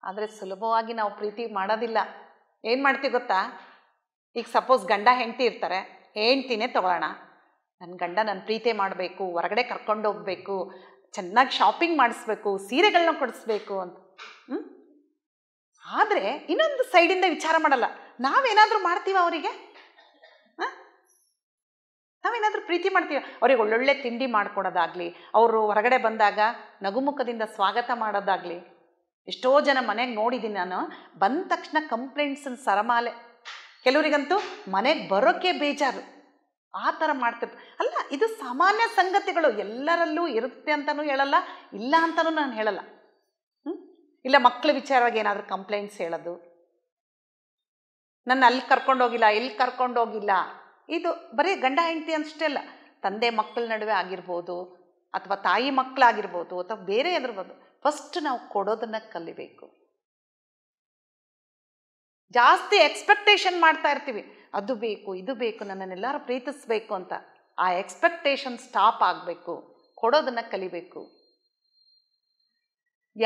ಆದರೆ ಸುಲಭವಾಗಿ ನಾವು ಪ್ರೀತಿ ಮಾಡೋದಿಲ್ಲ ಏನು ಮಾಡ್ತೀವಿ ಗೊತ್ತಾ ಈಗ ಸಪೋಸ್ ಗಂಡ ಹೆಂಡತಿ ಇರ್ತಾರೆ ಹೆಂಡ್ತಿನೇ ತಗೊಳ್ಳೋಣ ನನ್ನ ಗಂಡ ನಾನು ಪ್ರೀತಿ ಮಾಡಬೇಕು ಹೊರಗಡೆ ಕರ್ಕೊಂಡು ಹೋಗ್ಬೇಕು ಚೆನ್ನಾಗಿ ಶಾಪಿಂಗ್ ಮಾಡಿಸ್ಬೇಕು ಸೀರೆಗಳನ್ನ ಕೊಡಿಸ್ಬೇಕು ಅಂತ ಹ್ಞೂ ಆದರೆ ಇನ್ನೊಂದು ಸೈಡಿಂದ ವಿಚಾರ ಮಾಡಲ್ಲ ನಾವೇನಾದರೂ ಮಾಡ್ತೀವ ಅವರಿಗೆ ನಾವೇನಾದರೂ ಪ್ರೀತಿ ಮಾಡ್ತೀವಿ ಅವ್ರಿಗೆ ಒಳ್ಳೊಳ್ಳೆ ತಿಂಡಿ ಮಾಡ್ಕೊಡೋದಾಗ್ಲಿ ಅವರು ಹೊರಗಡೆ ಬಂದಾಗ ನಗುಮುಖದಿಂದ ಸ್ವಾಗತ ಮಾಡೋದಾಗಲಿ ಎಷ್ಟೋ ಜನ ಮನೆಗೆ ನೋಡಿದ್ದೀನಿ ನಾನು ಬಂದ ತಕ್ಷಣ ಕಂಪ್ಲೇಂಟ್ಸನ್ನು ಸರಮಾಲೆ ಕೆಲವರಿಗಂತೂ ಮನೆಗೆ ಬರೋಕ್ಕೆ ಬೇಜಾರು ಆ ಥರ ಮಾಡ್ತಿರ್ತ ಅಲ್ಲ ಇದು ಸಾಮಾನ್ಯ ಸಂಗತಿಗಳು ಎಲ್ಲರಲ್ಲೂ ಇರುತ್ತೆ ಅಂತಲೂ ಹೇಳಲ್ಲ ಇಲ್ಲ ಅಂತಲೂ ನಾನು ಹೇಳಲ್ಲ ಇಲ್ಲ ಮಕ್ಕಳ ವಿಚಾರವಾಗಿ ಏನಾದರೂ ಕಂಪ್ಲೇಂಟ್ಸ್ ಹೇಳೋದು ನನ್ನ ಅಲ್ಲಿ ಕರ್ಕೊಂಡೋಗಿಲ್ಲ ಎಲ್ಲಿ ಕರ್ಕೊಂಡೋಗಿಲ್ಲ ಇದು ಬರೀ ಗಂಡ ಹೆಂಡತಿ ಅಷ್ಟೇ ಅಲ್ಲ ತಂದೆ ಮಕ್ಕಳ ನಡುವೆ ಆಗಿರ್ಬೋದು ಅಥವಾ ತಾಯಿ ಮಕ್ಕಳಾಗಿರ್ಬೋದು ಅಥವಾ ಬೇರೆ ಆಗಿರ್ಬೋದು ಫಸ್ಟ್ ನಾವು ಕೊಡೋದನ್ನು ಕಲಿಬೇಕು ಜಾಸ್ತಿ ಎಕ್ಸ್ಪೆಕ್ಟೇಷನ್ ಮಾಡ್ತಾ ಇರ್ತೀವಿ ಅದು ಬೇಕು ಇದು ಬೇಕು ನನ್ನನ್ನೆಲ್ಲರೂ ಪ್ರೀತಿಸಬೇಕು ಅಂತ ಆ ಎಕ್ಸ್ಪೆಕ್ಟೇಷನ್ ಸ್ಟಾಪ್ ಆಗಬೇಕು ಕೊಡೋದನ್ನು ಕಲಿಬೇಕು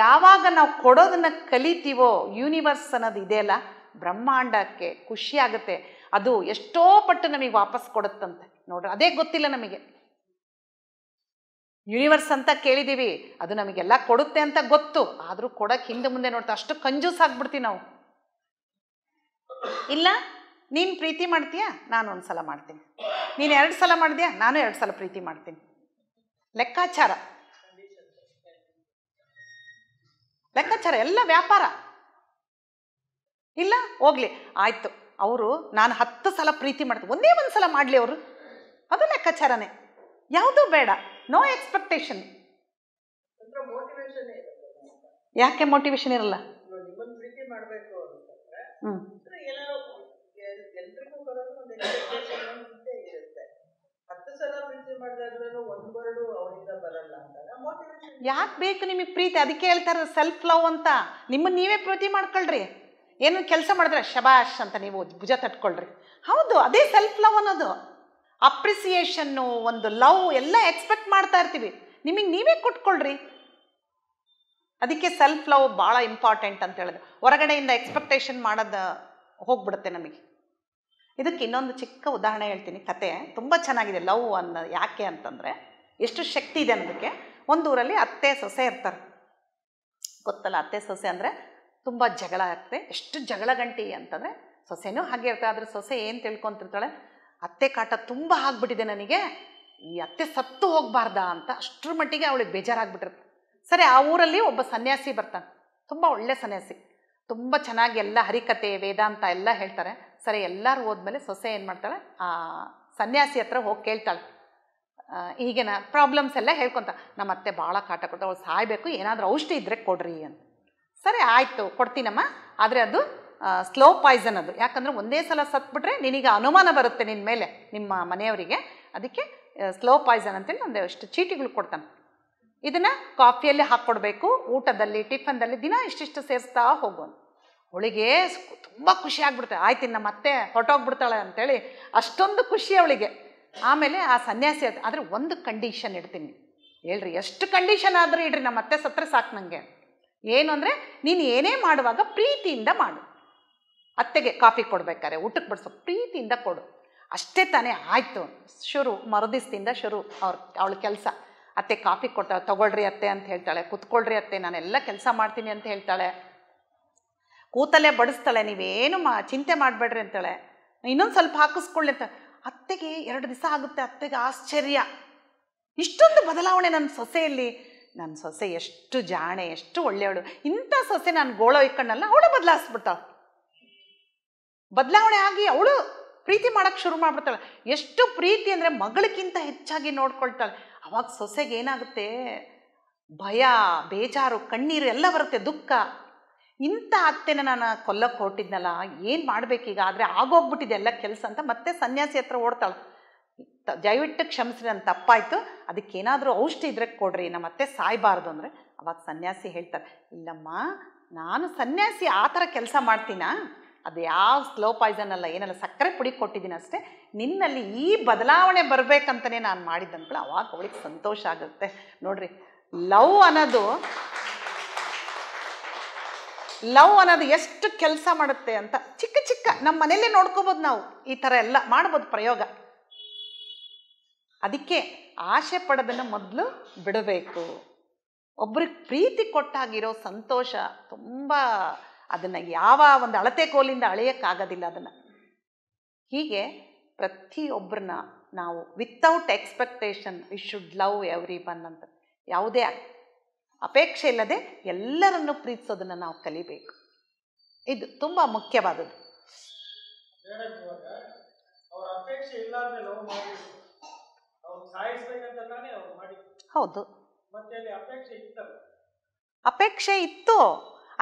ಯಾವಾಗ ನಾವು ಕೊಡೋದನ್ನ ಕಲಿತೀವೋ ಯೂನಿವರ್ಸ್ ಅನ್ನೋದು ಇದೆಯಲ್ಲ ಬ್ರಹ್ಮಾಂಡಕ್ಕೆ ಖುಷಿಯಾಗುತ್ತೆ ಅದು ಎಷ್ಟೋ ಪಟ್ಟು ನಮಗೆ ವಾಪಸ್ ಕೊಡುತ್ತಂತೆ ನೋಡ್ರಿ ಅದೇ ಗೊತ್ತಿಲ್ಲ ನಮಗೆ ಯೂನಿವರ್ಸ್ ಅಂತ ಕೇಳಿದ್ದೀವಿ ಅದು ನಮಗೆಲ್ಲ ಕೊಡುತ್ತೆ ಅಂತ ಗೊತ್ತು ಆದರೂ ಕೊಡೋಕ್ಕೆ ಹಿಂದೆ ಮುಂದೆ ನೋಡ್ತಾ ಅಷ್ಟು ಕಂಜೂಸ್ ಆಗ್ಬಿಡ್ತೀವಿ ನಾವು ಇಲ್ಲ ನೀನು ಪ್ರೀತಿ ಮಾಡ್ತೀಯಾ ನಾನು ಒಂದು ಸಲ ಮಾಡ್ತೀನಿ ನೀನು ಎರಡು ಸಲ ಮಾಡಿದ್ಯಾ ನಾನು ಎರಡು ಸಲ ಪ್ರೀತಿ ಮಾಡ್ತೀನಿ ಲೆಕ್ಕಾಚಾರ ಲೆಕ್ಕಾಚಾರ ಎಲ್ಲ ವ್ಯಾಪಾರ ಇಲ್ಲ ಹೋಗ್ಲಿ ಆಯ್ತು ಅವರು ನಾನು ಹತ್ತು ಸಲ ಪ್ರೀತಿ ಮಾಡ್ತೀನಿ ಒಂದೇ ಒಂದು ಸಲ ಮಾಡಲಿ ಅವರು ಅದು ಲೆಕ್ಕಾಚಾರನೇ ಯಾವುದೂ ಬೇಡ ನೋ ಎಕ್ಸ್ಪೆಕ್ಟೇಷನ್ ಯಾಕೆ ಮೋಟಿವೇಶನ್ ಇರಲ್ಲ ಹ್ಞೂ ಸಲ ಪ್ರೀತಿ ಮಾಡಿದ್ರೂ ಒಂದು ಬರಲ್ಲ ಅಂತ ಯಾಕೆ ಬೇಕು ನಿಮಗೆ ಪ್ರೀತಿ ಅದಕ್ಕೆ ಹೇಳ್ತಾರೆ ಸೆಲ್ಫ್ ಲವ್ ಅಂತ ನಿಮ್ಮನ್ನು ನೀವೇ ಪ್ರೀತಿ ಮಾಡ್ಕೊಳ್ರಿ ಏನು ಕೆಲಸ ಮಾಡಿದ್ರೆ ಶಬಾಷ್ ಅಂತ ನೀವು ಭುಜ ತಟ್ಕೊಳ್ರಿ ಹೌದು ಅದೇ ಸೆಲ್ಫ್ ಲವ್ ಅನ್ನೋದು ಅಪ್ರಿಸಿಯೇಷನ್ನು ಒಂದು ಲವ್ ಎಲ್ಲ ಎಕ್ಸ್ಪೆಕ್ಟ್ ಮಾಡ್ತಾ ಇರ್ತೀವಿ ನಿಮಗೆ ನೀವೇ ಕೊಟ್ಕೊಳ್ರಿ ಅದಕ್ಕೆ ಸೆಲ್ಫ್ ಲವ್ ಭಾಳ ಇಂಪಾರ್ಟೆಂಟ್ ಅಂತ ಹೇಳಿದ್ರು ಹೊರಗಡೆಯಿಂದ ಎಕ್ಸ್ಪೆಕ್ಟೇಷನ್ ಮಾಡೋದು ಹೋಗ್ಬಿಡುತ್ತೆ ನಮಗೆ ಇದಕ್ಕೆ ಇನ್ನೊಂದು ಚಿಕ್ಕ ಉದಾಹರಣೆ ಹೇಳ್ತೀನಿ ಕತೆ ತುಂಬ ಚೆನ್ನಾಗಿದೆ ಲವ್ ಅನ್ನೋ ಯಾಕೆ ಅಂತಂದರೆ ಎಷ್ಟು ಶಕ್ತಿ ಇದೆ ಅನ್ನೋದಕ್ಕೆ ಒಂದೂರಲ್ಲಿ ಅತ್ತೆ ಸೊಸೆ ಇರ್ತಾರೆ ಗೊತ್ತಲ್ಲ ಅತ್ತೆ ಸೊಸೆ ಅಂದರೆ ತುಂಬ ಜಗಳ ಆಗ್ತದೆ ಎಷ್ಟು ಜಗಳ ಗಂಟಿ ಅಂತಂದರೆ ಸೊಸೆನೂ ಹಾಗೆ ಇರ್ತದೆ ಆದರೆ ಸೊಸೆ ಏನು ತಿಳ್ಕೊತಿರ್ತಾಳೆ ಅತ್ತೆ ಕಾಟ ತುಂಬ ಆಗ್ಬಿಟ್ಟಿದೆ ನನಗೆ ಈ ಅತ್ತೆ ಸತ್ತು ಹೋಗಬಾರ್ದಾ ಅಂತ ಅಷ್ಟರ ಮಟ್ಟಿಗೆ ಅವಳಿಗೆ ಬೇಜಾರಾಗ್ಬಿಟ್ಟಿರ್ತಾಳೆ ಸರಿ ಆ ಊರಲ್ಲಿ ಒಬ್ಬ ಸನ್ಯಾಸಿ ಬರ್ತಾನೆ ತುಂಬ ಒಳ್ಳೆ ಸನ್ಯಾಸಿ ತುಂಬ ಚೆನ್ನಾಗಿ ಎಲ್ಲ ಹರಿಕತೆ ವೇದಾಂತ ಎಲ್ಲ ಹೇಳ್ತಾರೆ ಸರಿ ಎಲ್ಲರೂ ಹೋದ್ಮೇಲೆ ಸೊಸೆ ಏನು ಮಾಡ್ತಾಳೆ ಆ ಸನ್ಯಾಸಿ ಹತ್ರ ಹೋಗಿ ಕೇಳ್ತಾಳೆ ಈಗಿನ ಪ್ರಾಬ್ಲಮ್ಸ್ ಎಲ್ಲ ಹೇಳ್ಕೊತ ನಮ್ಮ ಅತ್ತೆ ಭಾಳ ಕಾಟ ಕೊಡ್ತಾ ಅವಳು ಸಾಯಬೇಕು ಏನಾದರೂ ಔಷಧಿ ಇದ್ದರೆ ಕೊಡ್ರಿ ಅಂತ ಸರಿ ಆಯಿತು ಕೊಡ್ತೀನಮ್ಮ ಆದರೆ ಅದು ಸ್ಲೋ ಪಾಯ್ಸನ್ ಅದು ಯಾಕಂದರೆ ಒಂದೇ ಸಲ ಸತ್ಬಿಟ್ರೆ ನಿನಗೆ ಅನುಮಾನ ಬರುತ್ತೆ ನಿನ್ನ ಮೇಲೆ ನಿಮ್ಮ ಮನೆಯವರಿಗೆ ಅದಕ್ಕೆ ಸ್ಲೋ ಪಾಯ್ಸನ್ ಅಂತೇಳಿ ಒಂದು ಎಷ್ಟು ಚೀಟಿಗಳು ಕೊಡ್ತಾನೆ ಇದನ್ನು ಕಾಫಿಯಲ್ಲಿ ಹಾಕ್ಕೊಡ್ಬೇಕು ಊಟದಲ್ಲಿ ಟಿಫನ್ದಲ್ಲಿ ದಿನ ಇಷ್ಟಿಷ್ಟು ಸೇರಿಸ್ತಾ ಹೋಗೋನು ಅವಳಿಗೆ ತುಂಬ ಖುಷಿ ಆಯ್ತು ನಮ್ಮ ಅತ್ತೆ ಹೊಟ್ಟೋಗ್ಬಿಡ್ತಾಳೆ ಅಂತೇಳಿ ಅಷ್ಟೊಂದು ಖುಷಿ ಅವಳಿಗೆ ಆಮೇಲೆ ಆ ಸನ್ಯಾಸಿ ಆದರೆ ಒಂದು ಕಂಡೀಷನ್ ಇಡ್ತೀನಿ ಹೇಳ್ರಿ ಎಷ್ಟು ಕಂಡೀಷನ್ ಆದರೂ ಇಡ್ರಿ ನಮ್ಮ ಅತ್ತೆ ಸತ್ರ ಸಾಕು ನನಗೆ ಏನು ಅಂದರೆ ನೀನು ಏನೇ ಮಾಡುವಾಗ ಪ್ರೀತಿಯಿಂದ ಮಾಡು ಅತ್ತೆಗೆ ಕಾಫಿ ಕೊಡ್ಬೇಕಾದ್ರೆ ಊಟಕ್ಕೆ ಬಡಿಸೋ ಪ್ರೀತಿಯಿಂದ ಕೊಡು ಅಷ್ಟೇ ತಾನೇ ಆಯಿತು ಶುರು ಮರುದಿಸ್ತಿಂದ ಶುರು ಅವ್ರ ಅವಳ ಕೆಲಸ ಅತ್ತೆ ಕಾಫಿ ಕೊಡ್ತಾಳೆ ತಗೊಳ್ರಿ ಅತ್ತೆ ಅಂತ ಹೇಳ್ತಾಳೆ ಕುತ್ಕೊಳ್ರಿ ಅತ್ತೆ ನಾನೆಲ್ಲ ಕೆಲಸ ಮಾಡ್ತೀನಿ ಅಂತ ಹೇಳ್ತಾಳೆ ಕೂತಲ್ಲೇ ಬಡಿಸ್ತಾಳೆ ನೀವೇನು ಮಾ ಚಿಂತೆ ಮಾಡಬೇಡ್ರಿ ಅಂತಾಳೆ ಇನ್ನೊಂದು ಸ್ವಲ್ಪ ಹಾಕಿಸ್ಕೊಳ್ಳಿ ಅಂತ ಅತ್ತೆಗೆ ಎರಡು ದಿವಸ ಆಗುತ್ತೆ ಅತ್ತೆಗೆ ಆಶ್ಚರ್ಯ ಇಷ್ಟೊಂದು ಬದಲಾವಣೆ ನನ್ನ ಸೊಸೆಯಲ್ಲಿ ನನ್ನ ಸೊಸೆ ಎಷ್ಟು ಜಾಣೆ ಎಷ್ಟು ಒಳ್ಳೆಯವಳು ಇಂಥ ಸೊಸೆ ನಾನು ಗೋಳೋ ಇಕ್ಕಣ್ಣಲ್ಲ ಅವಳು ಬದಲಾಯಿಸ್ಬಿಡ್ತಾಳ ಬದಲಾವಣೆ ಆಗಿ ಅವಳು ಪ್ರೀತಿ ಮಾಡೋಕ್ಕೆ ಶುರು ಮಾಡ್ಬಿಡ್ತಾಳೆ ಎಷ್ಟು ಪ್ರೀತಿ ಅಂದರೆ ಮಗಳಿಗಿಂತ ಹೆಚ್ಚಾಗಿ ನೋಡ್ಕೊಳ್ತಾಳೆ ಅವಾಗ ಸೊಸೆಗೆ ಏನಾಗುತ್ತೆ ಭಯ ಬೇಜಾರು ಕಣ್ಣೀರು ಎಲ್ಲ ಬರುತ್ತೆ ದುಃಖ ಇಂಥ ಅತ್ತೆನ ನಾನು ಕೊಲ್ಲಕ್ಕೆ ಹೊರಟಿದ್ನಲ್ಲ ಏನು ಮಾಡಬೇಕೀಗ ಆದರೆ ಆಗೋಗ್ಬಿಟ್ಟಿದೆ ಎಲ್ಲ ಕೆಲಸ ಅಂತ ಮತ್ತೆ ಸನ್ಯಾಸಿ ಹತ್ರ ಓಡ್ತಾಳೆ ದಯವಿಟ್ಟು ಕ್ಷಮಿಸಿ ನನ್ನ ತಪ್ಪಾಯಿತು ಅದಕ್ಕೇನಾದರೂ ಔಷಧಿ ಇದ್ರೆ ಕೊಡ್ರಿ ನಮ್ಮ ಅತ್ತೆ ಸಾಯಬಾರ್ದು ಅಂದರೆ ಅವಾಗ ಸನ್ಯಾಸಿ ಹೇಳ್ತಾರೆ ಇಲ್ಲಮ್ಮ ನಾನು ಸನ್ಯಾಸಿ ಆ ಥರ ಕೆಲಸ ಮಾಡ್ತೀನಾ ಅದು ಯಾವ ಸ್ಲೋ ಪಾಯ್ಸನ್ ಅಲ್ಲ ಏನಲ್ಲ ಸಕ್ಕರೆ ಪುಡಿ ಕೊಟ್ಟಿದ್ದೀನಿ ಅಷ್ಟೇ ನಿನ್ನಲ್ಲಿ ಈ ಬದಲಾವಣೆ ಬರಬೇಕಂತಲೇ ನಾನು ಮಾಡಿದ್ದಂತ ಅವಾಗ ಅವಳಿಗೆ ಸಂತೋಷ ಆಗುತ್ತೆ ನೋಡ್ರಿ ಲವ್ ಅನ್ನೋದು ಲವ್ ಅನ್ನೋದು ಎಷ್ಟು ಕೆಲಸ ಮಾಡುತ್ತೆ ಅಂತ ಚಿಕ್ಕ ಚಿಕ್ಕ ನಮ್ಮ ಮನೆಯಲ್ಲೇ ನೋಡ್ಕೋಬೋದು ನಾವು ಈ ಥರ ಎಲ್ಲ ಮಾಡ್ಬೋದು ಪ್ರಯೋಗ ಅದಕ್ಕೆ ಆಸೆ ಪಡೋದನ್ನು ಮೊದಲು ಬಿಡಬೇಕು ಒಬ್ರಿಗೆ ಪ್ರೀತಿ ಕೊಟ್ಟಾಗಿರೋ ಸಂತೋಷ ತುಂಬ ಅದನ್ನು ಯಾವ ಒಂದು ಅಳತೆ ಕೋಲಿಂದ ಅಳೆಯೋಕ್ಕಾಗೋದಿಲ್ಲ ಅದನ್ನು ಹೀಗೆ ಪ್ರತಿಯೊಬ್ಬರನ್ನ ನಾವು without expectation we should love everyone ಅಂತ ಯಾವುದೇ ಅಪೇಕ್ಷೆ ಇಲ್ಲದೆ ಎಲ್ಲರನ್ನು ಪ್ರೀತಿಸೋದನ್ನು ನಾವು ಕಲಿಬೇಕು ಇದು ತುಂಬ ಮುಖ್ಯವಾದದ್ದು ಹೌದು ಅಪೇಕ್ಷೆ ಇತ್ತು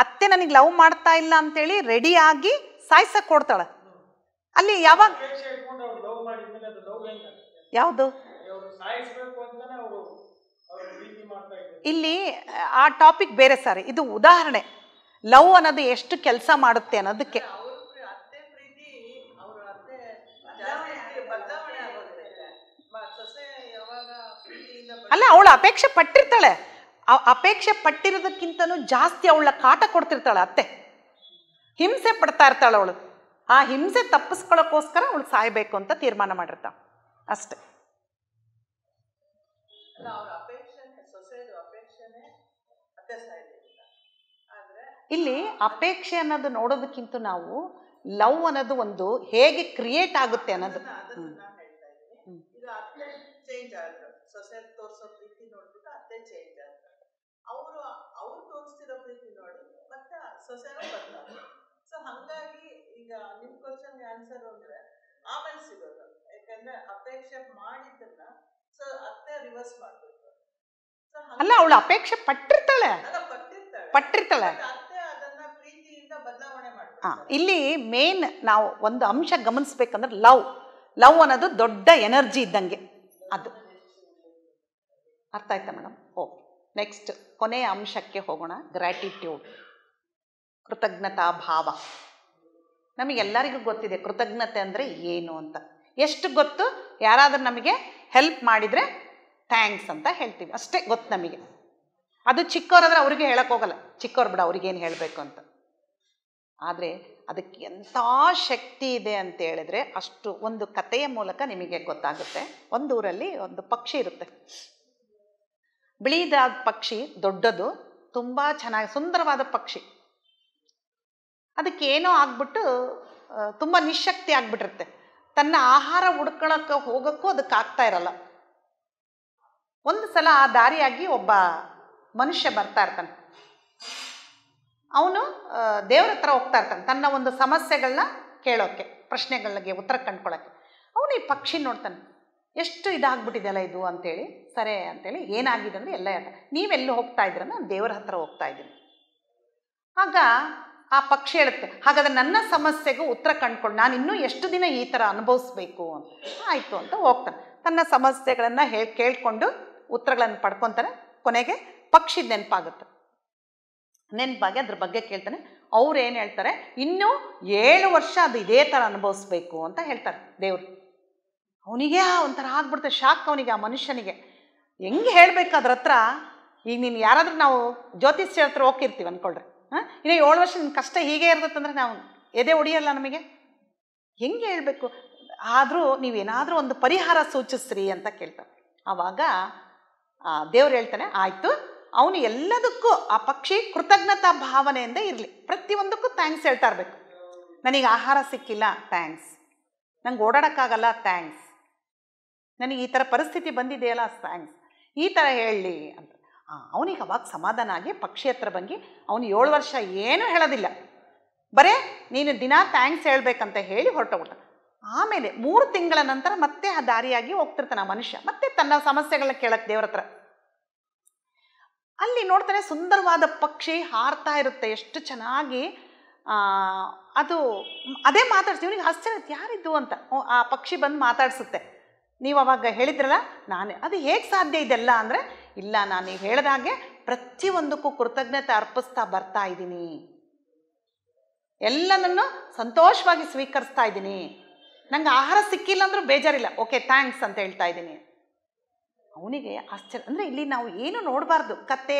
ಅತ್ತೆ ನನಗೆ ಲವ್ ಮಾಡ್ತಾ ಇಲ್ಲ ಅಂತೇಳಿ ರೆಡಿ ಆಗಿ ಸಾಯಿಸ ಕೊಡ್ತಾಳೆ ಅಲ್ಲಿ ಯಾವಾಗ ಯಾವುದು ಇಲ್ಲಿ ಆ ಟಾಪಿಕ್ ಬೇರೆ ಸಾರಿ ಇದು ಉದಾಹರಣೆ ಲವ್ ಅನ್ನೋದು ಎಷ್ಟು ಕೆಲಸ ಮಾಡುತ್ತೆ ಅನ್ನೋದಕ್ಕೆ ಅಲ್ಲ ಅವಳು ಅಪೇಕ್ಷೆ ಪಟ್ಟಿರ್ತಾಳೆ ಅಪೇಕ್ಷೆ ಪಟ್ಟಿರೋದಕ್ಕಿಂತನೂ ಜಾಸ್ತಿ ಅವಳ ಕಾಟ ಕೊಡ್ತಿರ್ತಾಳೆ ಅತ್ತೆ ಹಿಂಸೆ ಪಡ್ತಾ ಇರ್ತಾಳೆ ಅವಳು ಆ ಹಿಂಸೆ ತಪ್ಪಿಸ್ಕೊಳ್ಳೋಕ್ಕೋಸ್ಕರ ಅವಳು ಸಾಯಬೇಕು ಅಂತ ತೀರ್ಮಾನ ಮಾಡಿರ್ತಾಳೆ ಅಷ್ಟೆ ಇಲ್ಲಿ ಅಪೇಕ್ಷೆ ಅನ್ನೋದು ನೋಡೋದಕ್ಕಿಂತ ನಾವು ಲವ್ ಅನ್ನೋದು ಒಂದು ಹೇಗೆ ಕ್ರಿಯೇಟ್ ಆಗುತ್ತೆ ನಾನು ಹೇಳ್ತಾ ಚೇಂಜ್ ಚೇಂಜ್ ಆಗುತ್ತೆ ತೋರಿಸೋ ನೋಡಿದ್ರೆ ಆಗುತ್ತೆ ಅವರು ಅವ್ರು ತೋರಿಸ್ತಿರೋ ಪ್ರೀತಿ ನೋಡಿ ಮತ್ತೆ ಸೊಸೆನೂ ಬರ್ತಾರೆ ಸೊ ಹಾಗಾಗಿ ಈಗ ನಿಮ್ಮ ಕ್ವಶನ್ಗೆ ಆನ್ಸರ್ ಅಂದ್ರೆ ಆಮೇಲೆ ಸಿಗೋದು ಯಾಕಂದ್ರೆ ಅಪೇಕ್ಷೆ ಮಾಡಿದ್ದನ್ನ ಸೊ ಅತ್ತೆ ರಿವರ್ಸ್ ಸೊ ಅಲ್ಲ ಅವಳು ಅಪೇಕ್ಷೆ ಪಟ್ಟಿರ್ತಾಳೆ ಪಟ್ಟಿರ್ತಾಳೆ ಪಟ್ಟಿರ್ತಾಳೆ ಹಾಂ ಇಲ್ಲಿ ಮೇನ್ ನಾವು ಒಂದು ಅಂಶ ಗಮನಿಸ್ಬೇಕಂದ್ರೆ ಲವ್ ಲವ್ ಅನ್ನೋದು ದೊಡ್ಡ ಎನರ್ಜಿ ಇದ್ದಂಗೆ ಅದು ಅರ್ಥ ಆಯ್ತಾ ಮೇಡಮ್ ಓಕೆ ನೆಕ್ಸ್ಟ್ ಕೊನೆಯ ಅಂಶಕ್ಕೆ ಹೋಗೋಣ ಗ್ರ್ಯಾಟಿಟ್ಯೂಡ್ ಕೃತಜ್ಞತಾ ಭಾವ ನಮಗೆಲ್ಲರಿಗೂ ಗೊತ್ತಿದೆ ಕೃತಜ್ಞತೆ ಅಂದರೆ ಏನು ಅಂತ ಎಷ್ಟು ಗೊತ್ತು ಯಾರಾದರೂ ನಮಗೆ ಹೆಲ್ಪ್ ಮಾಡಿದರೆ ಥ್ಯಾಂಕ್ಸ್ ಅಂತ ಹೇಳ್ತೀವಿ ಅಷ್ಟೇ ಗೊತ್ತು ನಮಗೆ ಅದು ಚಿಕ್ಕವ್ರಾದ್ರೆ ಅವ್ರಿಗೆ ಹೇಳೋಕ್ಕೋಗಲ್ಲ ಚಿಕ್ಕವ್ರು ಬಿಡ ಅವ್ರಿಗೇನು ಹೇಳಬೇಕು ಅಂತ ಆದರೆ ಅದಕ್ಕೆ ಎಂಥ ಶಕ್ತಿ ಇದೆ ಅಂತ ಹೇಳಿದ್ರೆ ಅಷ್ಟು ಒಂದು ಕಥೆಯ ಮೂಲಕ ನಿಮಗೆ ಗೊತ್ತಾಗುತ್ತೆ ಊರಲ್ಲಿ ಒಂದು ಪಕ್ಷಿ ಇರುತ್ತೆ ಬಿಳಿದಾದ ಪಕ್ಷಿ ದೊಡ್ಡದು ತುಂಬ ಚೆನ್ನಾಗಿ ಸುಂದರವಾದ ಪಕ್ಷಿ ಅದಕ್ಕೇನೋ ಆಗ್ಬಿಟ್ಟು ತುಂಬ ನಿಶಕ್ತಿ ಆಗ್ಬಿಟ್ಟಿರುತ್ತೆ ತನ್ನ ಆಹಾರ ಹುಡ್ಕೊಳಕ್ಕೆ ಹೋಗೋಕ್ಕೂ ಅದಕ್ಕೆ ಆಗ್ತಾ ಇರಲ್ಲ ಒಂದು ಸಲ ಆ ದಾರಿಯಾಗಿ ಒಬ್ಬ ಮನುಷ್ಯ ಬರ್ತಾ ಇರ್ತಾನೆ ಅವನು ದೇವ್ರ ಹತ್ರ ಹೋಗ್ತಾ ಇರ್ತಾನೆ ತನ್ನ ಒಂದು ಸಮಸ್ಯೆಗಳನ್ನ ಕೇಳೋಕ್ಕೆ ಪ್ರಶ್ನೆಗಳಿಗೆ ಉತ್ತರ ಕಂಡ್ಕೊಳ್ಳೋಕ್ಕೆ ಅವನು ಈ ಪಕ್ಷಿ ನೋಡ್ತಾನೆ ಎಷ್ಟು ಇದಾಗ್ಬಿಟ್ಟಿದೆಯಲ್ಲ ಇದು ಅಂತೇಳಿ ಸರಿ ಅಂತೇಳಿ ಏನಾಗಿದೆ ಅಂದರೆ ಎಲ್ಲ ಹೇಳ್ತಾರೆ ನೀವೆಲ್ಲಿ ಹೋಗ್ತಾ ಇದ್ರೆ ನಾನು ದೇವ್ರ ಹತ್ರ ಹೋಗ್ತಾ ಇದ್ದೀನಿ ಆಗ ಆ ಪಕ್ಷಿ ಹೇಳುತ್ತೆ ಹಾಗಾದ್ರೆ ನನ್ನ ಸಮಸ್ಯೆಗೂ ಉತ್ತರ ಕಂಡ್ಕೊಂಡು ನಾನು ಇನ್ನೂ ಎಷ್ಟು ದಿನ ಈ ಥರ ಅನುಭವಿಸ್ಬೇಕು ಅಂತ ಆಯಿತು ಅಂತ ಹೋಗ್ತಾನೆ ತನ್ನ ಸಮಸ್ಯೆಗಳನ್ನು ಹೇಳಿ ಕೇಳಿಕೊಂಡು ಉತ್ತರಗಳನ್ನು ಪಡ್ಕೊತಾನೆ ಕೊನೆಗೆ ಪಕ್ಷಿ ನೆನಪಾಗುತ್ತೆ ನೆನಪಾಗಿ ಅದ್ರ ಬಗ್ಗೆ ಕೇಳ್ತಾನೆ ಅವ್ರು ಏನು ಹೇಳ್ತಾರೆ ಇನ್ನೂ ಏಳು ವರ್ಷ ಅದು ಇದೇ ಥರ ಅನುಭವಿಸ್ಬೇಕು ಅಂತ ಹೇಳ್ತಾರೆ ದೇವರು ಅವನಿಗೆ ಒಂಥರ ಆಗ್ಬಿಡ್ತಾರೆ ಶಾಕ್ ಅವನಿಗೆ ಆ ಮನುಷ್ಯನಿಗೆ ಹೆಂಗೆ ಹೇಳಬೇಕು ಅದ್ರ ಹತ್ರ ಈಗ ನೀನು ಯಾರಾದರೂ ನಾವು ಜ್ಯೋತಿಷ್ಯ ಹತ್ರ ಹೋಗಿರ್ತೀವಿ ಅಂದ್ಕೊಳ್ರಿ ಹಾಂ ಇನ್ನು ಏಳು ವರ್ಷ ನಿನ್ನ ಕಷ್ಟ ಹೀಗೆ ಇರ್ತಂದ್ರೆ ನಾವು ಎದೆ ಹೊಡಿಯಲ್ಲ ನಮಗೆ ಹೆಂಗೆ ಹೇಳಬೇಕು ಆದರೂ ನೀವೇನಾದರೂ ಒಂದು ಪರಿಹಾರ ಸೂಚಿಸ್ರಿ ಅಂತ ಕೇಳ್ತಾರೆ ಆವಾಗ ದೇವ್ರು ಹೇಳ್ತಾನೆ ಆಯಿತು ಅವನು ಎಲ್ಲದಕ್ಕೂ ಆ ಪಕ್ಷಿ ಕೃತಜ್ಞತಾ ಭಾವನೆಯಿಂದ ಇರಲಿ ಪ್ರತಿಯೊಂದಕ್ಕೂ ಥ್ಯಾಂಕ್ಸ್ ಹೇಳ್ತಾ ಇರಬೇಕು ನನಗೆ ಆಹಾರ ಸಿಕ್ಕಿಲ್ಲ ಥ್ಯಾಂಕ್ಸ್ ನಂಗೆ ಓಡಾಡೋಕ್ಕಾಗಲ್ಲ ಥ್ಯಾಂಕ್ಸ್ ನನಗೆ ಈ ಥರ ಪರಿಸ್ಥಿತಿ ಬಂದಿದೆಯಲ್ಲ ಥ್ಯಾಂಕ್ಸ್ ಈ ಥರ ಹೇಳಲಿ ಅಂತ ಅವನಿಗೆ ಅವಾಗ ಸಮಾಧಾನ ಆಗಿ ಪಕ್ಷಿ ಹತ್ರ ಬಂದು ಅವನು ಏಳು ವರ್ಷ ಏನೂ ಹೇಳೋದಿಲ್ಲ ಬರೇ ನೀನು ದಿನ ಥ್ಯಾಂಕ್ಸ್ ಹೇಳಬೇಕಂತ ಹೇಳಿ ಹೊರಟೋಗ್ಬಿಟ್ಟ ಆಮೇಲೆ ಮೂರು ತಿಂಗಳ ನಂತರ ಮತ್ತೆ ಆ ದಾರಿಯಾಗಿ ಹೋಗ್ತಿರ್ತಾನೆ ಆ ಮನುಷ್ಯ ಮತ್ತೆ ತನ್ನ ಸಮಸ್ಯೆಗಳನ್ನ ಕೇಳಕ್ಕೆ ದೇವ್ರ ಹತ್ರ ಅಲ್ಲಿ ನೋಡ್ತಾರೆ ಸುಂದರವಾದ ಪಕ್ಷಿ ಹಾರ್ತಾ ಇರುತ್ತೆ ಎಷ್ಟು ಚೆನ್ನಾಗಿ ಅದು ಅದೇ ಮಾತಾಡ್ತೀವಿ ಇವ್ರಿಗೆ ಆಶ್ಚರ್ಯ ಯಾರಿದ್ದು ಅಂತ ಆ ಪಕ್ಷಿ ಬಂದು ಮಾತಾಡಿಸುತ್ತೆ ನೀವು ಅವಾಗ ಹೇಳಿದ್ರಲ್ಲ ನಾನೇ ಅದು ಹೇಗೆ ಸಾಧ್ಯ ಇದೆಲ್ಲ ಅಂದರೆ ಇಲ್ಲ ನಾನು ಹೇಳಿದ ಹಾಗೆ ಪ್ರತಿಯೊಂದಕ್ಕೂ ಕೃತಜ್ಞತೆ ಅರ್ಪಿಸ್ತಾ ಬರ್ತಾ ಇದ್ದೀನಿ ಎಲ್ಲನನ್ನು ಸಂತೋಷವಾಗಿ ಸ್ವೀಕರಿಸ್ತಾ ಇದ್ದೀನಿ ನಂಗೆ ಆಹಾರ ಸಿಕ್ಕಿಲ್ಲ ಅಂದ್ರೂ ಬೇಜಾರಿಲ್ಲ ಓಕೆ ಥ್ಯಾಂಕ್ಸ್ ಅಂತ ಹೇಳ್ತಾ ಇದ್ದೀನಿ ಅವನಿಗೆ ಆಶ್ಚರ್ಯ ಅಂದರೆ ಇಲ್ಲಿ ನಾವು ಏನು ನೋಡಬಾರ್ದು ಕತೆ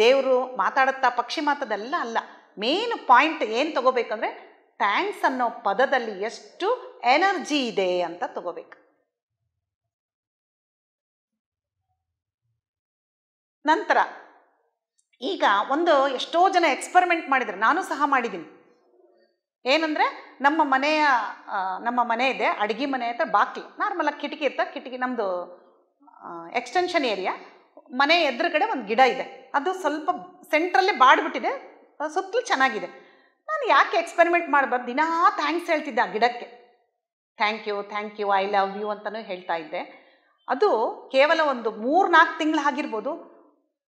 ದೇವರು ಮಾತಾಡುತ್ತಾ ಪಕ್ಷಿ ಮಾತದೆಲ್ಲ ಅಲ್ಲ ಮೇನ್ ಪಾಯಿಂಟ್ ಏನು ತಗೋಬೇಕಂದ್ರೆ ಥ್ಯಾಂಕ್ಸ್ ಅನ್ನೋ ಪದದಲ್ಲಿ ಎಷ್ಟು ಎನರ್ಜಿ ಇದೆ ಅಂತ ತಗೋಬೇಕು ನಂತರ ಈಗ ಒಂದು ಎಷ್ಟೋ ಜನ ಎಕ್ಸ್ಪರಿಮೆಂಟ್ ಮಾಡಿದರೆ ನಾನು ಸಹ ಮಾಡಿದ್ದೀನಿ ಏನಂದರೆ ನಮ್ಮ ಮನೆಯ ನಮ್ಮ ಮನೆ ಇದೆ ಅಡುಗೆ ಮನೆ ಅಂತ ಬಾಕ್ಲಿ ನಾರ್ಮಲಾಗಿ ಕಿಟಕಿ ಇರ್ತಾ ಕಿಟಕಿ ನಮ್ಮದು ಎಕ್ಸ್ಟೆನ್ಷನ್ ಏರಿಯಾ ಮನೆ ಎದುರುಗಡೆ ಒಂದು ಗಿಡ ಇದೆ ಅದು ಸ್ವಲ್ಪ ಸೆಂಟ್ರಲ್ಲೇ ಬಾಡ್ಬಿಟ್ಟಿದೆ ಸುತ್ತಲೂ ಚೆನ್ನಾಗಿದೆ ನಾನು ಯಾಕೆ ಎಕ್ಸ್ಪೆರಿಮೆಂಟ್ ಮಾಡಬಾರ್ದು ದಿನಾ ಥ್ಯಾಂಕ್ಸ್ ಹೇಳ್ತಿದ್ದೆ ಆ ಗಿಡಕ್ಕೆ thank you thank you I love you ಅಂತಲೂ ಹೇಳ್ತಾ ಇದ್ದೆ ಅದು ಕೇವಲ ಒಂದು ಮೂರು ನಾಲ್ಕು ತಿಂಗಳು ಆಗಿರ್ಬೋದು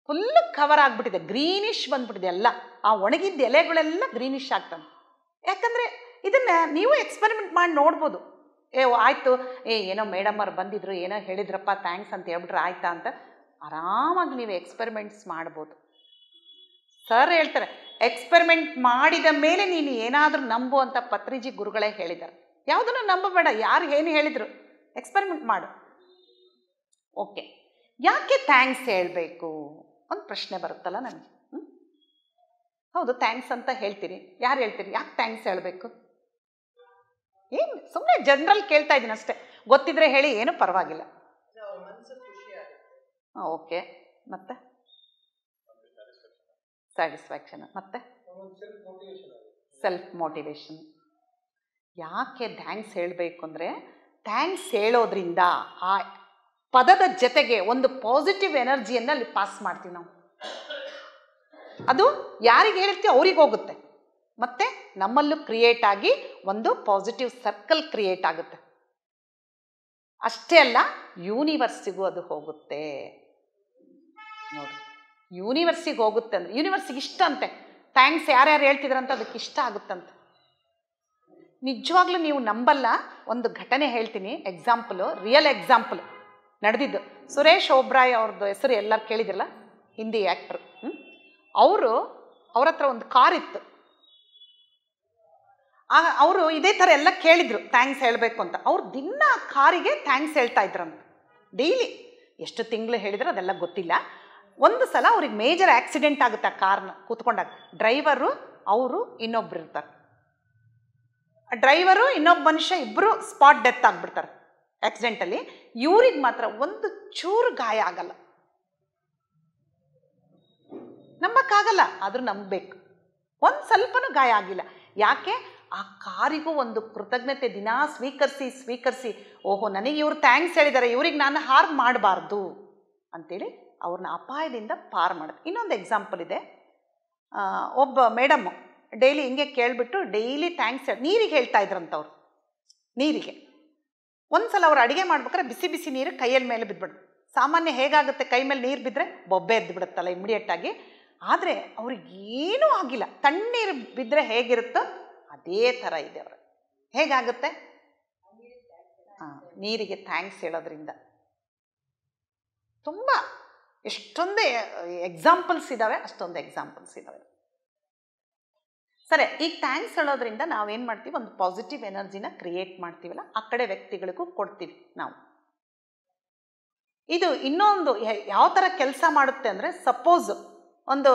ಫುಲ್ಲು ಕವರ್ ಆಗಿಬಿಟ್ಟಿದೆ ಗ್ರೀನಿಶ್ ಬಂದ್ಬಿಟ್ಟಿದೆ ಎಲ್ಲ ಆ ಒಣಗಿದ್ದ ಎಲೆಗಳೆಲ್ಲ ಗ್ರೀನಿಷ್ ಆಗ್ತವೆ ಯಾಕಂದರೆ ಇದನ್ನು ನೀವು ಎಕ್ಸ್ಪೆರಿಮೆಂಟ್ ಮಾಡಿ ನೋಡ್ಬೋದು ಏ ಆಯಿತು ಏ ಏನೋ ಮೇಡಮ್ ಅವ್ರು ಬಂದಿದ್ರು ಏನೋ ಹೇಳಿದ್ರಪ್ಪ ಥ್ಯಾಂಕ್ಸ್ ಅಂತ ಹೇಳ್ಬಿಟ್ರೆ ಆಯ್ತಾ ಅಂತ ಆರಾಮಾಗಿ ನೀವು ಎಕ್ಸ್ಪೆರಿಮೆಂಟ್ಸ್ ಮಾಡ್ಬೋದು ಸರ್ ಹೇಳ್ತಾರೆ ಎಕ್ಸ್ಪೆರಿಮೆಂಟ್ ಮಾಡಿದ ಮೇಲೆ ನೀನು ಏನಾದರೂ ನಂಬು ಅಂತ ಪತ್ರಿಜಿ ಗುರುಗಳೇ ಹೇಳಿದ್ದಾರೆ ಯಾವುದನ್ನು ನಂಬಬೇಡ ಯಾರು ಏನು ಹೇಳಿದರು ಎಕ್ಸ್ಪೆರಿಮೆಂಟ್ ಮಾಡು ಓಕೆ ಯಾಕೆ ಥ್ಯಾಂಕ್ಸ್ ಹೇಳಬೇಕು ಒಂದು ಪ್ರಶ್ನೆ ಬರುತ್ತಲ್ಲ ನನಗೆ ಹೌದು ಥ್ಯಾಂಕ್ಸ್ ಅಂತ ಹೇಳ್ತೀರಿ ಯಾರು ಹೇಳ್ತೀರಿ ಯಾಕೆ ಥ್ಯಾಂಕ್ಸ್ ಹೇಳಬೇಕು ಏನು ಸುಮ್ಮನೆ ಜನರಲ್ ಕೇಳ್ತಾ ಇದ್ದೀನಿ ಅಷ್ಟೇ ಗೊತ್ತಿದ್ರೆ ಹೇಳಿ ಏನು ಪರವಾಗಿಲ್ಲ ಓಕೆ ಮತ್ತೆ ಸ್ಯಾಟಿಸ್ಫ್ಯಾಕ್ಷನ್ ಮತ್ತೆ ಸೆಲ್ಫ್ ಮೋಟಿವೇಶನ್ ಯಾಕೆ ಥ್ಯಾಂಕ್ಸ್ ಹೇಳಬೇಕು ಅಂದರೆ ಥ್ಯಾಂಕ್ಸ್ ಹೇಳೋದ್ರಿಂದ ಆ ಪದದ ಜೊತೆಗೆ ಒಂದು ಪಾಸಿಟಿವ್ ಎನರ್ಜಿಯನ್ನು ಅಲ್ಲಿ ಪಾಸ್ ಮಾಡ್ತೀವಿ ನಾವು ಅದು ಯಾರಿಗೆ ಹೇಳ್ತೀವಿ ಅವ್ರಿಗೆ ಹೋಗುತ್ತೆ ಮತ್ತೆ ನಮ್ಮಲ್ಲೂ ಕ್ರಿಯೇಟ್ ಆಗಿ ಒಂದು ಪಾಸಿಟಿವ್ ಸರ್ಕಲ್ ಕ್ರಿಯೇಟ್ ಆಗುತ್ತೆ ಅಷ್ಟೇ ಅಲ್ಲ ಯೂನಿವರ್ಸಿಗೂ ಅದು ಹೋಗುತ್ತೆ ನೋಡಿ ಯೂನಿವರ್ಸಿಗೆ ಹೋಗುತ್ತೆ ಅಂದ್ರೆ ಯೂನಿವರ್ಸಿಗೆ ಇಷ್ಟ ಅಂತೆ ಥ್ಯಾಂಕ್ಸ್ ಯಾರ್ಯಾರು ಹೇಳ್ತಿದ್ರಂತ ಅದಕ್ಕೆ ಇಷ್ಟ ಆಗುತ್ತಂತೆ ನಿಜವಾಗ್ಲೂ ನೀವು ನಂಬಲ್ಲ ಒಂದು ಘಟನೆ ಹೇಳ್ತೀನಿ ಎಕ್ಸಾಂಪಲ್ ರಿಯಲ್ ಎಕ್ಸಾಂಪಲ್ ನಡೆದಿದ್ದು ಸುರೇಶ್ ಓಬ್ರಾಯ್ ಅವ್ರದ್ದು ಹೆಸರು ಎಲ್ಲರೂ ಕೇಳಿದ್ರಲ್ಲ ಹಿಂದಿ ಆ್ಯಕ್ಟ್ರು ಅವರು ಅವ್ರ ಹತ್ರ ಒಂದು ಕಾರ್ ಇತ್ತು ಆ ಅವರು ಇದೇ ಥರ ಎಲ್ಲ ಕೇಳಿದರು ಥ್ಯಾಂಕ್ಸ್ ಹೇಳಬೇಕು ಅಂತ ಅವ್ರು ದಿನ ಕಾರಿಗೆ ಥ್ಯಾಂಕ್ಸ್ ಹೇಳ್ತಾ ಇದ್ರಂತ ಡೈಲಿ ಎಷ್ಟು ತಿಂಗಳು ಹೇಳಿದ್ರು ಅದೆಲ್ಲ ಗೊತ್ತಿಲ್ಲ ಒಂದು ಸಲ ಅವ್ರಿಗೆ ಮೇಜರ್ ಆಕ್ಸಿಡೆಂಟ್ ಆಗುತ್ತೆ ಆ ಕಾರ್ನ ಕೂತ್ಕೊಂಡಾಗ ಡ್ರೈವರು ಅವರು ಇನ್ನೊಬ್ರು ಇರ್ತಾರೆ ಡ್ರೈವರು ಇನ್ನೊಬ್ಬ ಮನುಷ್ಯ ಇಬ್ಬರು ಸ್ಪಾಟ್ ಡೆತ್ ಆಗ್ಬಿಡ್ತಾರೆ ಆಕ್ಸಿಡೆಂಟಲ್ಲಿ ಇವ್ರಿಗೆ ಮಾತ್ರ ಒಂದು ಚೂರು ಗಾಯ ಆಗಲ್ಲ ನಂಬಕ್ಕಾಗಲ್ಲ ಆದರೂ ನಂಬಬೇಕು ಒಂದು ಸ್ವಲ್ಪನೂ ಗಾಯ ಆಗಿಲ್ಲ ಯಾಕೆ ಆ ಕಾರಿಗೂ ಒಂದು ಕೃತಜ್ಞತೆ ದಿನಾ ಸ್ವೀಕರಿಸಿ ಸ್ವೀಕರಿಸಿ ಓಹೋ ನನಗೆ ಇವ್ರು ಥ್ಯಾಂಕ್ಸ್ ಹೇಳಿದ್ದಾರೆ ಇವ್ರಿಗೆ ನಾನು ಹಾರ್ಮ್ ಮಾಡಬಾರ್ದು ಅಂತೇಳಿ ಅವ್ರನ್ನ ಅಪಾಯದಿಂದ ಪಾರ್ ಮಾಡೋದು ಇನ್ನೊಂದು ಎಕ್ಸಾಂಪಲ್ ಇದೆ ಒಬ್ಬ ಮೇಡಮ್ ಡೈಲಿ ಹಿಂಗೆ ಕೇಳಿಬಿಟ್ಟು ಡೈಲಿ ಥ್ಯಾಂಕ್ಸ್ ಹೇಳಿ ನೀರಿಗೆ ಹೇಳ್ತಾ ಇದ್ರಂಥವ್ರು ನೀರಿಗೆ ಒಂದು ಸಲ ಅವ್ರು ಅಡುಗೆ ಮಾಡ್ಬೇಕಾದ್ರೆ ಬಿಸಿ ಬಿಸಿ ನೀರು ಕೈಯಲ್ಲಿ ಮೇಲೆ ಬಿದ್ಬಿಡ್ತು ಸಾಮಾನ್ಯ ಹೇಗಾಗುತ್ತೆ ಕೈ ಮೇಲೆ ನೀರು ಬಿದ್ದರೆ ಬೊಬ್ಬೆ ಎದ್ದು ಬಿಡುತ್ತಲ್ಲ ಇಮ್ಮಿಡಿಯೇಟಾಗಿ ಆದರೆ ಅವ್ರಿಗೆ ಏನೂ ಆಗಿಲ್ಲ ತಣ್ಣೀರು ಬಿದ್ದರೆ ಹೇಗಿರುತ್ತೋ ಅದೇ ಥರ ಇದೆ ಅವರು ಹೇಗಾಗುತ್ತೆ ಹಾಂ ನೀರಿಗೆ ಥ್ಯಾಂಕ್ಸ್ ಹೇಳೋದ್ರಿಂದ ತುಂಬ ಎಷ್ಟೊಂದೇ ಎಕ್ಸಾಂಪಲ್ಸ್ ಇದ್ದಾವೆ ಅಷ್ಟೊಂದು ಎಕ್ಸಾಂಪಲ್ಸ್ ಇದ್ದಾವೆ ಸರಿ ಈಗ ಥ್ಯಾಂಕ್ಸ್ ಹೇಳೋದ್ರಿಂದ ನಾವೇನು ಮಾಡ್ತೀವಿ ಒಂದು ಪಾಸಿಟಿವ್ ಎನರ್ಜಿನ ಕ್ರಿಯೇಟ್ ಮಾಡ್ತೀವಲ್ಲ ಆ ಕಡೆ ವ್ಯಕ್ತಿಗಳಿಗೂ ಕೊಡ್ತೀವಿ ನಾವು ಇದು ಇನ್ನೊಂದು ಯಾವ ಥರ ಕೆಲಸ ಮಾಡುತ್ತೆ ಅಂದರೆ ಸಪೋಸ್ ಒಂದು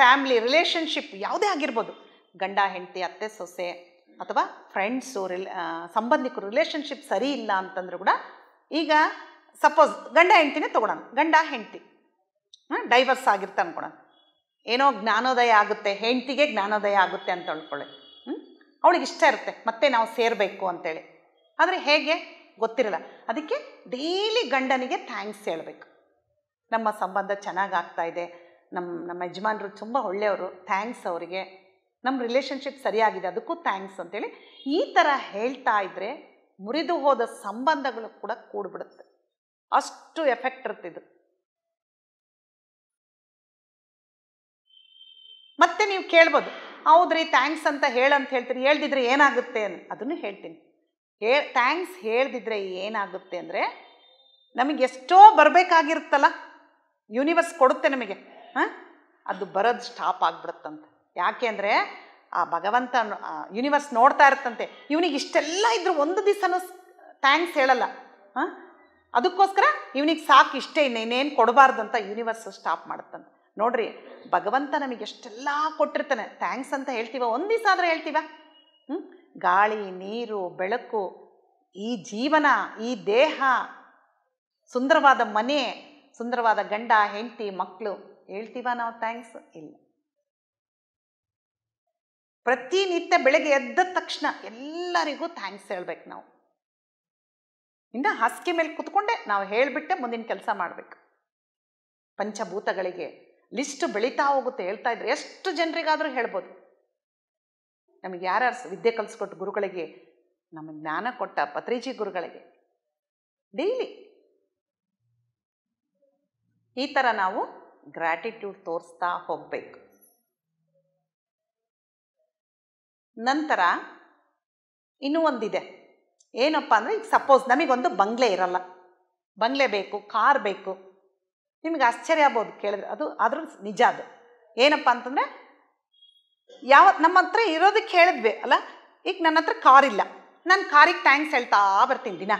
ಫ್ಯಾಮಿಲಿ ರಿಲೇಷನ್ಶಿಪ್ ಯಾವುದೇ ಆಗಿರ್ಬೋದು ಗಂಡ ಹೆಂಡತಿ ಅತ್ತೆ ಸೊಸೆ ಅಥವಾ ಫ್ರೆಂಡ್ಸು ರಿಲ್ ಸಂಬಂಧಿಕರು ರಿಲೇಷನ್ಶಿಪ್ ಸರಿ ಇಲ್ಲ ಅಂತಂದ್ರೂ ಕೂಡ ಈಗ ಸಪೋಸ್ ಗಂಡ ಹೆಂಡ್ತಿನೇ ತೊಗೊಳೋಣ ಗಂಡ ಹೆಂಡ್ತಿ ಹಾಂ ಡೈವರ್ಸ್ ಆಗಿರ್ತ ಅನ್ಕೊಳೋಣ ಏನೋ ಜ್ಞಾನೋದಯ ಆಗುತ್ತೆ ಹೆಂಡ್ತಿಗೆ ಜ್ಞಾನೋದಯ ಆಗುತ್ತೆ ಅಂತ ಹೇಳ್ಕೊಳ್ಳಿ ಹ್ಞೂ ಅವಳಿಗೆ ಇಷ್ಟ ಇರುತ್ತೆ ಮತ್ತೆ ನಾವು ಸೇರಬೇಕು ಅಂತೇಳಿ ಆದರೆ ಹೇಗೆ ಗೊತ್ತಿರಲ್ಲ ಅದಕ್ಕೆ ಡೈಲಿ ಗಂಡನಿಗೆ ಥ್ಯಾಂಕ್ಸ್ ಹೇಳಬೇಕು ನಮ್ಮ ಸಂಬಂಧ ಚೆನ್ನಾಗಾಗ್ತಾ ಇದೆ ನಮ್ಮ ನಮ್ಮ ಯಜಮಾನರು ತುಂಬ ಒಳ್ಳೆಯವರು ಥ್ಯಾಂಕ್ಸ್ ಅವರಿಗೆ ನಮ್ಮ ರಿಲೇಷನ್ಶಿಪ್ ಸರಿಯಾಗಿದೆ ಅದಕ್ಕೂ ಥ್ಯಾಂಕ್ಸ್ ಅಂತೇಳಿ ಈ ಥರ ಹೇಳ್ತಾ ಇದ್ದರೆ ಮುರಿದು ಹೋದ ಸಂಬಂಧಗಳು ಕೂಡ ಕೂಡ್ಬಿಡುತ್ತೆ ಅಷ್ಟು ಎಫೆಕ್ಟ್ ಇರ್ತಿದ್ರು ಮತ್ತೆ ನೀವು ಕೇಳ್ಬೋದು ಹೌದ್ರಿ ಥ್ಯಾಂಕ್ಸ್ ಅಂತ ಹೇಳಂತ ಹೇಳ್ತೀರಿ ಹೇಳ್ದಿದ್ರೆ ಏನಾಗುತ್ತೆ ಅಂತ ಅದನ್ನು ಹೇಳ್ತೀನಿ ಹೇ ಥ್ಯಾಂಕ್ಸ್ ಹೇಳ್ದಿದ್ರೆ ಏನಾಗುತ್ತೆ ಅಂದರೆ ನಮಗೆ ಎಷ್ಟೋ ಬರಬೇಕಾಗಿರುತ್ತಲ್ಲ ಯೂನಿವರ್ಸ್ ಕೊಡುತ್ತೆ ನಮಗೆ ಹಾಂ ಅದು ಬರೋದು ಸ್ಟಾಪ್ ಆಗ್ಬಿಡುತ್ತಂತೆ ಅಂದರೆ ಆ ಭಗವಂತ ಯೂನಿವರ್ಸ್ ನೋಡ್ತಾ ಇರ್ತಂತೆ ಇವನಿಗೆ ಇಷ್ಟೆಲ್ಲ ಇದ್ದರೂ ಒಂದು ದಿವಸನೂ ಥ್ಯಾಂಕ್ಸ್ ಹೇಳಲ್ಲ ಹಾಂ ಅದಕ್ಕೋಸ್ಕರ ಇವನಿಗೆ ಸಾಕು ಇಷ್ಟೇ ಇನ್ನೇನೇನು ಕೊಡಬಾರ್ದು ಅಂತ ಯೂನಿವರ್ಸ್ ಸ್ಟಾಪ್ ಮಾಡುತ್ತಂತೆ ನೋಡ್ರಿ ಭಗವಂತ ನಮಗೆ ಎಷ್ಟೆಲ್ಲ ಕೊಟ್ಟಿರ್ತಾನೆ ಥ್ಯಾಂಕ್ಸ್ ಅಂತ ಹೇಳ್ತೀವ ಒಂದು ದಿವಸ ಆದರೆ ಹೇಳ್ತೀವ ಹ್ಞೂ ಗಾಳಿ ನೀರು ಬೆಳಕು ಈ ಜೀವನ ಈ ದೇಹ ಸುಂದರವಾದ ಮನೆ ಸುಂದರವಾದ ಗಂಡ ಹೆಂಡತಿ ಮಕ್ಕಳು ಹೇಳ್ತೀವ ನಾವು ಥ್ಯಾಂಕ್ಸ್ ಇಲ್ಲ ಪ್ರತಿನಿತ್ಯ ಬೆಳಗ್ಗೆ ಎದ್ದ ತಕ್ಷಣ ಎಲ್ಲರಿಗೂ ಥ್ಯಾಂಕ್ಸ್ ಹೇಳ್ಬೇಕು ನಾವು ಇನ್ನು ಹಾಸಿಗೆ ಮೇಲೆ ಕುತ್ಕೊಂಡೆ ನಾವು ಹೇಳಿಬಿಟ್ಟೆ ಮುಂದಿನ ಕೆಲಸ ಮಾಡಬೇಕು ಪಂಚಭೂತಗಳಿಗೆ ಲಿಸ್ಟ್ ಬೆಳೀತಾ ಹೋಗುತ್ತೆ ಹೇಳ್ತಾ ಇದ್ರೆ ಎಷ್ಟು ಜನರಿಗಾದರೂ ಹೇಳ್ಬೋದು ನಮಗೆ ಯಾರ್ಯಾರು ವಿದ್ಯೆ ಕಲಿಸ್ಕೊಟ್ಟು ಗುರುಗಳಿಗೆ ನಮಗೆ ಜ್ಞಾನ ಕೊಟ್ಟ ಪತ್ರಿಜಿ ಗುರುಗಳಿಗೆ ಡೈಲಿ ಈ ಥರ ನಾವು ಗ್ರ್ಯಾಟಿಟ್ಯೂಡ್ ತೋರಿಸ್ತಾ ಹೋಗಬೇಕು ನಂತರ ಇನ್ನೂ ಒಂದಿದೆ ಏನಪ್ಪ ಅಂದರೆ ಈಗ ಸಪೋಸ್ ನಮಗೊಂದು ಬಂಗ್ಲೆ ಇರಲ್ಲ ಬಂಗ್ಲೆ ಬೇಕು ಕಾರ್ ಬೇಕು ನಿಮಗೆ ಆಶ್ಚರ್ಯ ಆಗ್ಬೋದು ಕೇಳಿದ್ರೆ ಅದು ಅದ್ರ ನಿಜ ಅದು ಏನಪ್ಪ ಅಂತಂದರೆ ಯಾವ ನಮ್ಮ ಹತ್ರ ಇರೋದಕ್ಕೆ ಹೇಳಿದ್ವಿ ಅಲ್ಲ ಈಗ ನನ್ನ ಹತ್ರ ಕಾರ್ ಇಲ್ಲ ನಾನು ಕಾರಿಗೆ ಥ್ಯಾಂಕ್ಸ್ ಹೇಳ್ತಾ ಬರ್ತೀನಿ ದಿನ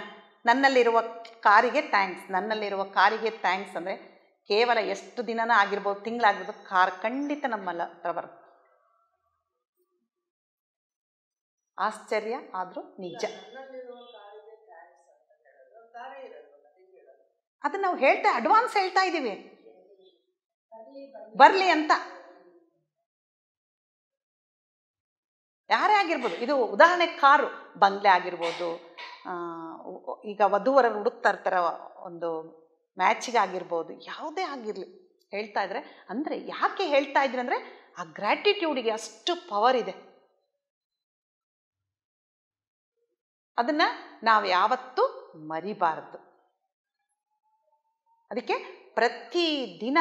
ನನ್ನಲ್ಲಿರುವ ಕಾರಿಗೆ ಥ್ಯಾಂಕ್ಸ್ ನನ್ನಲ್ಲಿರುವ ಕಾರಿಗೆ ಥ್ಯಾಂಕ್ಸ್ ಅಂದರೆ ಕೇವಲ ಎಷ್ಟು ದಿನನ ಆಗಿರ್ಬೋದು ತಿಂಗಳಾಗಿರ್ಬೋದು ಕಾರ್ ಖಂಡಿತ ನಮ್ಮಲ್ಲ ಹತ್ರ ಬರುತ್ತೆ ಆಶ್ಚರ್ಯ ಆದರೂ ನಿಜ ಅದನ್ನ ನಾವು ಹೇಳ್ತಾ ಅಡ್ವಾನ್ಸ್ ಹೇಳ್ತಾ ಇದ್ದೀವಿ ಬರಲಿ ಅಂತ ಯಾರೇ ಆಗಿರ್ಬೋದು ಇದು ಉದಾಹರಣೆ ಕಾರು ಬಂಗ್ಲೆ ಆಗಿರ್ಬೋದು ಈಗ ವಧುವರ ಹುಡುಕ್ತಾ ಇರ್ತಾರ ಒಂದು ಆಗಿರ್ಬೋದು ಯಾವುದೇ ಆಗಿರಲಿ ಹೇಳ್ತಾ ಇದ್ರೆ ಅಂದರೆ ಯಾಕೆ ಹೇಳ್ತಾ ಇದ್ರೆ ಅಂದರೆ ಆ ಗ್ರ್ಯಾಟಿಟ್ಯೂಡಿಗೆ ಅಷ್ಟು ಪವರ್ ಇದೆ ಅದನ್ನು ನಾವು ಯಾವತ್ತೂ ಮರಿಬಾರದು ಅದಕ್ಕೆ ಪ್ರತಿ ದಿನ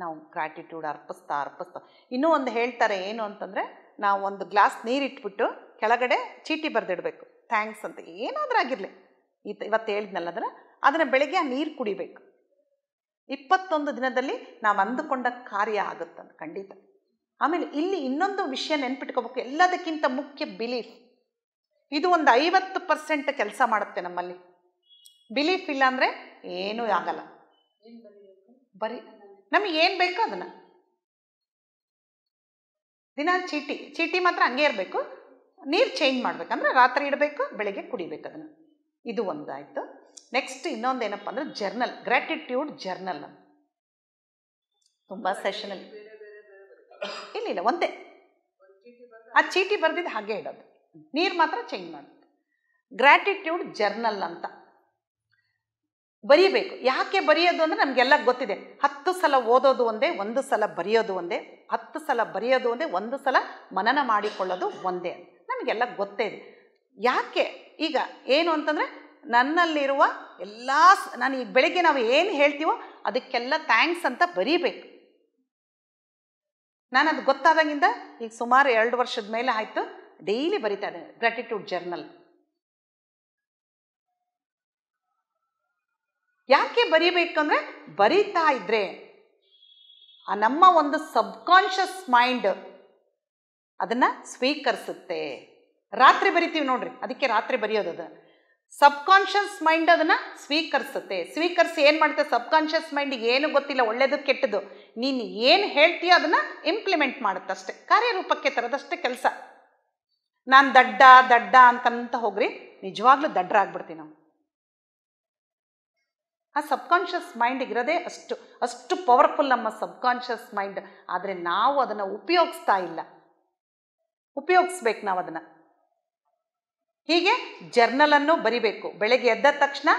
ನಾವು ಗ್ರಾಟಿಟ್ಯೂಡ್ ಅರ್ಪಿಸ್ತಾ ಅರ್ಪಿಸ್ತಾ ಇನ್ನೂ ಒಂದು ಹೇಳ್ತಾರೆ ಏನು ಅಂತಂದರೆ ನಾವು ಒಂದು ಗ್ಲಾಸ್ ನೀರಿಟ್ಬಿಟ್ಟು ಕೆಳಗಡೆ ಚೀಟಿ ಬರೆದಿಡಬೇಕು ಥ್ಯಾಂಕ್ಸ್ ಅಂತ ಏನಾದರೂ ಆಗಿರಲಿ ಇತ್ತು ಇವತ್ತು ಹೇಳಿದ್ನಲ್ಲ ಅದನ್ನು ಅದನ್ನು ಬೆಳಗ್ಗೆ ಆ ನೀರು ಕುಡಿಬೇಕು ಇಪ್ಪತ್ತೊಂದು ದಿನದಲ್ಲಿ ನಾವು ಅಂದುಕೊಂಡ ಕಾರ್ಯ ಆಗುತ್ತಂತ ಖಂಡಿತ ಆಮೇಲೆ ಇಲ್ಲಿ ಇನ್ನೊಂದು ವಿಷಯ ನೆನ್ಪಿಟ್ಕೋಬೇಕು ಎಲ್ಲದಕ್ಕಿಂತ ಮುಖ್ಯ ಬಿಲೀಫ್ ಇದು ಒಂದು ಐವತ್ತು ಪರ್ಸೆಂಟ್ ಕೆಲಸ ಮಾಡುತ್ತೆ ನಮ್ಮಲ್ಲಿ ಬಿಲೀಫ್ ಇಲ್ಲ ಅಂದರೆ ಏನೂ ಆಗಲ್ಲ ಬರೀ ನಮಗೆ ಏನು ಬೇಕೋ ಅದನ್ನು ದಿನ ಚೀಟಿ ಚೀಟಿ ಮಾತ್ರ ಹಂಗೆ ಇರಬೇಕು ನೀರು ಚೇಂಜ್ ಮಾಡಬೇಕಂದ್ರೆ ರಾತ್ರಿ ಇಡಬೇಕು ಬೆಳಿಗ್ಗೆ ಕುಡಿಬೇಕು ಅದನ್ನು ಇದು ಒಂದಾಯಿತು ನೆಕ್ಸ್ಟ್ ಇನ್ನೊಂದು ಏನಪ್ಪ ಅಂದರೆ ಜರ್ನಲ್ ಗ್ರ್ಯಾಟಿಟ್ಯೂಡ್ ಜರ್ನಲ್ ತುಂಬ ಸೆಷನಲ್ಲಿ ಇಲ್ಲ ಇಲ್ಲ ಒಂದೇ ಆ ಚೀಟಿ ಬರೆದಿದ್ದು ಹಾಗೆ ಇಡೋದು ನೀರು ಮಾತ್ರ ಚೇಂಜ್ ಮಾಡಬೇಕು ಗ್ರ್ಯಾಟಿಟ್ಯೂಡ್ ಜರ್ನಲ್ ಅಂತ ಬರೀಬೇಕು ಯಾಕೆ ಬರೆಯೋದು ಅಂದರೆ ನಮಗೆಲ್ಲ ಗೊತ್ತಿದೆ ಹತ್ತು ಸಲ ಓದೋದು ಒಂದೇ ಒಂದು ಸಲ ಬರೆಯೋದು ಒಂದೇ ಹತ್ತು ಸಲ ಬರೆಯೋದು ಒಂದೇ ಒಂದು ಸಲ ಮನನ ಮಾಡಿಕೊಳ್ಳೋದು ಒಂದೇ ನಮಗೆಲ್ಲ ಗೊತ್ತೇ ಇದೆ ಯಾಕೆ ಈಗ ಏನು ಅಂತಂದರೆ ನನ್ನಲ್ಲಿರುವ ಎಲ್ಲ ನಾನು ಈಗ ಬೆಳಗ್ಗೆ ನಾವು ಏನು ಹೇಳ್ತೀವೋ ಅದಕ್ಕೆಲ್ಲ ಥ್ಯಾಂಕ್ಸ್ ಅಂತ ಬರೀಬೇಕು ನಾನು ಅದು ಗೊತ್ತಾದಾಗಿಂದ ಈಗ ಸುಮಾರು ಎರಡು ವರ್ಷದ ಮೇಲೆ ಆಯಿತು ಡೈಲಿ ಬರೀತಾರೆ ಗ್ರಾಟಿಟ್ಯೂಡ್ ಜರ್ನಲ್ ಯಾಕೆ ಬರೀಬೇಕಂದ್ರೆ ಬರೀತಾ ಇದ್ರೆ ಆ ನಮ್ಮ ಒಂದು ಸಬ್ಕಾನ್ಷಿಯಸ್ ಮೈಂಡ್ ಅದನ್ನ ಸ್ವೀಕರಿಸುತ್ತೆ ರಾತ್ರಿ ಬರಿತೀವಿ ನೋಡ್ರಿ ಅದಕ್ಕೆ ರಾತ್ರಿ ಬರೆಯೋದು ಅದು ಸಬ್ಕಾನ್ಷಿಯಸ್ ಮೈಂಡ್ ಅದನ್ನ ಸ್ವೀಕರಿಸುತ್ತೆ ಸ್ವೀಕರಿಸಿ ಏನು ಮಾಡುತ್ತೆ ಸಬ್ಕಾನ್ಷಿಯಸ್ ಮೈಂಡ್ ಏನು ಗೊತ್ತಿಲ್ಲ ಒಳ್ಳೇದು ಕೆಟ್ಟದ್ದು ನೀನು ಏನು ಹೇಳ್ತೀಯೋ ಅದನ್ನ ಇಂಪ್ಲಿಮೆಂಟ್ ಮಾಡುತ್ತಷ್ಟೆ ಕಾರ್ಯರೂಪಕ್ಕೆ ತರದಷ್ಟೇ ಕೆಲಸ ನಾನು ದಡ್ಡ ದಡ್ಡ ಅಂತಂತ ಹೋಗ್ರಿ ನಿಜವಾಗ್ಲೂ ದಡ್ಡ್ರ ಆಗ್ಬಿಡ್ತೀವಿ ನಾವು ಆ ಸಬ್ಕಾನ್ಷಿಯಸ್ ಮೈಂಡ್ ಇರೋದೇ ಅಷ್ಟು ಅಷ್ಟು ಪವರ್ಫುಲ್ ನಮ್ಮ ಸಬ್ಕಾನ್ಷಿಯಸ್ ಮೈಂಡ್ ಆದರೆ ನಾವು ಅದನ್ನು ಉಪಯೋಗಿಸ್ತಾ ಇಲ್ಲ ಉಪಯೋಗಿಸ್ಬೇಕು ನಾವು ಅದನ್ನು ಹೀಗೆ ಜರ್ನಲನ್ನು ಬರಿಬೇಕು ಬೆಳಗ್ಗೆ ಎದ್ದ ತಕ್ಷಣ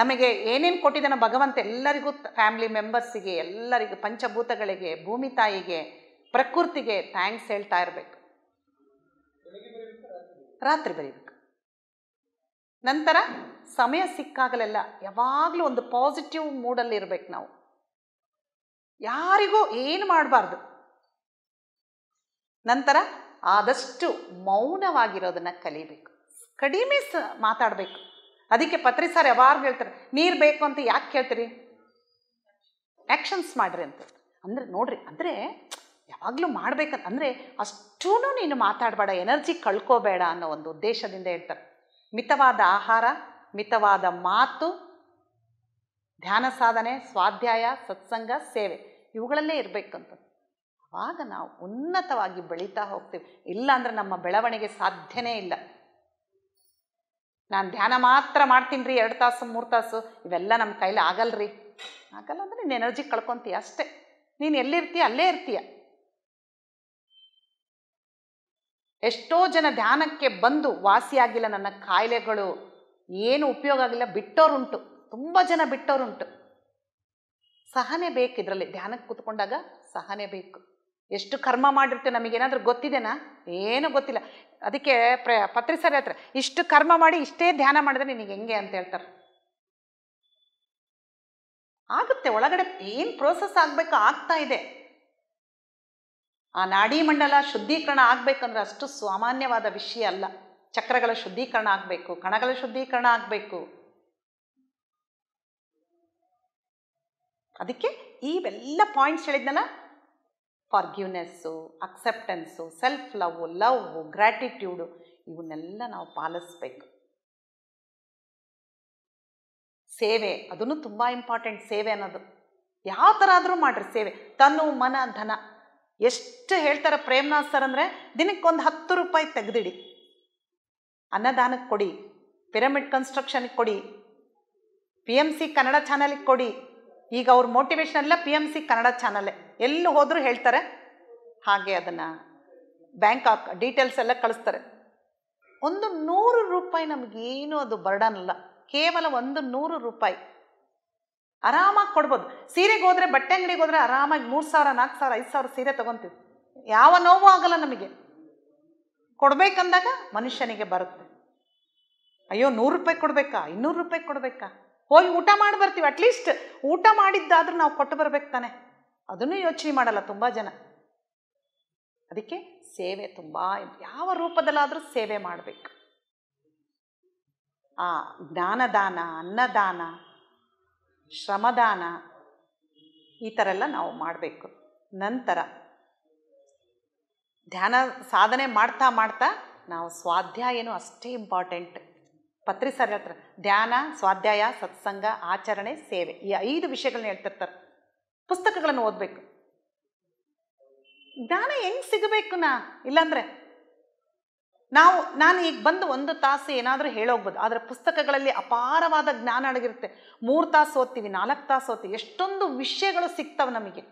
ನಮಗೆ ಏನೇನು ಕೊಟ್ಟಿದ್ದಾನೋ ಭಗವಂತ ಎಲ್ಲರಿಗೂ ಫ್ಯಾಮಿಲಿ ಮೆಂಬರ್ಸಿಗೆ ಎಲ್ಲರಿಗೂ ಪಂಚಭೂತಗಳಿಗೆ ಭೂಮಿ ತಾಯಿಗೆ ಪ್ರಕೃತಿಗೆ ಥ್ಯಾಂಕ್ಸ್ ಹೇಳ್ತಾ ಇರಬೇಕು ರಾತ್ರಿ ಬರೀಬೇಕು ನಂತರ ಸಮಯ ಸಿಕ್ಕಾಗಲೆಲ್ಲ ಯಾವಾಗಲೂ ಒಂದು ಪಾಸಿಟಿವ್ ಮೂಡಲ್ಲಿ ಇರಬೇಕು ನಾವು ಯಾರಿಗೂ ಏನು ಮಾಡಬಾರ್ದು ನಂತರ ಆದಷ್ಟು ಮೌನವಾಗಿರೋದನ್ನು ಕಲಿಬೇಕು ಕಡಿಮೆ ಸ ಮಾತಾಡಬೇಕು ಅದಕ್ಕೆ ಪತ್ರಿ ಸರ್ ಯಾವಾಗ ಹೇಳ್ತಾರೆ ನೀರು ಬೇಕು ಅಂತ ಯಾಕೆ ಕೇಳ್ತೀರಿ ಆ್ಯಕ್ಷನ್ಸ್ ಮಾಡಿರಿ ಅಂತ ಅಂದರೆ ನೋಡ್ರಿ ಅಂದರೆ ಯಾವಾಗಲೂ ಮಾಡ್ಬೇಕಂತ ಅಂದರೆ ಅಷ್ಟೂ ನೀನು ಮಾತಾಡಬೇಡ ಎನರ್ಜಿ ಕಳ್ಕೋಬೇಡ ಅನ್ನೋ ಒಂದು ಉದ್ದೇಶದಿಂದ ಹೇಳ್ತಾರೆ ಮಿತವಾದ ಆಹಾರ ಮಿತವಾದ ಮಾತು ಧ್ಯಾನ ಸಾಧನೆ ಸ್ವಾಧ್ಯಾಯ ಸತ್ಸಂಗ ಸೇವೆ ಇವುಗಳಲ್ಲೇ ಇರಬೇಕಂತ ಆವಾಗ ನಾವು ಉನ್ನತವಾಗಿ ಬೆಳೀತಾ ಹೋಗ್ತೀವಿ ಇಲ್ಲ ನಮ್ಮ ಬೆಳವಣಿಗೆ ಸಾಧ್ಯನೇ ಇಲ್ಲ ನಾನು ಧ್ಯಾನ ಮಾತ್ರ ಮಾಡ್ತೀನಿ ರೀ ಎರಡು ತಾಸು ಮೂರು ತಾಸು ಇವೆಲ್ಲ ನಮ್ಮ ಕೈಲಿ ಆಗಲ್ರಿ ಆಗಲ್ಲ ಅಂದರೆ ನೀನು ಎನರ್ಜಿ ಕಳ್ಕೊತೀಯ ಅಷ್ಟೇ ನೀನು ಎಲ್ಲಿರ್ತೀಯ ಅಲ್ಲೇ ಇರ್ತೀಯ ಎಷ್ಟೋ ಜನ ಧ್ಯಾನಕ್ಕೆ ಬಂದು ವಾಸಿಯಾಗಿಲ್ಲ ನನ್ನ ಕಾಯಿಲೆಗಳು ಏನು ಉಪಯೋಗ ಆಗಿಲ್ಲ ಬಿಟ್ಟೋರುಂಟು ತುಂಬ ಜನ ಬಿಟ್ಟೋರುಂಟು ಸಹನೆ ಬೇಕು ಇದರಲ್ಲಿ ಧ್ಯಾನಕ್ಕೆ ಕೂತ್ಕೊಂಡಾಗ ಸಹನೆ ಬೇಕು ಎಷ್ಟು ಕರ್ಮ ಮಾಡಿರ್ತೇವೆ ನಮಗೇನಾದರೂ ಗೊತ್ತಿದೆನಾ ಏನೂ ಗೊತ್ತಿಲ್ಲ ಅದಕ್ಕೆ ಪ್ರ ಸರ್ ಹತ್ರ ಇಷ್ಟು ಕರ್ಮ ಮಾಡಿ ಇಷ್ಟೇ ಧ್ಯಾನ ಮಾಡಿದ್ರೆ ನಿನಗೆ ಹೆಂಗೆ ಅಂತ ಹೇಳ್ತಾರೆ ಆಗುತ್ತೆ ಒಳಗಡೆ ಏನು ಪ್ರೋಸೆಸ್ ಆಗಬೇಕು ಆಗ್ತಾ ಇದೆ ಆ ನಾಡಿ ಮಂಡಲ ಶುದ್ಧೀಕರಣ ಆಗಬೇಕಂದ್ರೆ ಅಷ್ಟು ಸಾಮಾನ್ಯವಾದ ವಿಷಯ ಅಲ್ಲ ಚಕ್ರಗಳ ಶುದ್ಧೀಕರಣ ಆಗಬೇಕು ಕಣಗಳ ಶುದ್ಧೀಕರಣ ಆಗಬೇಕು ಅದಕ್ಕೆ ಇವೆಲ್ಲ ಪಾಯಿಂಟ್ಸ್ ಹೇಳಿದ್ನಲ್ಲ forgiveness acceptance self love love gratitude ಇವನ್ನೆಲ್ಲ ನಾವು ಪಾಲಿಸ್ಬೇಕು ಸೇವೆ ಅದನ್ನು ತುಂಬ ಇಂಪಾರ್ಟೆಂಟ್ ಸೇವೆ ಅನ್ನೋದು ಯಾವ ಥರ ಆದರೂ ಮಾಡಿರಿ ಸೇವೆ ತನು ಮನ ಧನ ಎಷ್ಟು ಹೇಳ್ತಾರೆ ಪ್ರೇಮನಾಥ್ ಸರ್ ಅಂದರೆ ಒಂದು ಹತ್ತು ರೂಪಾಯಿ ತೆಗೆದಿಡಿ ಅನ್ನದಾನಕ್ಕೆ ಕೊಡಿ ಪಿರಮಿಡ್ ಕನ್ಸ್ಟ್ರಕ್ಷನ್ಗೆ ಕೊಡಿ ಪಿ ಎಮ್ ಸಿ ಕನ್ನಡ ಚಾನಲಿಗೆ ಕೊಡಿ ಈಗ ಅವ್ರ ಮೋಟಿವೇಶನ್ ಎಲ್ಲ P M C Kannada channel ಎಲ್ಲೂ ಹೋದರೂ ಹೇಳ್ತಾರೆ ಹಾಗೆ ಅದನ್ನು ಬ್ಯಾಂಕ್ ಡೀಟೇಲ್ಸ್ ಎಲ್ಲ ಕಳಿಸ್ತಾರೆ ಒಂದು ನೂರು ರೂಪಾಯಿ ನಮಗೇನು ಅದು ಬರ್ಡನ್ ಅಲ್ಲ ಕೇವಲ ಒಂದು ನೂರು ರೂಪಾಯಿ ಆರಾಮಾಗಿ ಕೊಡ್ಬೋದು ಸೀರೆಗೆ ಹೋದ್ರೆ ಬಟ್ಟೆ ಅಂಗಡಿಗೆ ಹೋದ್ರೆ ಆರಾಮಾಗಿ ಮೂರು ಸಾವಿರ ನಾಲ್ಕು ಸಾವಿರ ಐದು ಸಾವಿರ ಸೀರೆ ತಗೊತೀವಿ ಯಾವ ನೋವು ಆಗಲ್ಲ ನಮಗೆ ಕೊಡಬೇಕಂದಾಗ ಮನುಷ್ಯನಿಗೆ ಬರುತ್ತೆ ಅಯ್ಯೋ ನೂರು ರೂಪಾಯಿ ಕೊಡಬೇಕಾ ಇನ್ನೂರು ರೂಪಾಯಿ ಕೊಡಬೇಕಾ ಹೋಗಿ ಊಟ ಮಾಡಿ ಬರ್ತೀವಿ ಅಟ್ಲೀಸ್ಟ್ ಊಟ ಮಾಡಿದ್ದಾದ್ರೂ ನಾವು ಕೊಟ್ಟು ಬರ್ಬೇಕು ತಾನೆ ಅದನ್ನು ಯೋಚನೆ ಮಾಡಲ್ಲ ತುಂಬ ಜನ ಅದಕ್ಕೆ ಸೇವೆ ತುಂಬ ಯಾವ ರೂಪದಲ್ಲಾದರೂ ಸೇವೆ ಮಾಡಬೇಕು ಆ ಜ್ಞಾನದಾನ ಅನ್ನದಾನ ಶ್ರಮದಾನ ಈ ಥರ ಎಲ್ಲ ನಾವು ಮಾಡಬೇಕು ನಂತರ ಧ್ಯಾನ ಸಾಧನೆ ಮಾಡ್ತಾ ಮಾಡ್ತಾ ನಾವು ಸ್ವಾಧ್ಯಾಯನೂ ಅಷ್ಟೇ ಇಂಪಾರ್ಟೆಂಟ್ ಪತ್ರಿ ಸರ್ ಹೇಳ್ತಾರೆ ಧ್ಯಾನ ಸ್ವಾಧ್ಯಾಯ ಸತ್ಸಂಗ ಆಚರಣೆ ಸೇವೆ ಈ ಐದು ವಿಷಯಗಳನ್ನ ಹೇಳ್ತಿರ್ತಾರೆ ಪುಸ್ತಕಗಳನ್ನು ಓದಬೇಕು ಜ್ಞಾನ ಹೆಂಗೆ ಸಿಗಬೇಕು ನಾ ಇಲ್ಲಾಂದರೆ ನಾವು ನಾನು ಈಗ ಬಂದು ಒಂದು ತಾಸು ಏನಾದರೂ ಹೇಳೋಗ್ಬೋದು ಆದರೆ ಪುಸ್ತಕಗಳಲ್ಲಿ ಅಪಾರವಾದ ಜ್ಞಾನ ಅಡಗಿರುತ್ತೆ ಮೂರು ತಾಸು ಓದ್ತೀವಿ ನಾಲ್ಕು ತಾಸು ಓದ್ತೀವಿ ಎಷ್ಟೊಂದು ವಿಷಯಗಳು ಸಿಗ್ತವೆ ನಮಗೆ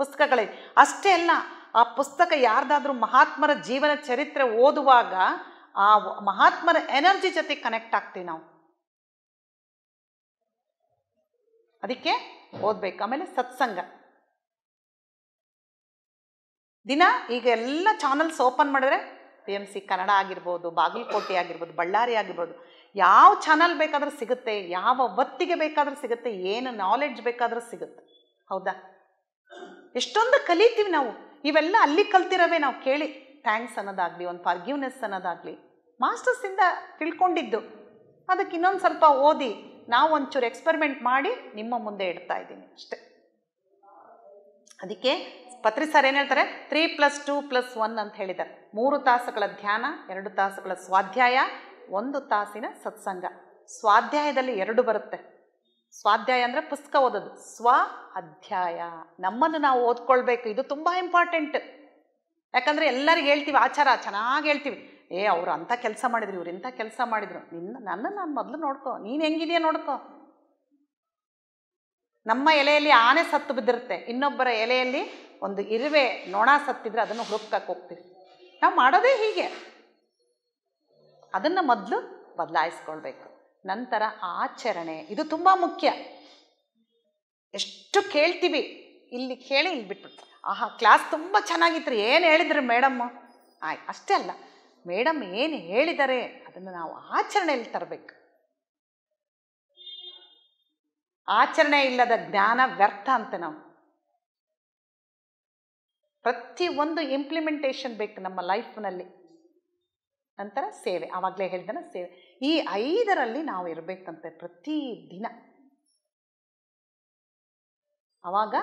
ಪುಸ್ತಕಗಳಲ್ಲಿ ಅಷ್ಟೇ ಅಲ್ಲ ಆ ಪುಸ್ತಕ ಯಾರ್ದಾದ್ರೂ ಮಹಾತ್ಮರ ಜೀವನ ಚರಿತ್ರೆ ಓದುವಾಗ ಆ ಮಹಾತ್ಮರ ಎನರ್ಜಿ ಜೊತೆ ಕನೆಕ್ಟ್ ಆಗ್ತೀವಿ ನಾವು ಅದಕ್ಕೆ ಓದ್ಬೇಕು ಆಮೇಲೆ ಸತ್ಸಂಗ ದಿನ ಈಗ ಎಲ್ಲ ಚಾನಲ್ಸ್ ಓಪನ್ ಮಾಡಿದ್ರೆ ಪಿ ಎಮ್ ಸಿ ಕನ್ನಡ ಆಗಿರ್ಬೋದು ಬಾಗಲಕೋಟೆ ಆಗಿರ್ಬೋದು ಬಳ್ಳಾರಿ ಆಗಿರ್ಬೋದು ಯಾವ ಚಾನಲ್ ಬೇಕಾದರೂ ಸಿಗುತ್ತೆ ಯಾವ ಒತ್ತಿಗೆ ಬೇಕಾದರೂ ಸಿಗುತ್ತೆ ಏನು ನಾಲೆಡ್ಜ್ ಬೇಕಾದರೂ ಸಿಗುತ್ತೆ ಹೌದಾ ಎಷ್ಟೊಂದು ಕಲಿತೀವಿ ನಾವು ಇವೆಲ್ಲ ಅಲ್ಲಿ ಕಲ್ತಿರೋವೇ ನಾವು ಕೇಳಿ ಥ್ಯಾಂಕ್ಸ್ ಅನ್ನೋದಾಗಲಿ ಒಂದು ಫಾರ್ಗಿವ್ನೆಸ್ ಅನ್ನೋದಾಗಲಿ ಮಾಸ್ಟರ್ಸಿಂದ ತಿಳ್ಕೊಂಡಿದ್ದು ಅದಕ್ಕೆ ಇನ್ನೊಂದು ಸ್ವಲ್ಪ ಓದಿ ನಾವು ಒಂಚೂರು ಎಕ್ಸ್ಪೆರಿಮೆಂಟ್ ಮಾಡಿ ನಿಮ್ಮ ಮುಂದೆ ಇಡ್ತಾ ಇದ್ದೀನಿ ಅಷ್ಟೆ ಅದಕ್ಕೆ ಪತ್ರಿ ಸರ್ ಏನು ಹೇಳ್ತಾರೆ three plus two plus one ಅಂತ ಹೇಳಿದ್ದಾರೆ ಮೂರು ತಾಸುಗಳ ಧ್ಯಾನ ಎರಡು ತಾಸುಗಳ ಸ್ವಾಧ್ಯಾಯ ಒಂದು ತಾಸಿನ ಸತ್ಸಂಗ ಸ್ವಾಧ್ಯಾಯದಲ್ಲಿ ಎರಡು ಬರುತ್ತೆ ಸ್ವಾಧ್ಯಾಯ ಅಂದರೆ ಪುಸ್ತಕ ಓದೋದು ಸ್ವ ಅಧ್ಯಾಯ ನಮ್ಮನ್ನು ನಾವು ಓದ್ಕೊಳ್ಬೇಕು ಇದು ತುಂಬ ಇಂಪಾರ್ಟೆಂಟ್ ಯಾಕಂದರೆ ಎಲ್ಲರಿಗೆ ಹೇಳ್ತೀವಿ ಆಚಾರ ಚೆನ್ನಾಗಿ ಹೇಳ್ತೀವಿ ಏ ಅವರು ಅಂಥ ಕೆಲಸ ಮಾಡಿದ್ರು ಇವ್ರು ಇಂಥ ಕೆಲಸ ಮಾಡಿದ್ರು ನಿನ್ನ ನನ್ನನ್ನು ನಾನು ಮೊದಲು ನೋಡ್ಕೋ ನೀನು ಹೆಂಗಿದೆಯಾ ನೋಡ್ಕೋ ನಮ್ಮ ಎಲೆಯಲ್ಲಿ ಆನೆ ಸತ್ತು ಬಿದ್ದಿರುತ್ತೆ ಇನ್ನೊಬ್ಬರ ಎಲೆಯಲ್ಲಿ ಒಂದು ಇರುವೆ ನೊಣ ಸತ್ತಿದ್ರೆ ಅದನ್ನು ಹುಡುಕಕ್ಕೆ ಹೋಗ್ತೀವಿ ನಾವು ಮಾಡೋದೇ ಹೀಗೆ ಅದನ್ನು ಮೊದಲು ಬದಲಾಯಿಸ್ಕೊಳ್ಬೇಕು ನಂತರ ಆಚರಣೆ ಇದು ತುಂಬ ಮುಖ್ಯ ಎಷ್ಟು ಕೇಳ್ತೀವಿ ಇಲ್ಲಿ ಕೇಳಿ ಇಲ್ಲಿ ಬಿಟ್ಬಿಟ್ಟು ಆಹಾ ಕ್ಲಾಸ್ ತುಂಬ ಚೆನ್ನಾಗಿತ್ತು ಏನು ಹೇಳಿದ್ರು ಮೇಡಮ್ ಆಯ್ ಅಷ್ಟೇ ಅಲ್ಲ ಮೇಡಮ್ ಏನು ಹೇಳಿದ್ದಾರೆ ಅದನ್ನು ನಾವು ಆಚರಣೆಯಲ್ಲಿ ತರಬೇಕು ಆಚರಣೆ ಇಲ್ಲದ ಜ್ಞಾನ ವ್ಯರ್ಥ ಅಂತ ನಾವು ಪ್ರತಿ ಒಂದು ಇಂಪ್ಲಿಮೆಂಟೇಷನ್ ಬೇಕು ನಮ್ಮ ಲೈಫ್ನಲ್ಲಿ ನಂತರ ಸೇವೆ ಆವಾಗಲೇ ಹೇಳ್ದನ ಸೇವೆ ಈ ಐದರಲ್ಲಿ ನಾವು ಇರಬೇಕಂತೆ ಪ್ರತಿ ದಿನ ಆವಾಗ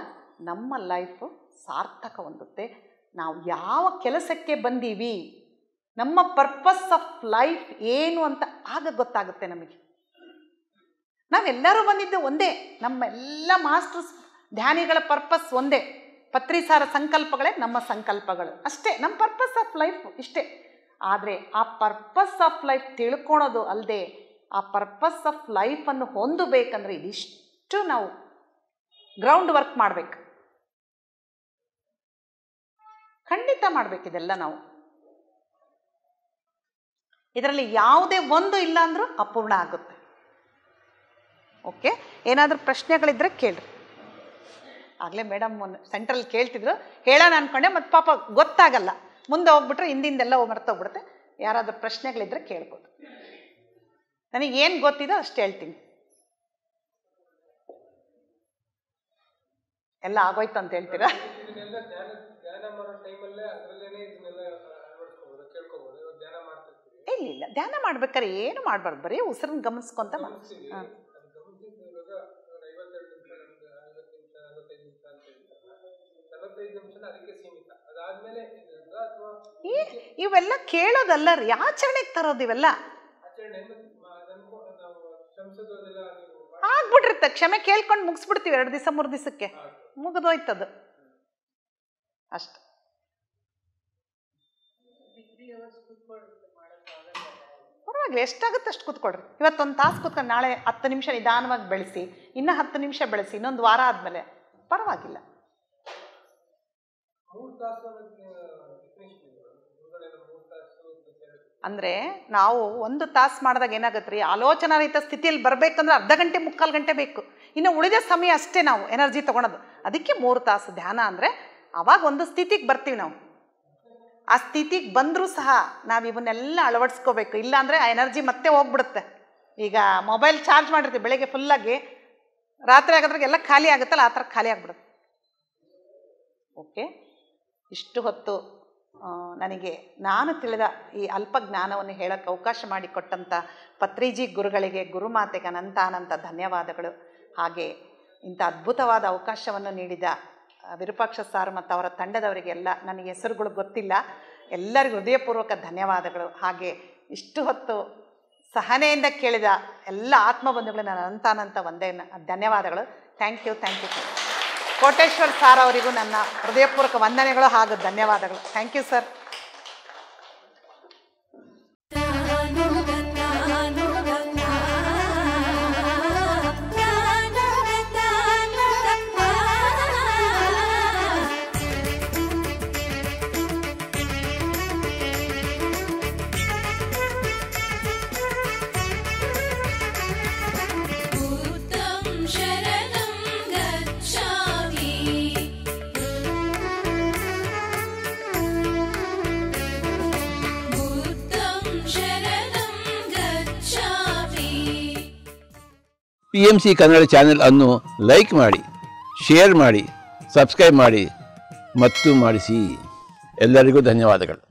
ನಮ್ಮ ಲೈಫು ಸಾರ್ಥಕ ಹೊಂದುತ್ತೆ ನಾವು ಯಾವ ಕೆಲಸಕ್ಕೆ ಬಂದೀವಿ ನಮ್ಮ ಪರ್ಪಸ್ ಆಫ್ ಲೈಫ್ ಏನು ಅಂತ ಆಗ ಗೊತ್ತಾಗುತ್ತೆ ನಮಗೆ ನಾವೆಲ್ಲರೂ ಬಂದಿದ್ದು ಒಂದೇ ನಮ್ಮೆಲ್ಲ ಮಾಸ್ಟರ್ಸ್ ಧ್ಯಾನಿಗಳ ಪರ್ಪಸ್ ಒಂದೇ ಪತ್ರಿಸಾರ ಸಂಕಲ್ಪಗಳೇ ನಮ್ಮ ಸಂಕಲ್ಪಗಳು ಅಷ್ಟೇ ನಮ್ಮ ಪರ್ಪಸ್ ಆಫ್ ಲೈಫ್ ಇಷ್ಟೇ ಆದರೆ ಆ ಪರ್ಪಸ್ ಆಫ್ ಲೈಫ್ ತಿಳ್ಕೊಳೋದು ಅಲ್ಲದೆ ಆ ಪರ್ಪಸ್ ಆಫ್ ಲೈಫನ್ನು ಹೊಂದಬೇಕಂದ್ರೆ ಇದಿಷ್ಟು ನಾವು ಗ್ರೌಂಡ್ ವರ್ಕ್ ಮಾಡಬೇಕು ಖಂಡಿತ ಇದೆಲ್ಲ ನಾವು ಇದರಲ್ಲಿ ಯಾವುದೇ ಒಂದು ಇಲ್ಲ ಅಪೂರ್ಣ ಆಗುತ್ತೆ ಓಕೆ ಏನಾದರೂ ಪ್ರಶ್ನೆಗಳಿದ್ದರೆ ಕೇಳ್ರಿ ಆಗಲೇ ಮೇಡಮ್ ಒಂದು ಸೆಂಟ್ರಲ್ಲಿ ಕೇಳ್ತಿದ್ರು ಹೇಳೋಣ ಅಂದ್ಕೊಂಡೆ ಮತ್ತು ಪಾಪ ಗೊತ್ತಾಗಲ್ಲ ಮುಂದೆ ಹೋಗ್ಬಿಟ್ರೆ ಹಿಂದಿಂದೆಲ್ಲ ಮರ್ತೋಗ್ಬಿಡುತ್ತೆ ಯಾರಾದರೂ ಪ್ರಶ್ನೆಗಳಿದ್ರೆ ಕೇಳ್ಬೋದು ನನಗೆ ಏನು ಗೊತ್ತಿದೋ ಅಷ್ಟು ಹೇಳ್ತೀನಿ ಎಲ್ಲ ಆಗೋಯ್ತು ಅಂತ ಹೇಳ್ತೀರಾ ಇಲ್ಲ ಇಲ್ಲ ಧ್ಯಾನ ಮಾಡ್ಬೇಕಾದ್ರೆ ಏನು ಮಾಡಬಾರ್ದು ಬರೀ ಉಸಿರನ್ನ ಗಮನಿಸ್ಕೊಂತ ಮಾಡಿ ಇವೆಲ್ಲ ಕೇಳೋದಲ್ಲ ರೀ ಆಚರಣೆಗೆ ತರೋದು ಇವೆಲ್ಲ ಆಗ್ಬಿಟ್ಟಿರುತ್ತೆ ಕ್ಷಮೆ ಕೇಳ್ಕೊಂಡು ಮುಗಿಸ್ಬಿಡ್ತೀವಿ ಎರಡು ದಿವಸ ಮೂರು ದಿವಸಕ್ಕೆ ಮುಗಿದೋಯ್ತದು ಅಷ್ಟ ಪರವಾಗಿಲ್ಲ ಎಷ್ಟಾಗುತ್ತೆ ಅಷ್ಟು ಕೂತ್ಕೊಳ್ರಿ ಇವತ್ತೊಂದು ತಾಸು ಕೂತ್ಕೊಂಡು ನಾಳೆ ಹತ್ತು ನಿಮಿಷ ನಿಧಾನವಾಗಿ ಬೆಳೆಸಿ ಇನ್ನೂ ಹತ್ತು ನಿಮಿಷ ಬೆಳೆಸಿ ಇನ್ನೊಂದು ವಾರ ಆದಮೇಲೆ ಪರವಾಗಿಲ್ಲ ಅಂದರೆ ನಾವು ಒಂದು ತಾಸು ಮಾಡಿದಾಗ ಏನಾಗುತ್ತೆ ರೀ ಆಲೋಚನಾ ರಹಿತ ಸ್ಥಿತಿಯಲ್ಲಿ ಬರಬೇಕಂದ್ರೆ ಅರ್ಧ ಗಂಟೆ ಮುಕ್ಕಾಲು ಗಂಟೆ ಬೇಕು ಇನ್ನು ಉಳಿದ ಸಮಯ ಅಷ್ಟೇ ನಾವು ಎನರ್ಜಿ ತಗೊಳೋದು ಅದಕ್ಕೆ ಮೂರು ತಾಸು ಧ್ಯಾನ ಅಂದರೆ ಆವಾಗ ಒಂದು ಸ್ಥಿತಿಗೆ ಬರ್ತೀವಿ ನಾವು ಆ ಸ್ಥಿತಿಗೆ ಬಂದರೂ ಸಹ ನಾವು ಇವನ್ನೆಲ್ಲ ಅಳವಡಿಸ್ಕೋಬೇಕು ಅಂದ್ರೆ ಆ ಎನರ್ಜಿ ಮತ್ತೆ ಹೋಗ್ಬಿಡುತ್ತೆ ಈಗ ಮೊಬೈಲ್ ಚಾರ್ಜ್ ಮಾಡಿರ್ತೀವಿ ಬೆಳಗ್ಗೆ ಫುಲ್ಲಾಗಿ ರಾತ್ರಿ ಆಗೋದ್ರಾಗೆಲ್ಲ ಖಾಲಿ ಆಗುತ್ತಲ್ಲ ಆ ಥರ ಖಾಲಿ ಆಗ್ಬಿಡುತ್ತೆ ಓಕೆ ಇಷ್ಟು ಹೊತ್ತು ನನಗೆ ನಾನು ತಿಳಿದ ಈ ಅಲ್ಪ ಜ್ಞಾನವನ್ನು ಹೇಳೋಕ್ಕೆ ಅವಕಾಶ ಮಾಡಿಕೊಟ್ಟಂಥ ಪತ್ರಿಜಿ ಗುರುಗಳಿಗೆ ಗುರುಮಾತೆಗೆ ಅನಂತ ಅನಂತ ಧನ್ಯವಾದಗಳು ಹಾಗೆ ಇಂಥ ಅದ್ಭುತವಾದ ಅವಕಾಶವನ್ನು ನೀಡಿದ ವಿರೂಪಾಕ್ಷ ಸಾರ್ ಮತ್ತು ಅವರ ತಂಡದವರಿಗೆ ಎಲ್ಲ ನನಗೆ ಹೆಸರುಗಳು ಗೊತ್ತಿಲ್ಲ ಎಲ್ಲರಿಗೂ ಹೃದಯಪೂರ್ವಕ ಧನ್ಯವಾದಗಳು ಹಾಗೆ ಇಷ್ಟು ಹೊತ್ತು ಸಹನೆಯಿಂದ ಕೇಳಿದ ಎಲ್ಲ ಆತ್ಮಬಂಧುಗಳು ನಾನು ಅನಂತಾನಂತ ಒಂದೇ ಧನ್ಯವಾದಗಳು thank you thank you Koteshwar sir ಅವರಿಗೂ ನನ್ನ ಹೃದಯಪೂರ್ವಕ ವಂದನೆಗಳು ಹಾಗೂ ಧನ್ಯವಾದಗಳು thank you sir P M C Kannada channel ಅನ್ನು ಲೈಕ್ ಮಾಡಿ ಶೇರ್ ಮಾಡಿ ಸಬ್ಸ್ಕ್ರೈಬ್ ಮಾಡಿ ಮತ್ತು ಮಾಡಿಸಿ ಎಲ್ಲರಿಗೂ ಧನ್ಯವಾದಗಳು